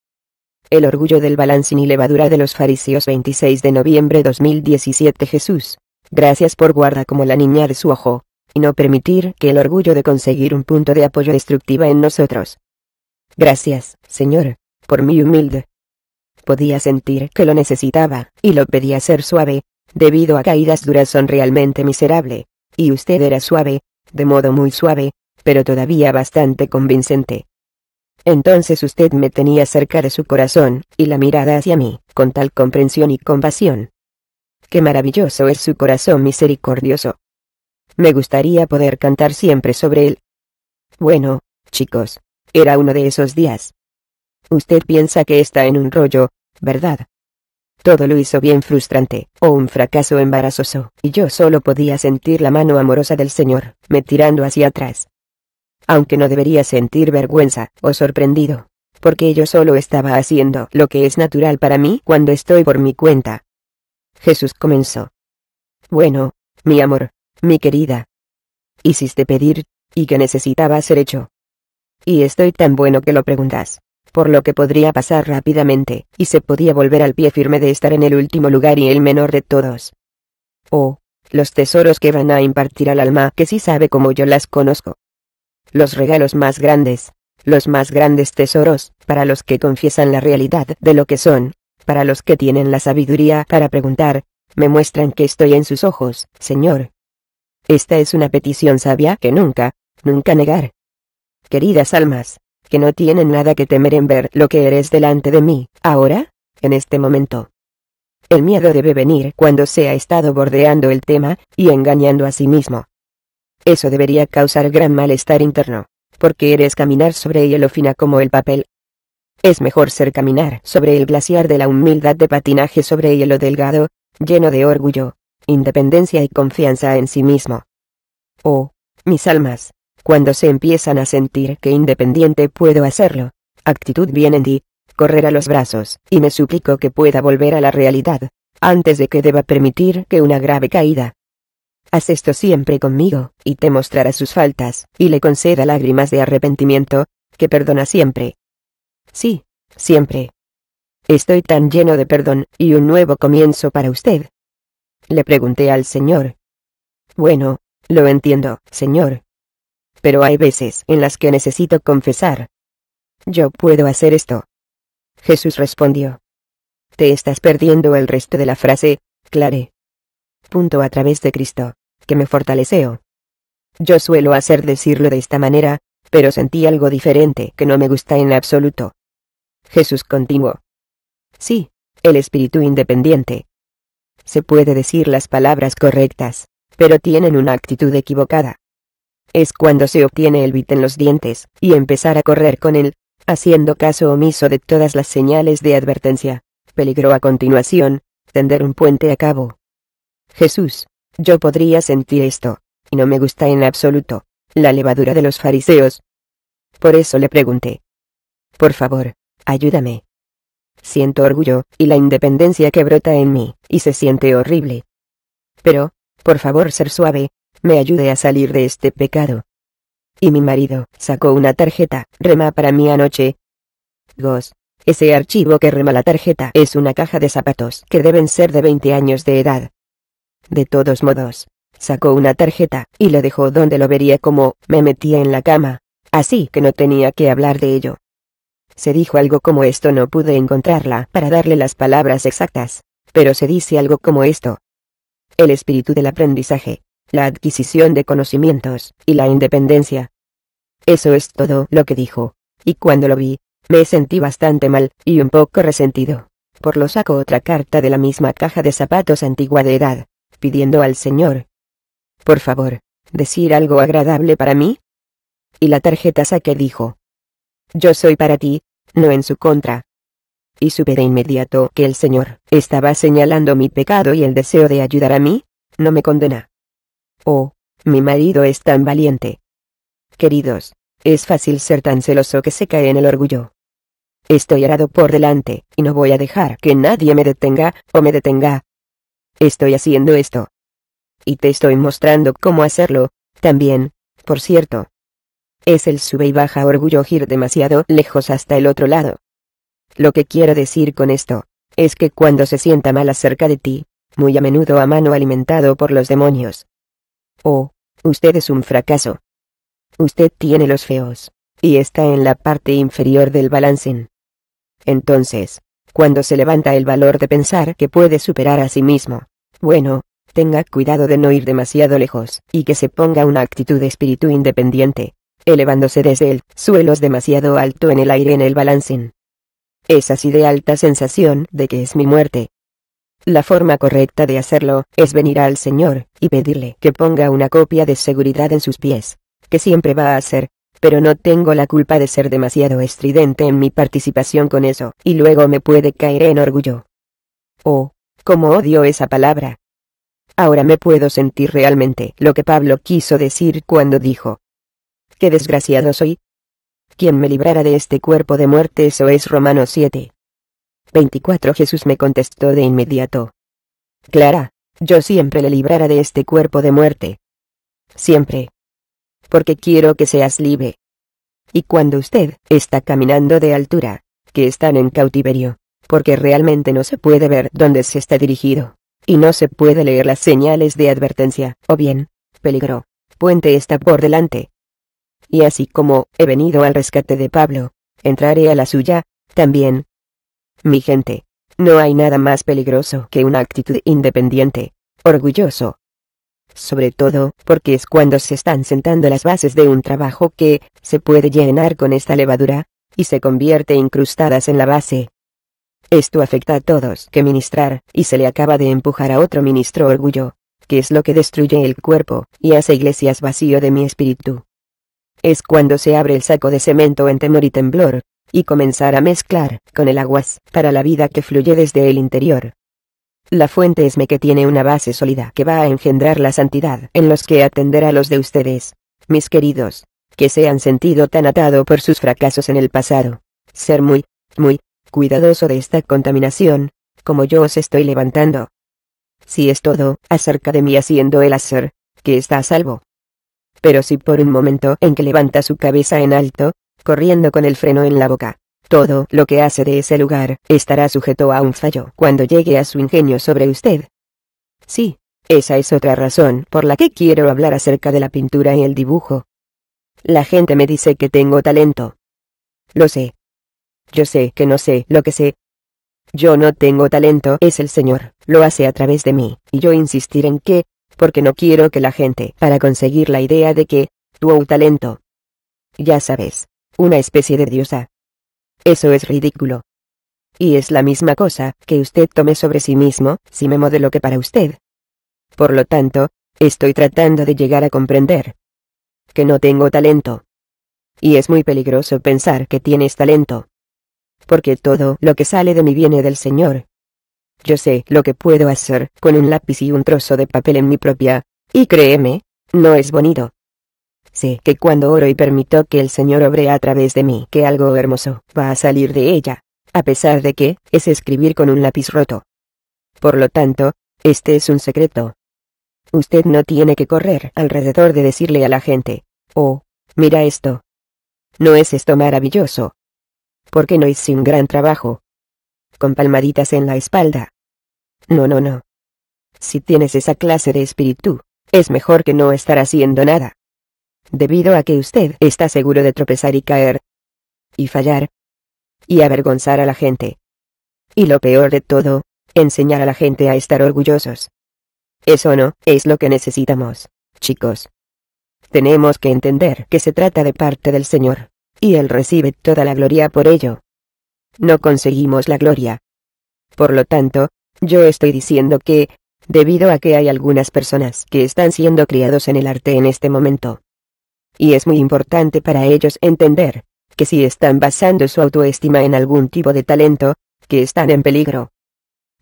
El orgullo del balancín y levadura de los fariseos 26 de noviembre 2017 Jesús, gracias por guarda como la niña de su ojo, y no permitir que el orgullo de conseguir un punto de apoyo destructiva en nosotros. Gracias, Señor, por mi humilde, podía sentir que lo necesitaba, y lo pedía ser suave, debido a caídas duras son realmente miserable, y usted era suave, de modo muy suave, pero todavía bastante convincente. Entonces usted me tenía cerca de su corazón, y la mirada hacia mí, con tal comprensión y compasión. Qué maravilloso es su corazón misericordioso. Me gustaría poder cantar siempre sobre él. Bueno, chicos, era uno de esos días. Usted piensa que está en un rollo, ¿verdad? Todo lo hizo bien frustrante, o un fracaso embarazoso, y yo solo podía sentir la mano amorosa del Señor, me tirando hacia atrás. Aunque no debería sentir vergüenza, o sorprendido, porque yo solo estaba haciendo lo que es natural para mí cuando estoy por mi cuenta. Jesús comenzó. Bueno, mi amor, mi querida. Hiciste pedir, y que necesitaba ser hecho. Y estoy tan bueno que lo preguntas por lo que podría pasar rápidamente, y se podía volver al pie firme de estar en el último lugar y el menor de todos. Oh, los tesoros que van a impartir al alma que sí sabe como yo las conozco. Los regalos más grandes, los más grandes tesoros, para los que confiesan la realidad de lo que son, para los que tienen la sabiduría para preguntar, me muestran que estoy en sus ojos, Señor. Esta es una petición sabia que nunca, nunca negar. Queridas almas, que no tienen nada que temer en ver lo que eres delante de mí, ahora, en este momento. El miedo debe venir cuando se ha estado bordeando el tema, y engañando a sí mismo. Eso debería causar gran malestar interno, porque eres caminar sobre hielo fina como el papel. Es mejor ser caminar sobre el glaciar de la humildad de patinaje sobre hielo delgado, lleno de orgullo, independencia y confianza en sí mismo. Oh, mis almas, cuando se empiezan a sentir que independiente puedo hacerlo. Actitud bien en ti, correr a los brazos, y me suplico que pueda volver a la realidad, antes de que deba permitir que una grave caída. Haz esto siempre conmigo, y te mostrará sus faltas, y le conceda lágrimas de arrepentimiento, que perdona siempre. Sí, siempre. Estoy tan lleno de perdón, y un nuevo comienzo para usted. Le pregunté al Señor. Bueno, lo entiendo, Señor pero hay veces en las que necesito confesar. Yo puedo hacer esto. Jesús respondió. Te estás perdiendo el resto de la frase, clare. Punto a través de Cristo, que me fortaleceo. Yo suelo hacer decirlo de esta manera, pero sentí algo diferente que no me gusta en absoluto. Jesús continuó. Sí, el espíritu independiente. Se puede decir las palabras correctas, pero tienen una actitud equivocada es cuando se obtiene el bit en los dientes, y empezar a correr con él, haciendo caso omiso de todas las señales de advertencia. Peligro a continuación, tender un puente a cabo. Jesús, yo podría sentir esto, y no me gusta en absoluto, la levadura de los fariseos. Por eso le pregunté. Por favor, ayúdame. Siento orgullo, y la independencia que brota en mí, y se siente horrible. Pero, por favor, ser suave, me ayude a salir de este pecado. Y mi marido sacó una tarjeta, rema para mí anoche. Gos. Ese archivo que rema la tarjeta es una caja de zapatos que deben ser de 20 años de edad. De todos modos, sacó una tarjeta y la dejó donde lo vería como me metía en la cama, así que no tenía que hablar de ello. Se dijo algo como esto, no pude encontrarla para darle las palabras exactas, pero se dice algo como esto. El espíritu del aprendizaje la adquisición de conocimientos, y la independencia. Eso es todo lo que dijo, y cuando lo vi, me sentí bastante mal, y un poco resentido. Por lo saco otra carta de la misma caja de zapatos antigua de edad, pidiendo al señor. Por favor, decir algo agradable para mí. Y la tarjeta saqué dijo. Yo soy para ti, no en su contra. Y supe de inmediato que el señor estaba señalando mi pecado y el deseo de ayudar a mí, no me condena. Oh, mi marido es tan valiente. Queridos, es fácil ser tan celoso que se cae en el orgullo. Estoy arado por delante, y no voy a dejar que nadie me detenga, o me detenga. Estoy haciendo esto. Y te estoy mostrando cómo hacerlo, también, por cierto. Es el sube y baja orgullo gir demasiado lejos hasta el otro lado. Lo que quiero decir con esto, es que cuando se sienta mal acerca de ti, muy a menudo a mano alimentado por los demonios, o, usted es un fracaso. Usted tiene los feos, y está en la parte inferior del balancing. Entonces, cuando se levanta el valor de pensar que puede superar a sí mismo, bueno, tenga cuidado de no ir demasiado lejos, y que se ponga una actitud de espíritu independiente, elevándose desde el suelo demasiado alto en el aire en el balancing. Es así de alta sensación de que es mi muerte, la forma correcta de hacerlo es venir al Señor y pedirle que ponga una copia de seguridad en sus pies, que siempre va a hacer, pero no tengo la culpa de ser demasiado estridente en mi participación con eso, y luego me puede caer en orgullo. Oh, cómo odio esa palabra. Ahora me puedo sentir realmente lo que Pablo quiso decir cuando dijo. Qué desgraciado soy. Quien me librara de este cuerpo de muerte, eso es Romano 7. 24 Jesús me contestó de inmediato. Clara, yo siempre le librará de este cuerpo de muerte. Siempre. Porque quiero que seas libre. Y cuando usted está caminando de altura, que están en cautiverio, porque realmente no se puede ver dónde se está dirigido, y no se puede leer las señales de advertencia, o bien, peligro, puente está por delante. Y así como he venido al rescate de Pablo, entraré a la suya, también, mi gente, no hay nada más peligroso que una actitud independiente, orgulloso. Sobre todo, porque es cuando se están sentando las bases de un trabajo que se puede llenar con esta levadura, y se convierte incrustadas en la base. Esto afecta a todos que ministrar, y se le acaba de empujar a otro ministro orgullo, que es lo que destruye el cuerpo, y hace iglesias vacío de mi espíritu. Es cuando se abre el saco de cemento en temor y temblor, y comenzar a mezclar con el aguas para la vida que fluye desde el interior. La fuente esme que tiene una base sólida que va a engendrar la santidad en los que atender a los de ustedes, mis queridos, que se han sentido tan atado por sus fracasos en el pasado. Ser muy, muy, cuidadoso de esta contaminación, como yo os estoy levantando. Si es todo, acerca de mí haciendo el hacer, que está a salvo. Pero si por un momento en que levanta su cabeza en alto, corriendo con el freno en la boca. Todo lo que hace de ese lugar estará sujeto a un fallo cuando llegue a su ingenio sobre usted. Sí, esa es otra razón por la que quiero hablar acerca de la pintura y el dibujo. La gente me dice que tengo talento. Lo sé. Yo sé que no sé lo que sé. Yo no tengo talento, es el Señor, lo hace a través de mí, y yo insistir en que, porque no quiero que la gente, para conseguir la idea de que, tuvo talento. Ya sabes, una especie de diosa. Eso es ridículo. Y es la misma cosa que usted tome sobre sí mismo, si me modelo que para usted. Por lo tanto, estoy tratando de llegar a comprender que no tengo talento. Y es muy peligroso pensar que tienes talento. Porque todo lo que sale de mí viene del Señor. Yo sé lo que puedo hacer con un lápiz y un trozo de papel en mi propia, y créeme, no es bonito. Sé que cuando oro y permito que el Señor obre a través de mí, que algo hermoso va a salir de ella, a pesar de que es escribir con un lápiz roto. Por lo tanto, este es un secreto. Usted no tiene que correr alrededor de decirle a la gente, oh, mira esto. ¿No es esto maravilloso? ¿Por qué no hice un gran trabajo? Con palmaditas en la espalda. No, no, no. Si tienes esa clase de espíritu, es mejor que no estar haciendo nada debido a que usted está seguro de tropezar y caer, y fallar, y avergonzar a la gente. Y lo peor de todo, enseñar a la gente a estar orgullosos. Eso no es lo que necesitamos, chicos. Tenemos que entender que se trata de parte del Señor, y Él recibe toda la gloria por ello. No conseguimos la gloria. Por lo tanto, yo estoy diciendo que, debido a que hay algunas personas que están siendo criados en el arte en este momento, y es muy importante para ellos entender que si están basando su autoestima en algún tipo de talento, que están en peligro.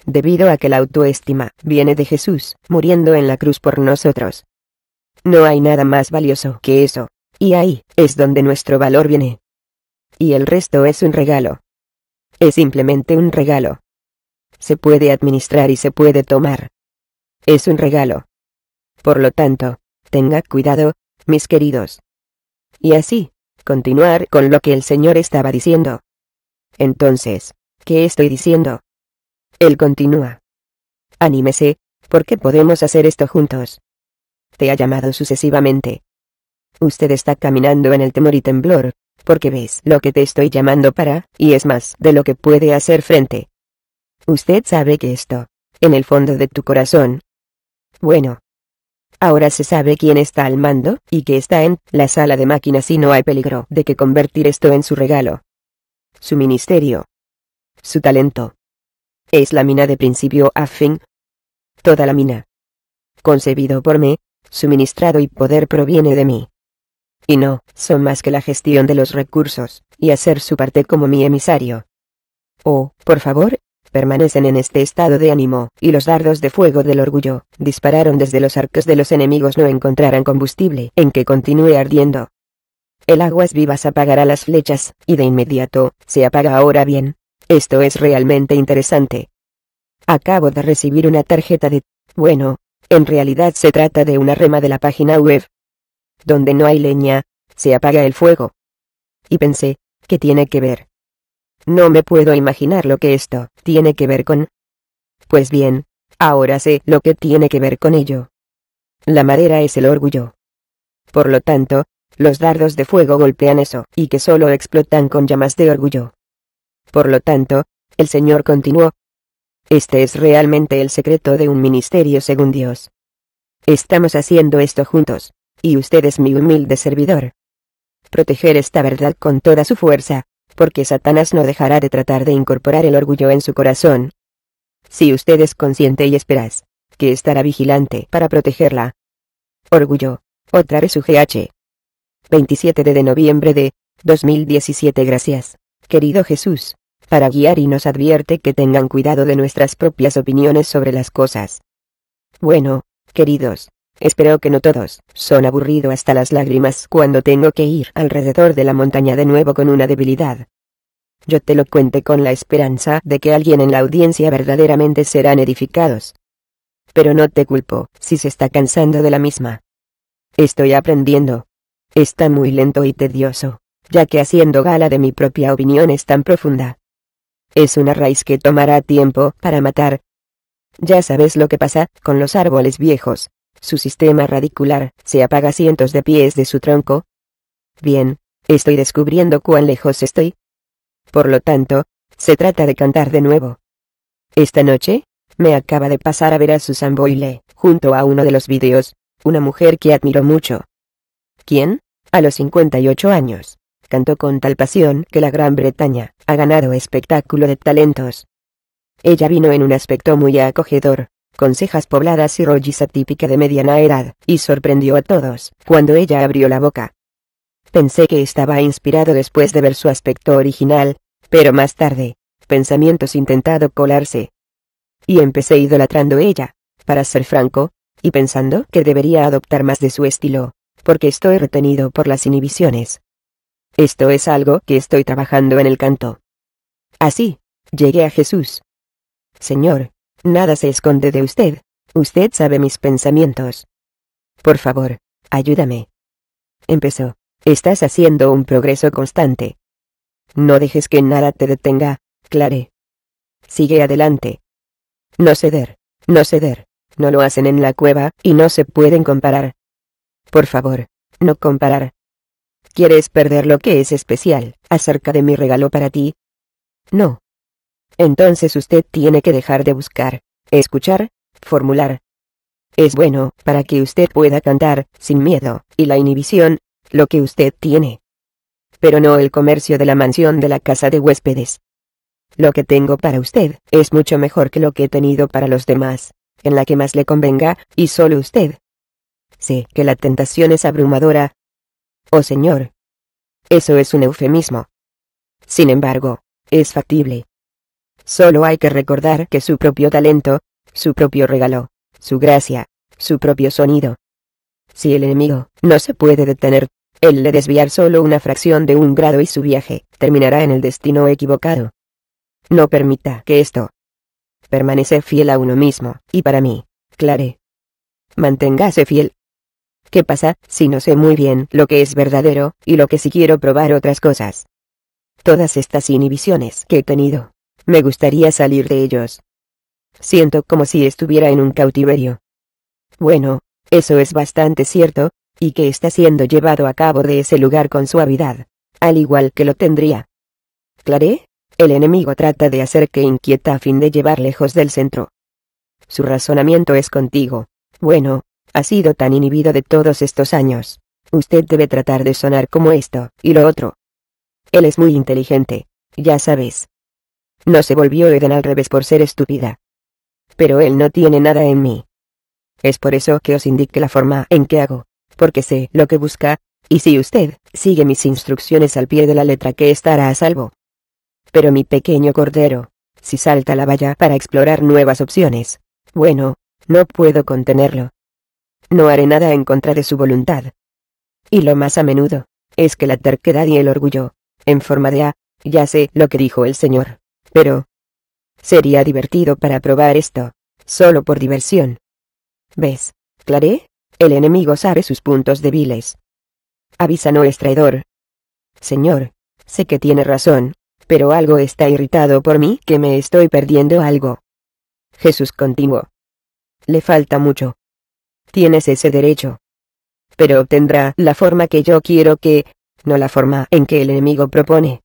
Debido a que la autoestima viene de Jesús, muriendo en la cruz por nosotros. No hay nada más valioso que eso, y ahí es donde nuestro valor viene. Y el resto es un regalo. Es simplemente un regalo. Se puede administrar y se puede tomar. Es un regalo. Por lo tanto, tenga cuidado, mis queridos. Y así, continuar con lo que el Señor estaba diciendo. Entonces, ¿qué estoy diciendo? Él continúa. Anímese, porque podemos hacer esto juntos. Te ha llamado sucesivamente. Usted está caminando en el temor y temblor, porque ves lo que te estoy llamando para, y es más de lo que puede hacer frente. Usted sabe que esto, en el fondo de tu corazón. Bueno, Ahora se sabe quién está al mando, y que está en la sala de máquinas y no hay peligro de que convertir esto en su regalo. Su ministerio. Su talento. Es la mina de principio a fin. Toda la mina. Concebido por mí, suministrado y poder proviene de mí. Y no, son más que la gestión de los recursos, y hacer su parte como mi emisario. Oh, por favor, permanecen en este estado de ánimo, y los dardos de fuego del orgullo, dispararon desde los arcos de los enemigos no encontrarán combustible en que continúe ardiendo. El aguas vivas apagará las flechas, y de inmediato, se apaga ahora bien. Esto es realmente interesante. Acabo de recibir una tarjeta de... Bueno, en realidad se trata de una rema de la página web. Donde no hay leña, se apaga el fuego. Y pensé, ¿qué tiene que ver? No me puedo imaginar lo que esto tiene que ver con... Pues bien, ahora sé lo que tiene que ver con ello. La madera es el orgullo. Por lo tanto, los dardos de fuego golpean eso, y que solo explotan con llamas de orgullo. Por lo tanto, el Señor continuó. Este es realmente el secreto de un ministerio según Dios. Estamos haciendo esto juntos, y usted es mi humilde servidor. Proteger esta verdad con toda su fuerza, porque Satanás no dejará de tratar de incorporar el orgullo en su corazón. Si usted es consciente y esperas que estará vigilante para protegerla. Orgullo. Otra vez su GH. 27 de noviembre de 2017 Gracias, querido Jesús, para guiar y nos advierte que tengan cuidado de nuestras propias opiniones sobre las cosas. Bueno, queridos, Espero que no todos. Son aburrido hasta las lágrimas cuando tengo que ir alrededor de la montaña de nuevo con una debilidad. Yo te lo cuente con la esperanza de que alguien en la audiencia verdaderamente serán edificados. Pero no te culpo si se está cansando de la misma. Estoy aprendiendo. Está muy lento y tedioso, ya que haciendo gala de mi propia opinión es tan profunda. Es una raíz que tomará tiempo para matar. Ya sabes lo que pasa con los árboles viejos, su sistema radicular se apaga cientos de pies de su tronco. Bien, estoy descubriendo cuán lejos estoy. Por lo tanto, se trata de cantar de nuevo. Esta noche, me acaba de pasar a ver a Susan Boyle, junto a uno de los vídeos, una mujer que admiro mucho. ¿Quién? A los 58 años. Cantó con tal pasión que la Gran Bretaña ha ganado espectáculo de talentos. Ella vino en un aspecto muy acogedor, con pobladas y rolliza típica de mediana edad, y sorprendió a todos, cuando ella abrió la boca. Pensé que estaba inspirado después de ver su aspecto original, pero más tarde, pensamientos intentado colarse. Y empecé idolatrando ella, para ser franco, y pensando que debería adoptar más de su estilo, porque estoy retenido por las inhibiciones. Esto es algo que estoy trabajando en el canto. Así, llegué a Jesús. Señor, Nada se esconde de usted. Usted sabe mis pensamientos. Por favor, ayúdame. Empezó. Estás haciendo un progreso constante. No dejes que nada te detenga, Clare. Sigue adelante. No ceder, no ceder. No lo hacen en la cueva y no se pueden comparar. Por favor, no comparar. ¿Quieres perder lo que es especial acerca de mi regalo para ti? No. Entonces usted tiene que dejar de buscar, escuchar, formular. Es bueno, para que usted pueda cantar, sin miedo, y la inhibición, lo que usted tiene. Pero no el comercio de la mansión de la casa de huéspedes. Lo que tengo para usted es mucho mejor que lo que he tenido para los demás, en la que más le convenga, y solo usted. Sé que la tentación es abrumadora. Oh Señor. Eso es un eufemismo. Sin embargo, es factible. Solo hay que recordar que su propio talento, su propio regalo, su gracia, su propio sonido. Si el enemigo no se puede detener, él le desviar solo una fracción de un grado y su viaje terminará en el destino equivocado. No permita que esto permanece fiel a uno mismo, y para mí, clare. Manténgase fiel. ¿Qué pasa si no sé muy bien lo que es verdadero, y lo que si quiero probar otras cosas? Todas estas inhibiciones que he tenido me gustaría salir de ellos. Siento como si estuviera en un cautiverio. Bueno, eso es bastante cierto, y que está siendo llevado a cabo de ese lugar con suavidad, al igual que lo tendría. Claré, el enemigo trata de hacer que inquieta a fin de llevar lejos del centro. Su razonamiento es contigo. Bueno, ha sido tan inhibido de todos estos años. Usted debe tratar de sonar como esto, y lo otro. Él es muy inteligente, ya sabes. No se volvió Eden al revés por ser estúpida. Pero él no tiene nada en mí. Es por eso que os indique la forma en que hago, porque sé lo que busca, y si usted sigue mis instrucciones al pie de la letra que estará a salvo. Pero mi pequeño cordero, si salta la valla para explorar nuevas opciones, bueno, no puedo contenerlo. No haré nada en contra de su voluntad. Y lo más a menudo, es que la terquedad y el orgullo, en forma de A, ya sé lo que dijo el Señor, pero... Sería divertido para probar esto, solo por diversión. ¿Ves, Claré? El enemigo sabe sus puntos débiles. Avisa no es traidor. Señor, sé que tiene razón, pero algo está irritado por mí que me estoy perdiendo algo. Jesús continuó. Le falta mucho. Tienes ese derecho. Pero obtendrá la forma que yo quiero que, no la forma en que el enemigo propone.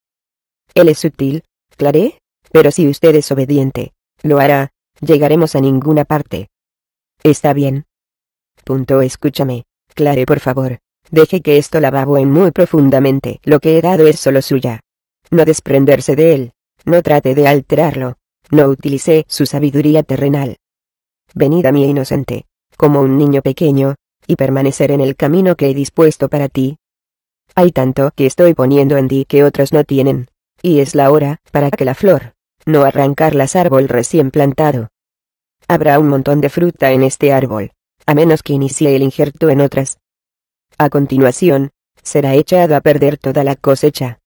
Él es sutil, claré, pero si usted es obediente, lo hará, llegaremos a ninguna parte. Está bien. Punto. Escúchame, Clare, por favor. Deje que esto la en muy profundamente. Lo que he dado es solo suya. No desprenderse de él. No trate de alterarlo. No utilice su sabiduría terrenal. Venid a mí inocente, como un niño pequeño, y permanecer en el camino que he dispuesto para ti. Hay tanto que estoy poniendo en ti que otros no tienen. Y es la hora, para que la flor, no arrancarlas árbol recién plantado. Habrá un montón de fruta en este árbol, a menos que inicie el injerto en otras. A continuación, será echado a perder toda la cosecha.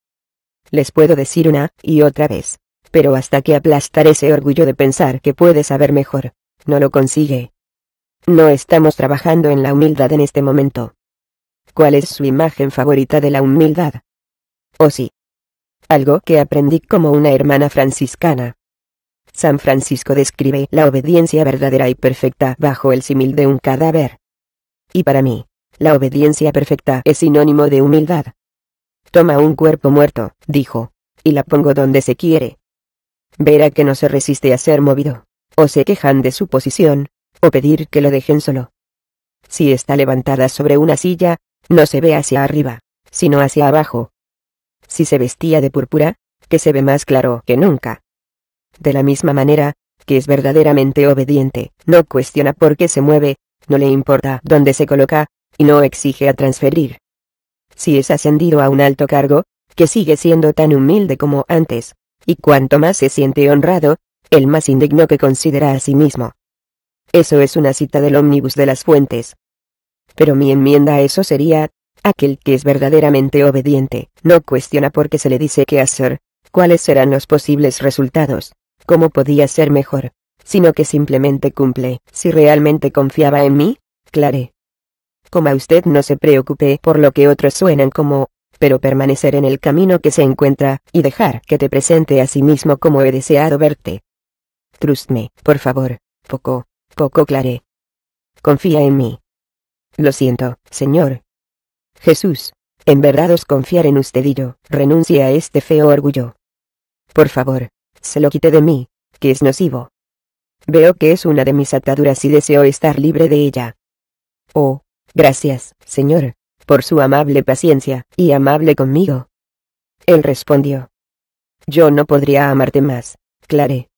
Les puedo decir una y otra vez, pero hasta que aplastar ese orgullo de pensar que puede saber mejor, no lo consigue. No estamos trabajando en la humildad en este momento. ¿Cuál es su imagen favorita de la humildad? ¿O oh, sí, algo que aprendí como una hermana franciscana. San Francisco describe la obediencia verdadera y perfecta bajo el símil de un cadáver. Y para mí, la obediencia perfecta es sinónimo de humildad. Toma un cuerpo muerto, dijo, y la pongo donde se quiere. Verá que no se resiste a ser movido, o se quejan de su posición, o pedir que lo dejen solo. Si está levantada sobre una silla, no se ve hacia arriba, sino hacia abajo, si se vestía de púrpura, que se ve más claro que nunca. De la misma manera, que es verdaderamente obediente, no cuestiona por qué se mueve, no le importa dónde se coloca, y no exige a transferir. Si es ascendido a un alto cargo, que sigue siendo tan humilde como antes, y cuanto más se siente honrado, el más indigno que considera a sí mismo. Eso es una cita del ómnibus de las fuentes. Pero mi enmienda a eso sería, Aquel que es verdaderamente obediente, no cuestiona por qué se le dice qué hacer, cuáles serán los posibles resultados, cómo podía ser mejor, sino que simplemente cumple. Si realmente confiaba en mí, clare. Como a usted no se preocupe por lo que otros suenan como, pero permanecer en el camino que se encuentra, y dejar que te presente a sí mismo como he deseado verte. Trust me, por favor, poco, poco clare. Confía en mí. Lo siento, señor, Jesús, en verdad os confiar en usted y yo, renuncie a este feo orgullo. Por favor, se lo quite de mí, que es nocivo. Veo que es una de mis ataduras y deseo estar libre de ella. Oh, gracias, Señor, por su amable paciencia, y amable conmigo. Él respondió. Yo no podría amarte más, Clare.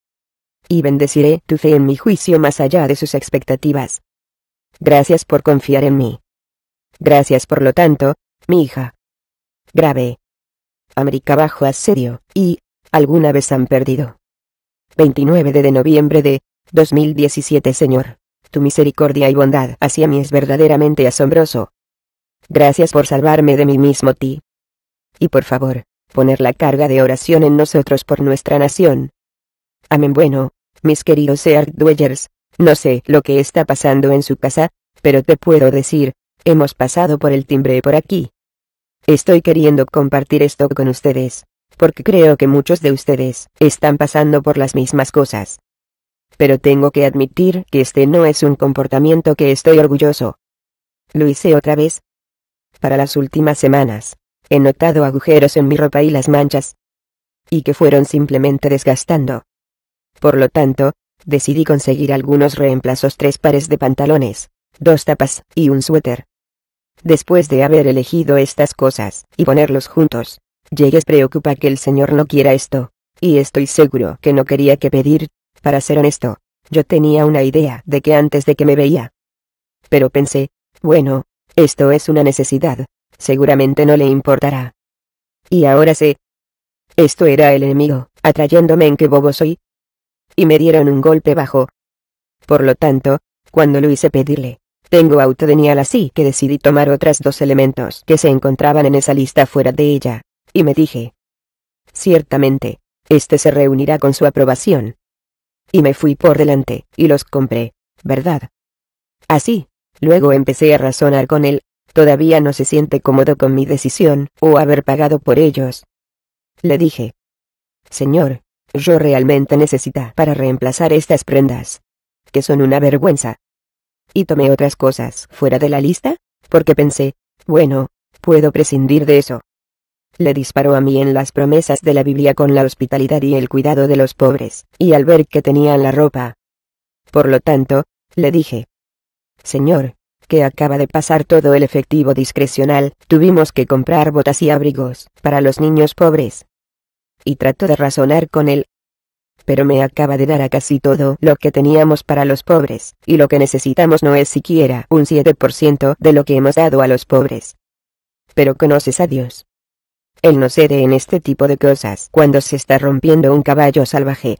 Y bendeciré tu fe en mi juicio más allá de sus expectativas. Gracias por confiar en mí. Gracias por lo tanto, mi hija. Grave. América bajo asedio, y, alguna vez han perdido. 29 de noviembre de 2017 Señor. Tu misericordia y bondad hacia mí es verdaderamente asombroso. Gracias por salvarme de mí mismo ti. Y por favor, poner la carga de oración en nosotros por nuestra nación. Amén. Bueno, mis queridos Earth Dwellers, no sé lo que está pasando en su casa, pero te puedo decir, Hemos pasado por el timbre por aquí. Estoy queriendo compartir esto con ustedes, porque creo que muchos de ustedes están pasando por las mismas cosas. Pero tengo que admitir que este no es un comportamiento que estoy orgulloso. Lo hice otra vez. Para las últimas semanas, he notado agujeros en mi ropa y las manchas. Y que fueron simplemente desgastando. Por lo tanto, decidí conseguir algunos reemplazos tres pares de pantalones, dos tapas y un suéter. Después de haber elegido estas cosas, y ponerlos juntos, llegues preocupa que el Señor no quiera esto. Y estoy seguro que no quería que pedir, para ser honesto, yo tenía una idea de que antes de que me veía. Pero pensé, bueno, esto es una necesidad, seguramente no le importará. Y ahora sé. Esto era el enemigo, atrayéndome en que bobo soy. Y me dieron un golpe bajo. Por lo tanto, cuando lo hice pedirle, tengo autodenial así que decidí tomar otras dos elementos que se encontraban en esa lista fuera de ella, y me dije. Ciertamente, este se reunirá con su aprobación. Y me fui por delante, y los compré, ¿verdad? Así, luego empecé a razonar con él, todavía no se siente cómodo con mi decisión, o haber pagado por ellos. Le dije. Señor, yo realmente necesita para reemplazar estas prendas. Que son una vergüenza y tomé otras cosas fuera de la lista, porque pensé, bueno, puedo prescindir de eso. Le disparó a mí en las promesas de la Biblia con la hospitalidad y el cuidado de los pobres, y al ver que tenían la ropa. Por lo tanto, le dije, Señor, que acaba de pasar todo el efectivo discrecional, tuvimos que comprar botas y abrigos para los niños pobres. Y trató de razonar con él, pero me acaba de dar a casi todo lo que teníamos para los pobres, y lo que necesitamos no es siquiera un 7% de lo que hemos dado a los pobres. Pero conoces a Dios. Él no cede en este tipo de cosas cuando se está rompiendo un caballo salvaje.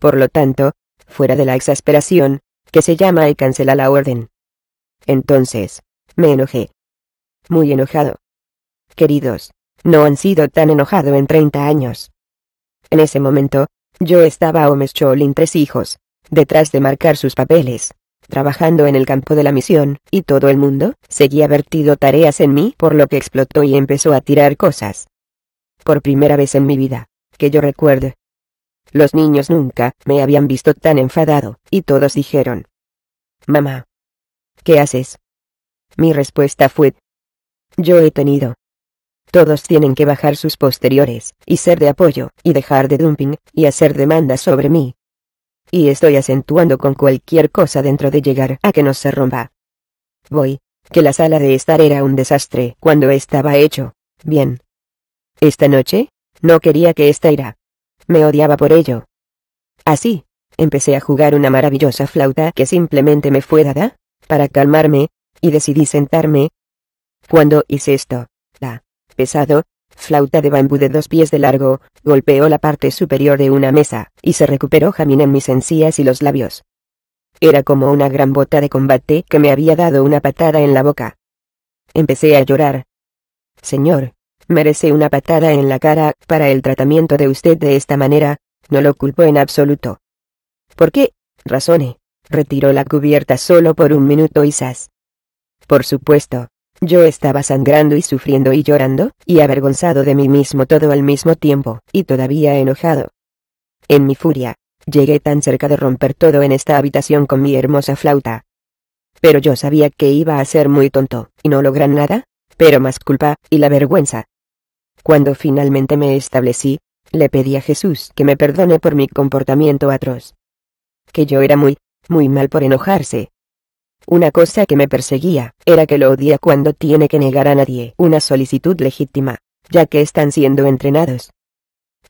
Por lo tanto, fuera de la exasperación, que se llama y cancela la orden. Entonces, me enojé. Muy enojado. Queridos, no han sido tan enojado en 30 años. En ese momento, yo estaba a Cholin tres hijos, detrás de marcar sus papeles, trabajando en el campo de la misión, y todo el mundo seguía vertido tareas en mí por lo que explotó y empezó a tirar cosas. Por primera vez en mi vida, que yo recuerde. Los niños nunca me habían visto tan enfadado, y todos dijeron, Mamá, ¿qué haces? Mi respuesta fue, yo he tenido todos tienen que bajar sus posteriores, y ser de apoyo, y dejar de dumping, y hacer demandas sobre mí. Y estoy acentuando con cualquier cosa dentro de llegar a que no se rompa. Voy, que la sala de estar era un desastre cuando estaba hecho. Bien. Esta noche, no quería que esta ira. Me odiaba por ello. Así, empecé a jugar una maravillosa flauta que simplemente me fue dada, para calmarme, y decidí sentarme. Cuando hice esto, pesado, flauta de bambú de dos pies de largo, golpeó la parte superior de una mesa, y se recuperó Jamín en mis encías y los labios. Era como una gran bota de combate que me había dado una patada en la boca. Empecé a llorar. Señor, merece una patada en la cara para el tratamiento de usted de esta manera, no lo culpo en absoluto. ¿Por qué? Razone. Retiró la cubierta solo por un minuto y sas. Por supuesto, yo estaba sangrando y sufriendo y llorando, y avergonzado de mí mismo todo al mismo tiempo, y todavía enojado. En mi furia, llegué tan cerca de romper todo en esta habitación con mi hermosa flauta. Pero yo sabía que iba a ser muy tonto, y no lograr nada, pero más culpa, y la vergüenza. Cuando finalmente me establecí, le pedí a Jesús que me perdone por mi comportamiento atroz. Que yo era muy, muy mal por enojarse, una cosa que me perseguía, era que lo odia cuando tiene que negar a nadie una solicitud legítima, ya que están siendo entrenados.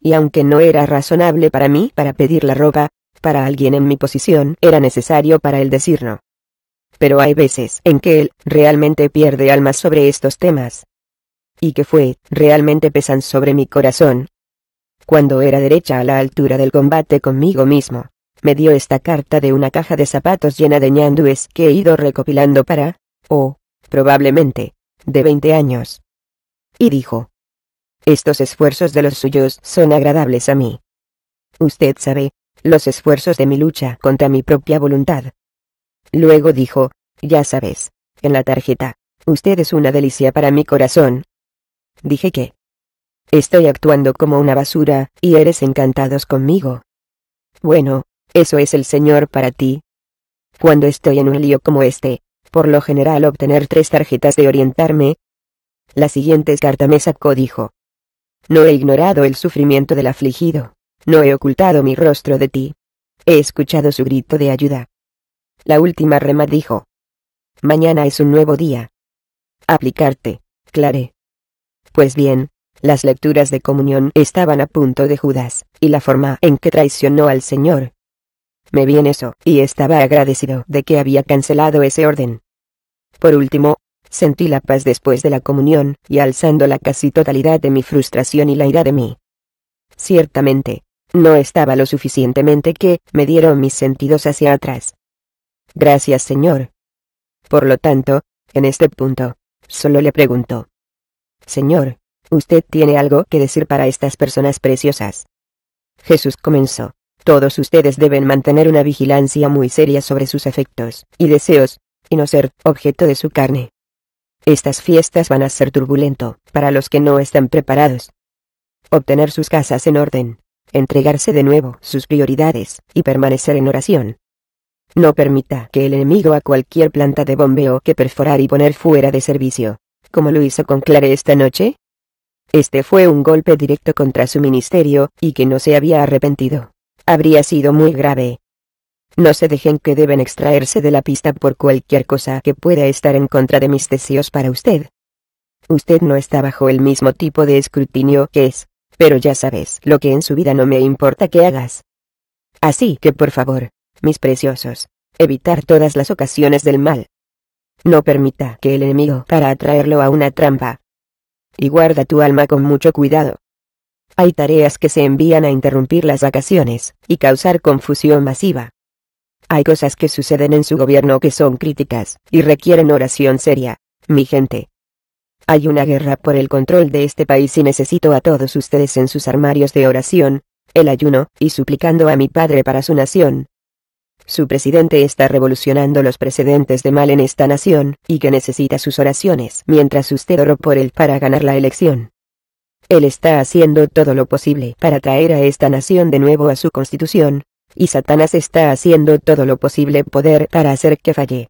Y aunque no era razonable para mí para pedir la ropa, para alguien en mi posición era necesario para él decir no. Pero hay veces en que él realmente pierde alma sobre estos temas. Y que fue, realmente pesan sobre mi corazón. Cuando era derecha a la altura del combate conmigo mismo, me dio esta carta de una caja de zapatos llena de ñandúes que he ido recopilando para, o, oh, probablemente, de 20 años. Y dijo, estos esfuerzos de los suyos son agradables a mí. Usted sabe, los esfuerzos de mi lucha contra mi propia voluntad. Luego dijo, ya sabes, en la tarjeta, usted es una delicia para mi corazón. Dije que, estoy actuando como una basura, y eres encantados conmigo. Bueno, eso es el Señor para ti. Cuando estoy en un lío como este, por lo general obtener tres tarjetas de orientarme. La siguiente carta me sacó dijo. No he ignorado el sufrimiento del afligido, no he ocultado mi rostro de ti. He escuchado su grito de ayuda. La última rema dijo. Mañana es un nuevo día. Aplicarte, clare. Pues bien, las lecturas de comunión estaban a punto de Judas, y la forma en que traicionó al Señor, me vi en eso, y estaba agradecido de que había cancelado ese orden. Por último, sentí la paz después de la comunión, y alzando la casi totalidad de mi frustración y la ira de mí. Ciertamente, no estaba lo suficientemente que me dieron mis sentidos hacia atrás. Gracias Señor. Por lo tanto, en este punto, solo le pregunto. Señor, ¿usted tiene algo que decir para estas personas preciosas? Jesús comenzó. Todos ustedes deben mantener una vigilancia muy seria sobre sus afectos y deseos, y no ser objeto de su carne. Estas fiestas van a ser turbulento para los que no están preparados. Obtener sus casas en orden, entregarse de nuevo sus prioridades y permanecer en oración. No permita que el enemigo a cualquier planta de bombeo que perforar y poner fuera de servicio, como lo hizo con Clare esta noche. Este fue un golpe directo contra su ministerio, y que no se había arrepentido habría sido muy grave. No se dejen que deben extraerse de la pista por cualquier cosa que pueda estar en contra de mis deseos para usted. Usted no está bajo el mismo tipo de escrutinio que es, pero ya sabes lo que en su vida no me importa que hagas. Así que por favor, mis preciosos, evitar todas las ocasiones del mal. No permita que el enemigo para atraerlo a una trampa. Y guarda tu alma con mucho cuidado. Hay tareas que se envían a interrumpir las vacaciones y causar confusión masiva. Hay cosas que suceden en su gobierno que son críticas y requieren oración seria, mi gente. Hay una guerra por el control de este país y necesito a todos ustedes en sus armarios de oración, el ayuno, y suplicando a mi Padre para su nación. Su presidente está revolucionando los precedentes de mal en esta nación, y que necesita sus oraciones mientras usted oró por él para ganar la elección. Él está haciendo todo lo posible para traer a esta nación de nuevo a su constitución, y Satanás está haciendo todo lo posible poder para hacer que falle.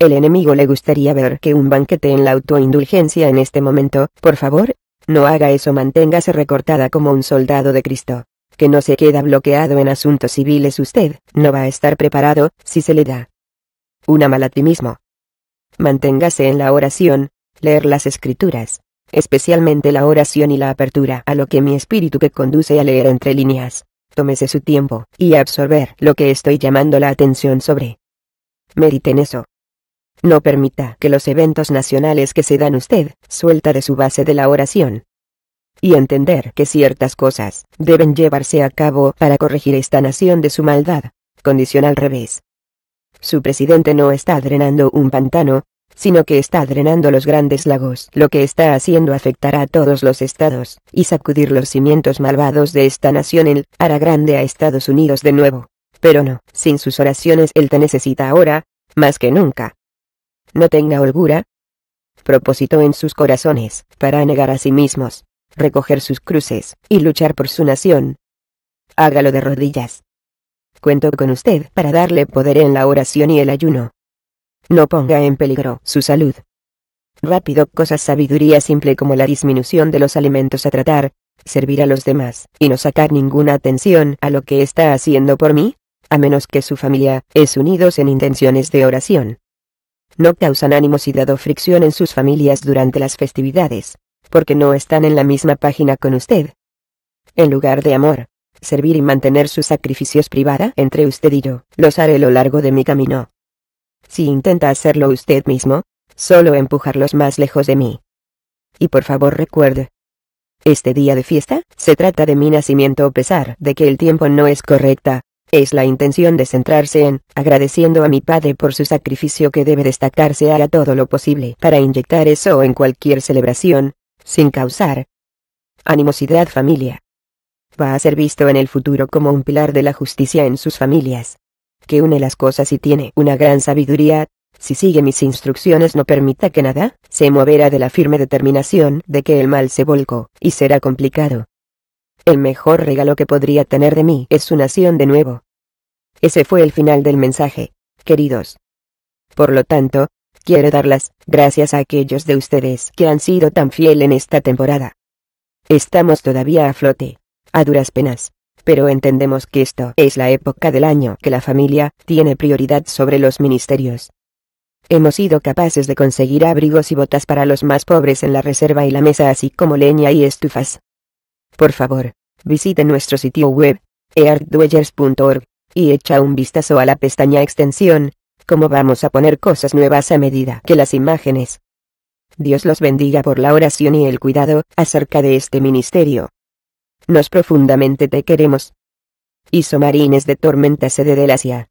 El enemigo le gustaría ver que un banquete en la autoindulgencia en este momento, por favor, no haga eso, manténgase recortada como un soldado de Cristo. Que no se queda bloqueado en asuntos civiles usted, no va a estar preparado, si se le da. Una mal a mismo. Manténgase en la oración, leer las escrituras, especialmente la oración y la apertura a lo que mi espíritu que conduce a leer entre líneas, tómese su tiempo, y absorber lo que estoy llamando la atención sobre. Mériten eso. No permita que los eventos nacionales que se dan usted, suelta de su base de la oración. Y entender que ciertas cosas, deben llevarse a cabo para corregir esta nación de su maldad, condición al revés. Su presidente no está drenando un pantano, sino que está drenando los grandes lagos. Lo que está haciendo afectará a todos los estados, y sacudir los cimientos malvados de esta nación. Él hará grande a Estados Unidos de nuevo. Pero no, sin sus oraciones él te necesita ahora, más que nunca. No tenga holgura. Propósito en sus corazones, para negar a sí mismos, recoger sus cruces, y luchar por su nación. Hágalo de rodillas. Cuento con usted para darle poder en la oración y el ayuno no ponga en peligro su salud. Rápido, cosas sabiduría simple como la disminución de los alimentos a tratar, servir a los demás y no sacar ninguna atención a lo que está haciendo por mí, a menos que su familia es unidos en intenciones de oración. No causan animosidad o fricción en sus familias durante las festividades, porque no están en la misma página con usted. En lugar de amor, servir y mantener sus sacrificios privada entre usted y yo, los haré a lo largo de mi camino. Si intenta hacerlo usted mismo, solo empujarlos más lejos de mí. Y por favor recuerde. Este día de fiesta, se trata de mi nacimiento a pesar de que el tiempo no es correcta. Es la intención de centrarse en, agradeciendo a mi padre por su sacrificio que debe destacarse haga todo lo posible para inyectar eso en cualquier celebración, sin causar animosidad familia. Va a ser visto en el futuro como un pilar de la justicia en sus familias que une las cosas y tiene una gran sabiduría, si sigue mis instrucciones no permita que nada, se moverá de la firme determinación de que el mal se volcó, y será complicado. El mejor regalo que podría tener de mí es su nación de nuevo. Ese fue el final del mensaje, queridos. Por lo tanto, quiero dar las gracias a aquellos de ustedes que han sido tan fiel en esta temporada. Estamos todavía a flote, a duras penas pero entendemos que esto es la época del año que la familia tiene prioridad sobre los ministerios. Hemos sido capaces de conseguir abrigos y botas para los más pobres en la reserva y la mesa así como leña y estufas. Por favor, visite nuestro sitio web, eartdwellers.org, y echa un vistazo a la pestaña extensión, como vamos a poner cosas nuevas a medida que las imágenes. Dios los bendiga por la oración y el cuidado acerca de este ministerio nos profundamente te queremos. Hizo Marines de Tormenta sede del Asia.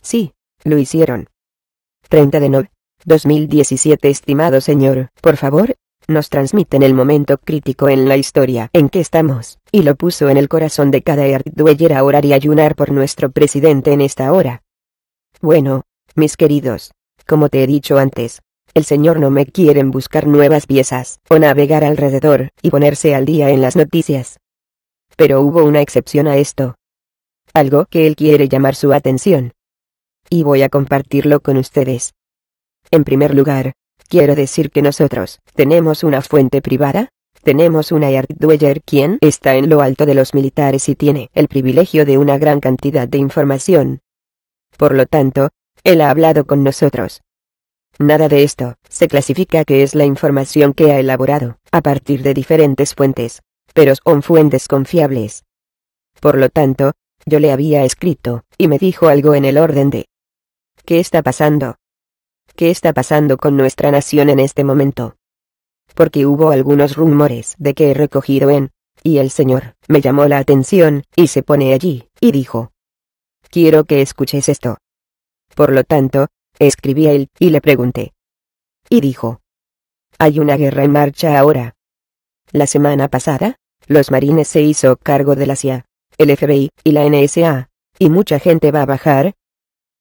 Sí, lo hicieron. 30 de noviembre 2017 Estimado señor, por favor, nos transmiten el momento crítico en la historia en que estamos, y lo puso en el corazón de cada a orar y ayunar por nuestro presidente en esta hora. Bueno, mis queridos, como te he dicho antes, el Señor no me quieren buscar nuevas piezas, o navegar alrededor, y ponerse al día en las noticias. Pero hubo una excepción a esto. Algo que él quiere llamar su atención. Y voy a compartirlo con ustedes. En primer lugar, quiero decir que nosotros tenemos una fuente privada, tenemos una Dweller quien está en lo alto de los militares y tiene el privilegio de una gran cantidad de información. Por lo tanto, él ha hablado con nosotros. Nada de esto se clasifica que es la información que ha elaborado, a partir de diferentes fuentes, pero son fuentes confiables. Por lo tanto, yo le había escrito, y me dijo algo en el orden de ¿Qué está pasando? ¿Qué está pasando con nuestra nación en este momento? Porque hubo algunos rumores de que he recogido en, y el señor, me llamó la atención, y se pone allí, y dijo. Quiero que escuches esto. Por lo tanto, escribí a él, y le pregunté. Y dijo. Hay una guerra en marcha ahora. La semana pasada, los marines se hizo cargo de la CIA, el FBI y la NSA. Y mucha gente va a bajar.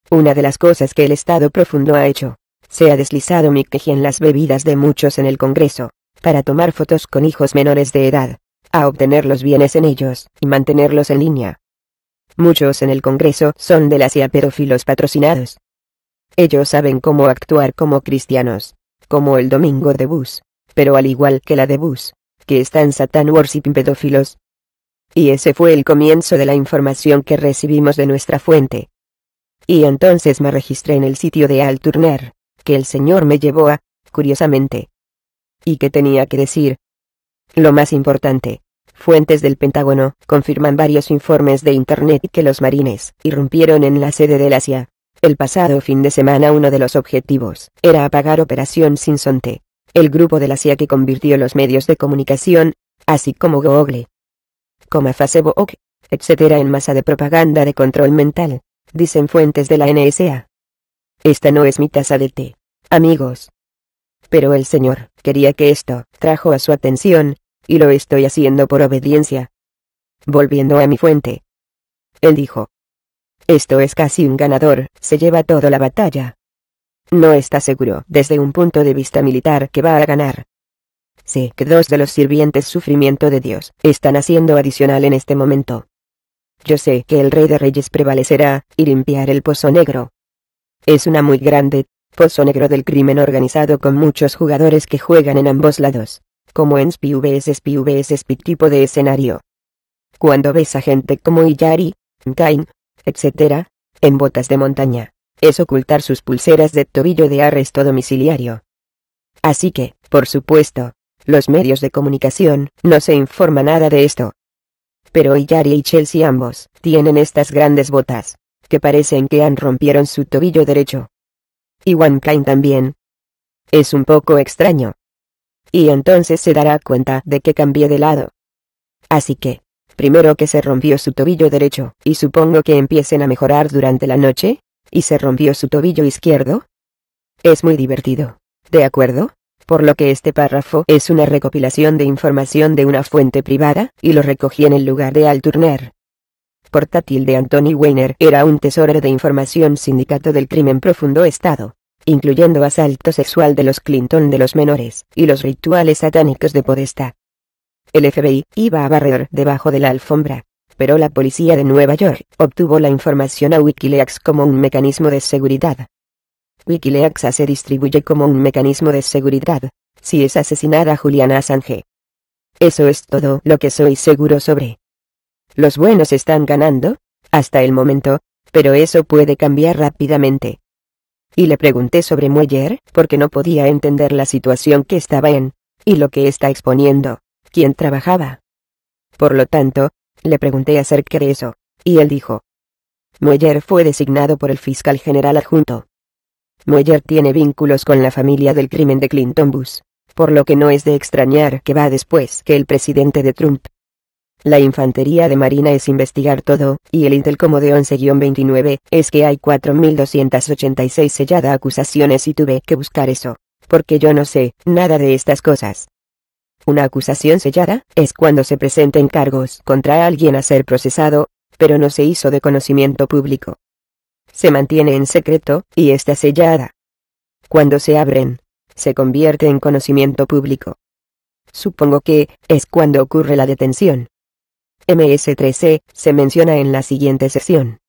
Una de las cosas que el Estado profundo ha hecho. Se ha deslizado mi en las bebidas de muchos en el Congreso, para tomar fotos con hijos menores de edad, a obtener los bienes en ellos y mantenerlos en línea. Muchos en el Congreso son de la CIA pedófilos patrocinados. Ellos saben cómo actuar como cristianos, como el domingo de Bus, pero al igual que la de Bus, que están Satan y pedófilos. Y ese fue el comienzo de la información que recibimos de nuestra fuente. Y entonces me registré en el sitio de Alturner, que el señor me llevó a, curiosamente. ¿Y qué tenía que decir? Lo más importante. Fuentes del Pentágono confirman varios informes de Internet que los marines irrumpieron en la sede del Asia. El pasado fin de semana uno de los objetivos era apagar Operación Sinsonte el grupo de la CIA que convirtió los medios de comunicación, así como Google, como Facebook, etc. en masa de propaganda de control mental, dicen fuentes de la NSA. Esta no es mi taza de té, amigos. Pero el Señor quería que esto trajo a su atención, y lo estoy haciendo por obediencia. Volviendo a mi fuente. Él dijo. Esto es casi un ganador, se lleva toda la batalla. No está seguro, desde un punto de vista militar, que va a ganar. Sé que dos de los sirvientes sufrimiento de Dios, están haciendo adicional en este momento. Yo sé que el rey de reyes prevalecerá, y limpiar el pozo negro. Es una muy grande, pozo negro del crimen organizado con muchos jugadores que juegan en ambos lados, como en SPVS SPVS Spiv tipo de escenario. Cuando ves a gente como Iyari, Kain, etc., en botas de montaña, es ocultar sus pulseras de tobillo de arresto domiciliario. Así que, por supuesto, los medios de comunicación no se informa nada de esto. Pero Illari y Chelsea ambos tienen estas grandes botas, que parecen que han rompieron su tobillo derecho. Y Wang Klein también. Es un poco extraño. Y entonces se dará cuenta de que cambié de lado. Así que, primero que se rompió su tobillo derecho, y supongo que empiecen a mejorar durante la noche, y se rompió su tobillo izquierdo? Es muy divertido. ¿De acuerdo? Por lo que este párrafo es una recopilación de información de una fuente privada, y lo recogí en el lugar de Al Turner. Portátil de Anthony Weiner era un tesoro de información sindicato del crimen profundo estado, incluyendo asalto sexual de los Clinton de los menores, y los rituales satánicos de Podesta. El FBI iba a barrer debajo de la alfombra, pero la policía de Nueva York obtuvo la información a Wikileaks como un mecanismo de seguridad. Wikileaks se distribuye como un mecanismo de seguridad, si es asesinada Juliana Assange. Eso es todo lo que soy seguro sobre. Los buenos están ganando, hasta el momento, pero eso puede cambiar rápidamente. Y le pregunté sobre Mueller, porque no podía entender la situación que estaba en, y lo que está exponiendo, quién trabajaba. Por lo tanto, le pregunté acerca de eso, y él dijo. Mueller fue designado por el fiscal general adjunto. Mueller tiene vínculos con la familia del crimen de Clinton Bush, por lo que no es de extrañar que va después que el presidente de Trump. La infantería de Marina es investigar todo, y el Intel como de 11-29, es que hay 4.286 sellada acusaciones y tuve que buscar eso, porque yo no sé, nada de estas cosas. Una acusación sellada es cuando se presenten cargos contra alguien a ser procesado, pero no se hizo de conocimiento público. Se mantiene en secreto y está sellada. Cuando se abren, se convierte en conocimiento público. Supongo que es cuando ocurre la detención. MS-13 se menciona en la siguiente sección.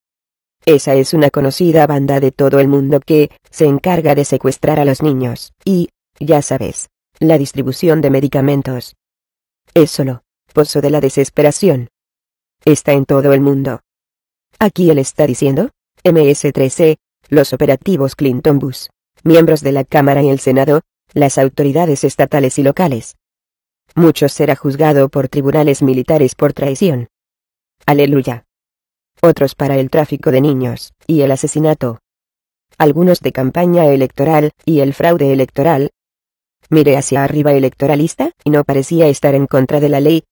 Esa es una conocida banda de todo el mundo que se encarga de secuestrar a los niños, y, ya sabes, la distribución de medicamentos. Es solo, pozo de la desesperación. Está en todo el mundo. Aquí él está diciendo, MS-13, e, los operativos Clinton bus miembros de la Cámara y el Senado, las autoridades estatales y locales. Muchos será juzgado por tribunales militares por traición. Aleluya. Otros para el tráfico de niños, y el asesinato. Algunos de campaña electoral, y el fraude electoral, mire hacia arriba electoralista, y no parecía estar en contra de la ley.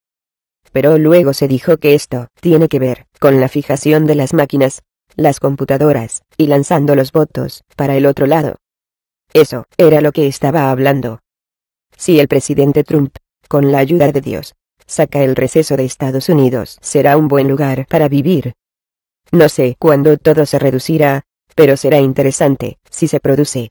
Pero luego se dijo que esto tiene que ver con la fijación de las máquinas, las computadoras, y lanzando los votos para el otro lado. Eso era lo que estaba hablando. Si el presidente Trump, con la ayuda de Dios, saca el receso de Estados Unidos, será un buen lugar para vivir. No sé cuándo todo se reducirá, pero será interesante si se produce.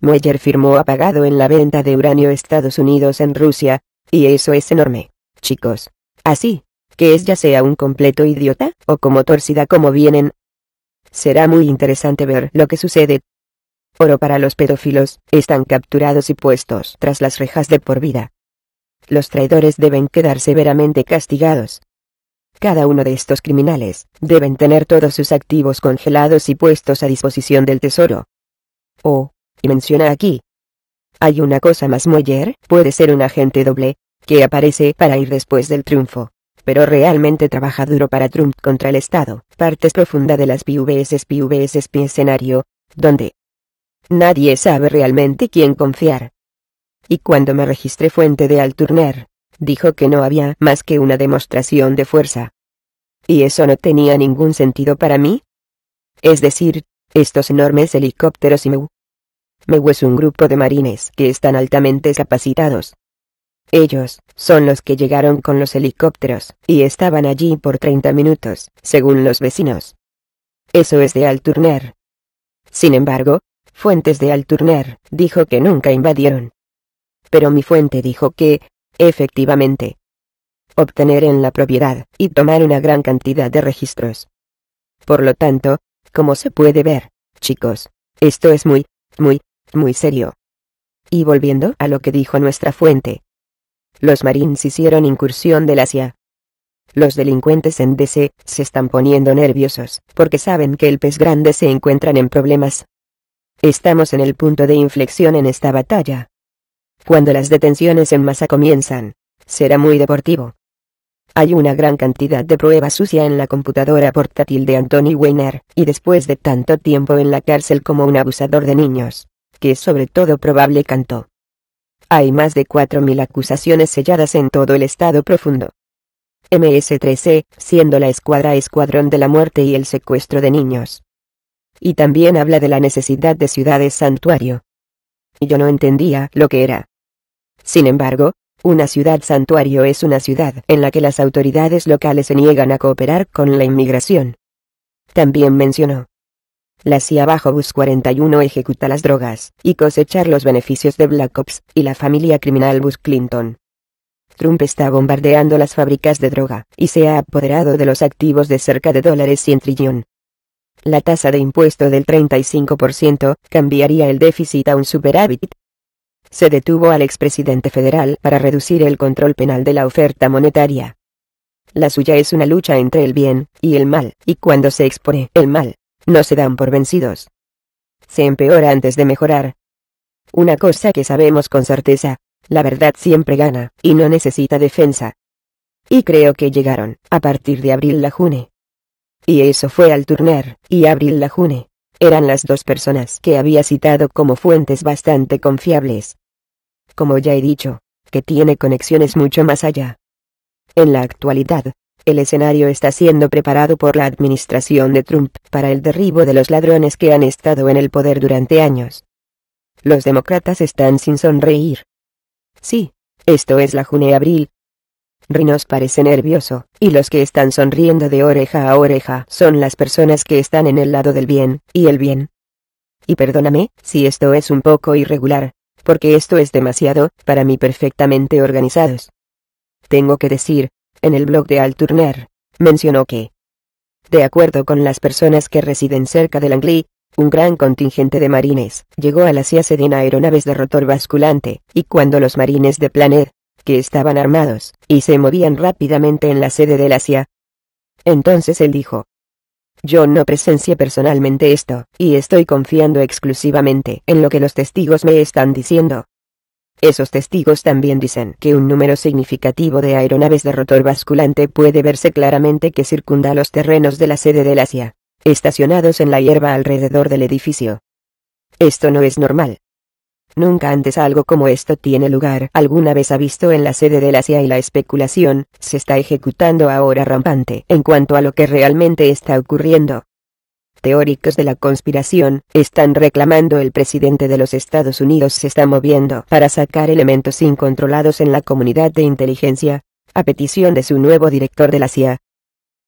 Mueller firmó apagado en la venta de uranio Estados Unidos en Rusia, y eso es enorme, chicos. Así, que es ya sea un completo idiota, o como torcida como vienen. Será muy interesante ver lo que sucede. Oro para los pedófilos, están capturados y puestos tras las rejas de por vida. Los traidores deben quedar severamente castigados. Cada uno de estos criminales, deben tener todos sus activos congelados y puestos a disposición del tesoro. O, menciona aquí. Hay una cosa más Moyer, puede ser un agente doble, que aparece para ir después del triunfo. Pero realmente trabaja duro para Trump contra el Estado. Partes profunda de las PVS PVS escenario, donde nadie sabe realmente quién confiar. Y cuando me registré fuente de Alturner, dijo que no había más que una demostración de fuerza. ¿Y eso no tenía ningún sentido para mí? Es decir, estos enormes helicópteros y me me es un grupo de marines que están altamente capacitados. Ellos, son los que llegaron con los helicópteros, y estaban allí por 30 minutos, según los vecinos. Eso es de Alturner. Sin embargo, fuentes de Alturner, dijo que nunca invadieron. Pero mi fuente dijo que, efectivamente, obtener en la propiedad y tomar una gran cantidad de registros. Por lo tanto, como se puede ver, chicos, esto es muy, muy, muy serio. Y volviendo a lo que dijo nuestra fuente. Los marines hicieron incursión del Asia. Los delincuentes en DC se están poniendo nerviosos, porque saben que el pez grande se encuentran en problemas. Estamos en el punto de inflexión en esta batalla. Cuando las detenciones en masa comienzan, será muy deportivo. Hay una gran cantidad de prueba sucia en la computadora portátil de Anthony Weiner, y después de tanto tiempo en la cárcel como un abusador de niños, que sobre todo probable cantó. Hay más de 4.000 acusaciones selladas en todo el Estado profundo. MS-13, siendo la escuadra escuadrón de la muerte y el secuestro de niños. Y también habla de la necesidad de ciudades santuario. Yo no entendía lo que era. Sin embargo, una ciudad santuario es una ciudad en la que las autoridades locales se niegan a cooperar con la inmigración. También mencionó la CIA bajo Bus 41 ejecuta las drogas y cosechar los beneficios de Black Ops y la familia criminal Bus Clinton. Trump está bombardeando las fábricas de droga y se ha apoderado de los activos de cerca de dólares cien trillón. La tasa de impuesto del 35% cambiaría el déficit a un superávit. Se detuvo al expresidente federal para reducir el control penal de la oferta monetaria. La suya es una lucha entre el bien y el mal, y cuando se expone el mal, no se dan por vencidos. Se empeora antes de mejorar. Una cosa que sabemos con certeza, la verdad siempre gana, y no necesita defensa. Y creo que llegaron, a partir de Abril Lajune. Y eso fue al Turner, y Abril Lajune. Eran las dos personas que había citado como fuentes bastante confiables. Como ya he dicho, que tiene conexiones mucho más allá. En la actualidad, el escenario está siendo preparado por la administración de Trump para el derribo de los ladrones que han estado en el poder durante años. Los demócratas están sin sonreír. Sí, esto es la June-Abril. Rinos parece nervioso, y los que están sonriendo de oreja a oreja son las personas que están en el lado del bien, y el bien. Y perdóname, si esto es un poco irregular, porque esto es demasiado, para mí perfectamente organizados. Tengo que decir, en el blog de Alturner, mencionó que, de acuerdo con las personas que residen cerca de Langley, un gran contingente de marines llegó a la sede en aeronaves de rotor basculante, y cuando los marines de Planet, que estaban armados, y se movían rápidamente en la sede del CIA. Entonces él dijo, yo no presencié personalmente esto, y estoy confiando exclusivamente en lo que los testigos me están diciendo, esos testigos también dicen que un número significativo de aeronaves de rotor basculante puede verse claramente que circunda los terrenos de la sede del Asia, estacionados en la hierba alrededor del edificio. Esto no es normal. Nunca antes algo como esto tiene lugar. Alguna vez ha visto en la sede del Asia y la especulación se está ejecutando ahora rampante en cuanto a lo que realmente está ocurriendo teóricos de la conspiración están reclamando el presidente de los Estados Unidos se está moviendo para sacar elementos incontrolados en la comunidad de inteligencia, a petición de su nuevo director de la CIA.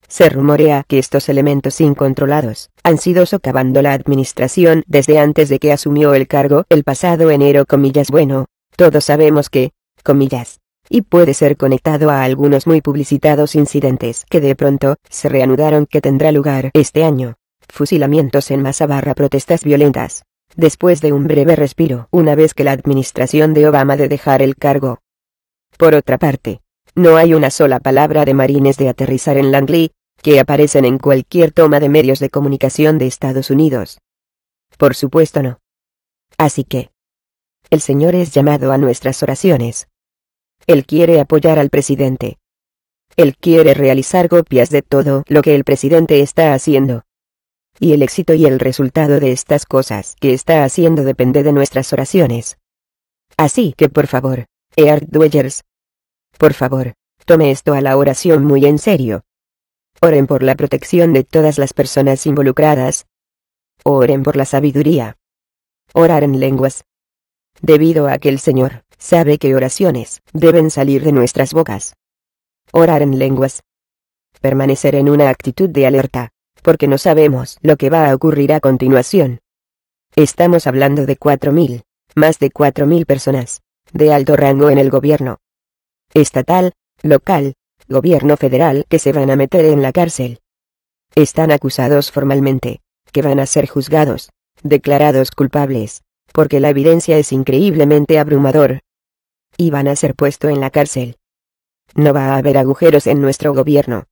Se rumorea que estos elementos incontrolados han sido socavando la administración desde antes de que asumió el cargo el pasado enero, comillas. Bueno, todos sabemos que, comillas, y puede ser conectado a algunos muy publicitados incidentes que de pronto se reanudaron que tendrá lugar este año fusilamientos en masa barra protestas violentas. Después de un breve respiro, una vez que la administración de Obama de dejar el cargo. Por otra parte, no hay una sola palabra de marines de aterrizar en Langley, que aparecen en cualquier toma de medios de comunicación de Estados Unidos. Por supuesto no. Así que, el Señor es llamado a nuestras oraciones. Él quiere apoyar al presidente. Él quiere realizar copias de todo lo que el presidente está haciendo y el éxito y el resultado de estas cosas que está haciendo depende de nuestras oraciones. Así que por favor, Eart Dwellers, por favor, tome esto a la oración muy en serio. Oren por la protección de todas las personas involucradas. Oren por la sabiduría. Orar en lenguas. Debido a que el Señor sabe que oraciones deben salir de nuestras bocas. Orar en lenguas. Permanecer en una actitud de alerta porque no sabemos lo que va a ocurrir a continuación. Estamos hablando de 4.000, más de 4.000 personas, de alto rango en el gobierno estatal, local, gobierno federal que se van a meter en la cárcel. Están acusados formalmente, que van a ser juzgados, declarados culpables, porque la evidencia es increíblemente abrumador. Y van a ser puesto en la cárcel. No va a haber agujeros en nuestro gobierno.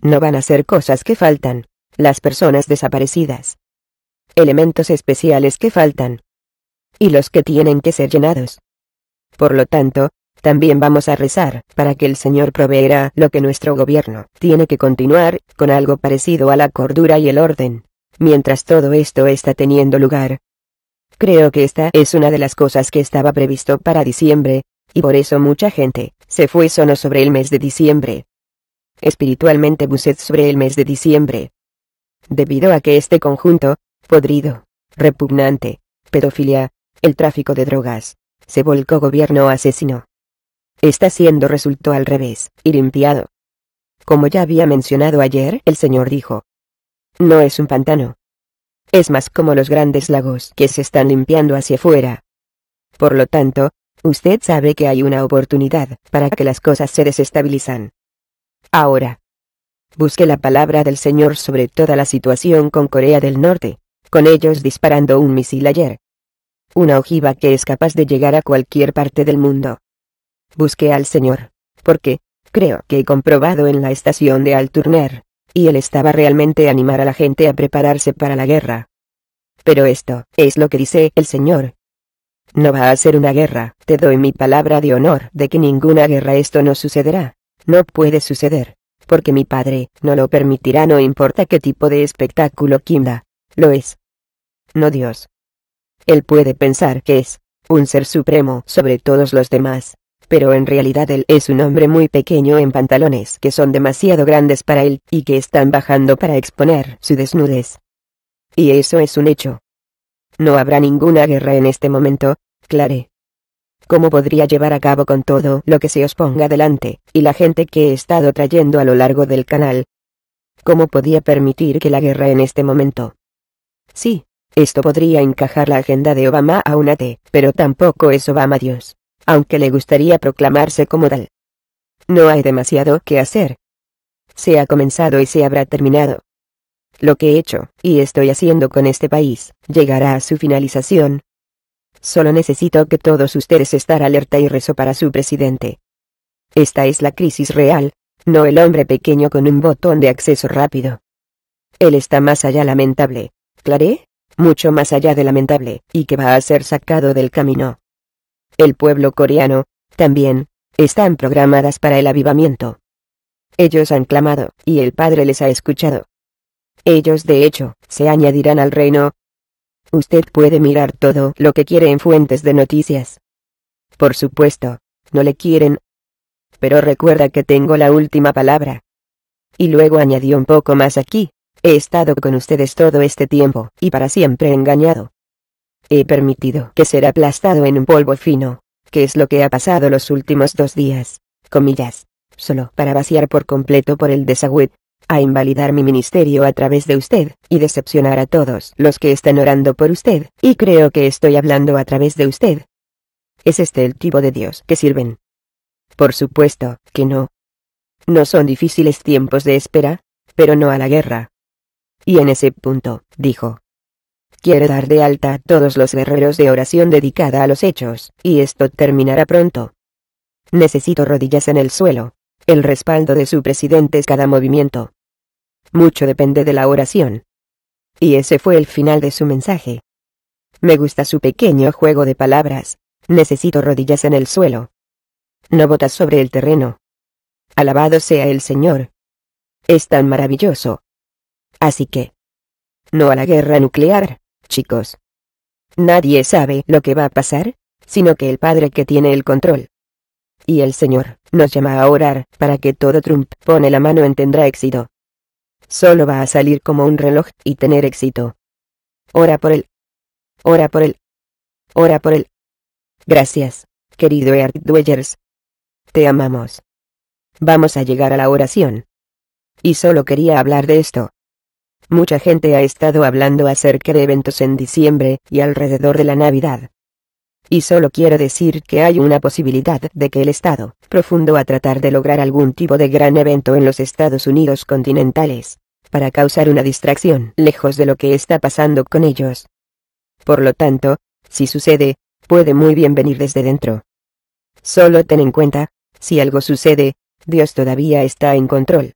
No van a ser cosas que faltan, las personas desaparecidas. Elementos especiales que faltan. Y los que tienen que ser llenados. Por lo tanto, también vamos a rezar para que el Señor proveerá lo que nuestro gobierno tiene que continuar, con algo parecido a la cordura y el orden, mientras todo esto está teniendo lugar. Creo que esta es una de las cosas que estaba previsto para diciembre, y por eso mucha gente se fue solo sobre el mes de diciembre, espiritualmente Buset sobre el mes de diciembre. Debido a que este conjunto, podrido, repugnante, pedofilia, el tráfico de drogas, se volcó gobierno asesino. Está siendo resultó al revés, y limpiado. Como ya había mencionado ayer, el señor dijo. No es un pantano. Es más como los grandes lagos que se están limpiando hacia afuera. Por lo tanto, usted sabe que hay una oportunidad para que las cosas se desestabilizan. Ahora. Busqué la palabra del Señor sobre toda la situación con Corea del Norte, con ellos disparando un misil ayer. Una ojiva que es capaz de llegar a cualquier parte del mundo. Busqué al Señor, porque, creo que he comprobado en la estación de Alturner, y él estaba realmente animar a la gente a prepararse para la guerra. Pero esto es lo que dice el Señor. No va a ser una guerra, te doy mi palabra de honor de que ninguna guerra esto no sucederá. No puede suceder, porque mi padre no lo permitirá no importa qué tipo de espectáculo da, lo es. No Dios. Él puede pensar que es un ser supremo sobre todos los demás, pero en realidad él es un hombre muy pequeño en pantalones que son demasiado grandes para él y que están bajando para exponer su desnudez. Y eso es un hecho. No habrá ninguna guerra en este momento, Clare cómo podría llevar a cabo con todo lo que se os ponga delante, y la gente que he estado trayendo a lo largo del canal. ¿Cómo podía permitir que la guerra en este momento? Sí, esto podría encajar la agenda de Obama a una T, pero tampoco es Obama Dios, aunque le gustaría proclamarse como tal. No hay demasiado que hacer. Se ha comenzado y se habrá terminado. Lo que he hecho, y estoy haciendo con este país, llegará a su finalización, Solo necesito que todos ustedes estar alerta y rezo para su presidente. Esta es la crisis real, no el hombre pequeño con un botón de acceso rápido. Él está más allá lamentable, ¿claré? Mucho más allá de lamentable, y que va a ser sacado del camino. El pueblo coreano, también, están programadas para el avivamiento. Ellos han clamado, y el Padre les ha escuchado. Ellos de hecho, se añadirán al reino, Usted puede mirar todo lo que quiere en fuentes de noticias. Por supuesto, no le quieren. Pero recuerda que tengo la última palabra. Y luego añadió un poco más aquí, he estado con ustedes todo este tiempo, y para siempre engañado. He permitido que ser aplastado en un polvo fino, que es lo que ha pasado los últimos dos días, comillas, solo para vaciar por completo por el desagüe, a invalidar mi ministerio a través de usted, y decepcionar a todos los que están orando por usted, y creo que estoy hablando a través de usted. ¿Es este el tipo de Dios que sirven? Por supuesto, que no. No son difíciles tiempos de espera, pero no a la guerra. Y en ese punto, dijo. Quiero dar de alta a todos los guerreros de oración dedicada a los hechos, y esto terminará pronto. Necesito rodillas en el suelo, el respaldo de su presidente es cada movimiento. Mucho depende de la oración. Y ese fue el final de su mensaje. Me gusta su pequeño juego de palabras, necesito rodillas en el suelo. No botas sobre el terreno. Alabado sea el Señor. Es tan maravilloso. Así que... No a la guerra nuclear, chicos. Nadie sabe lo que va a pasar, sino que el Padre que tiene el control. Y el Señor nos llama a orar para que todo Trump pone la mano en tendrá éxito. Solo va a salir como un reloj y tener éxito. Ora por él. Ora por él. Ora por él. Gracias, querido Earth Te amamos. Vamos a llegar a la oración. Y solo quería hablar de esto. Mucha gente ha estado hablando acerca de eventos en diciembre y alrededor de la Navidad. Y solo quiero decir que hay una posibilidad de que el Estado profundo a tratar de lograr algún tipo de gran evento en los Estados Unidos continentales, para causar una distracción lejos de lo que está pasando con ellos. Por lo tanto, si sucede, puede muy bien venir desde dentro. Solo ten en cuenta, si algo sucede, Dios todavía está en control.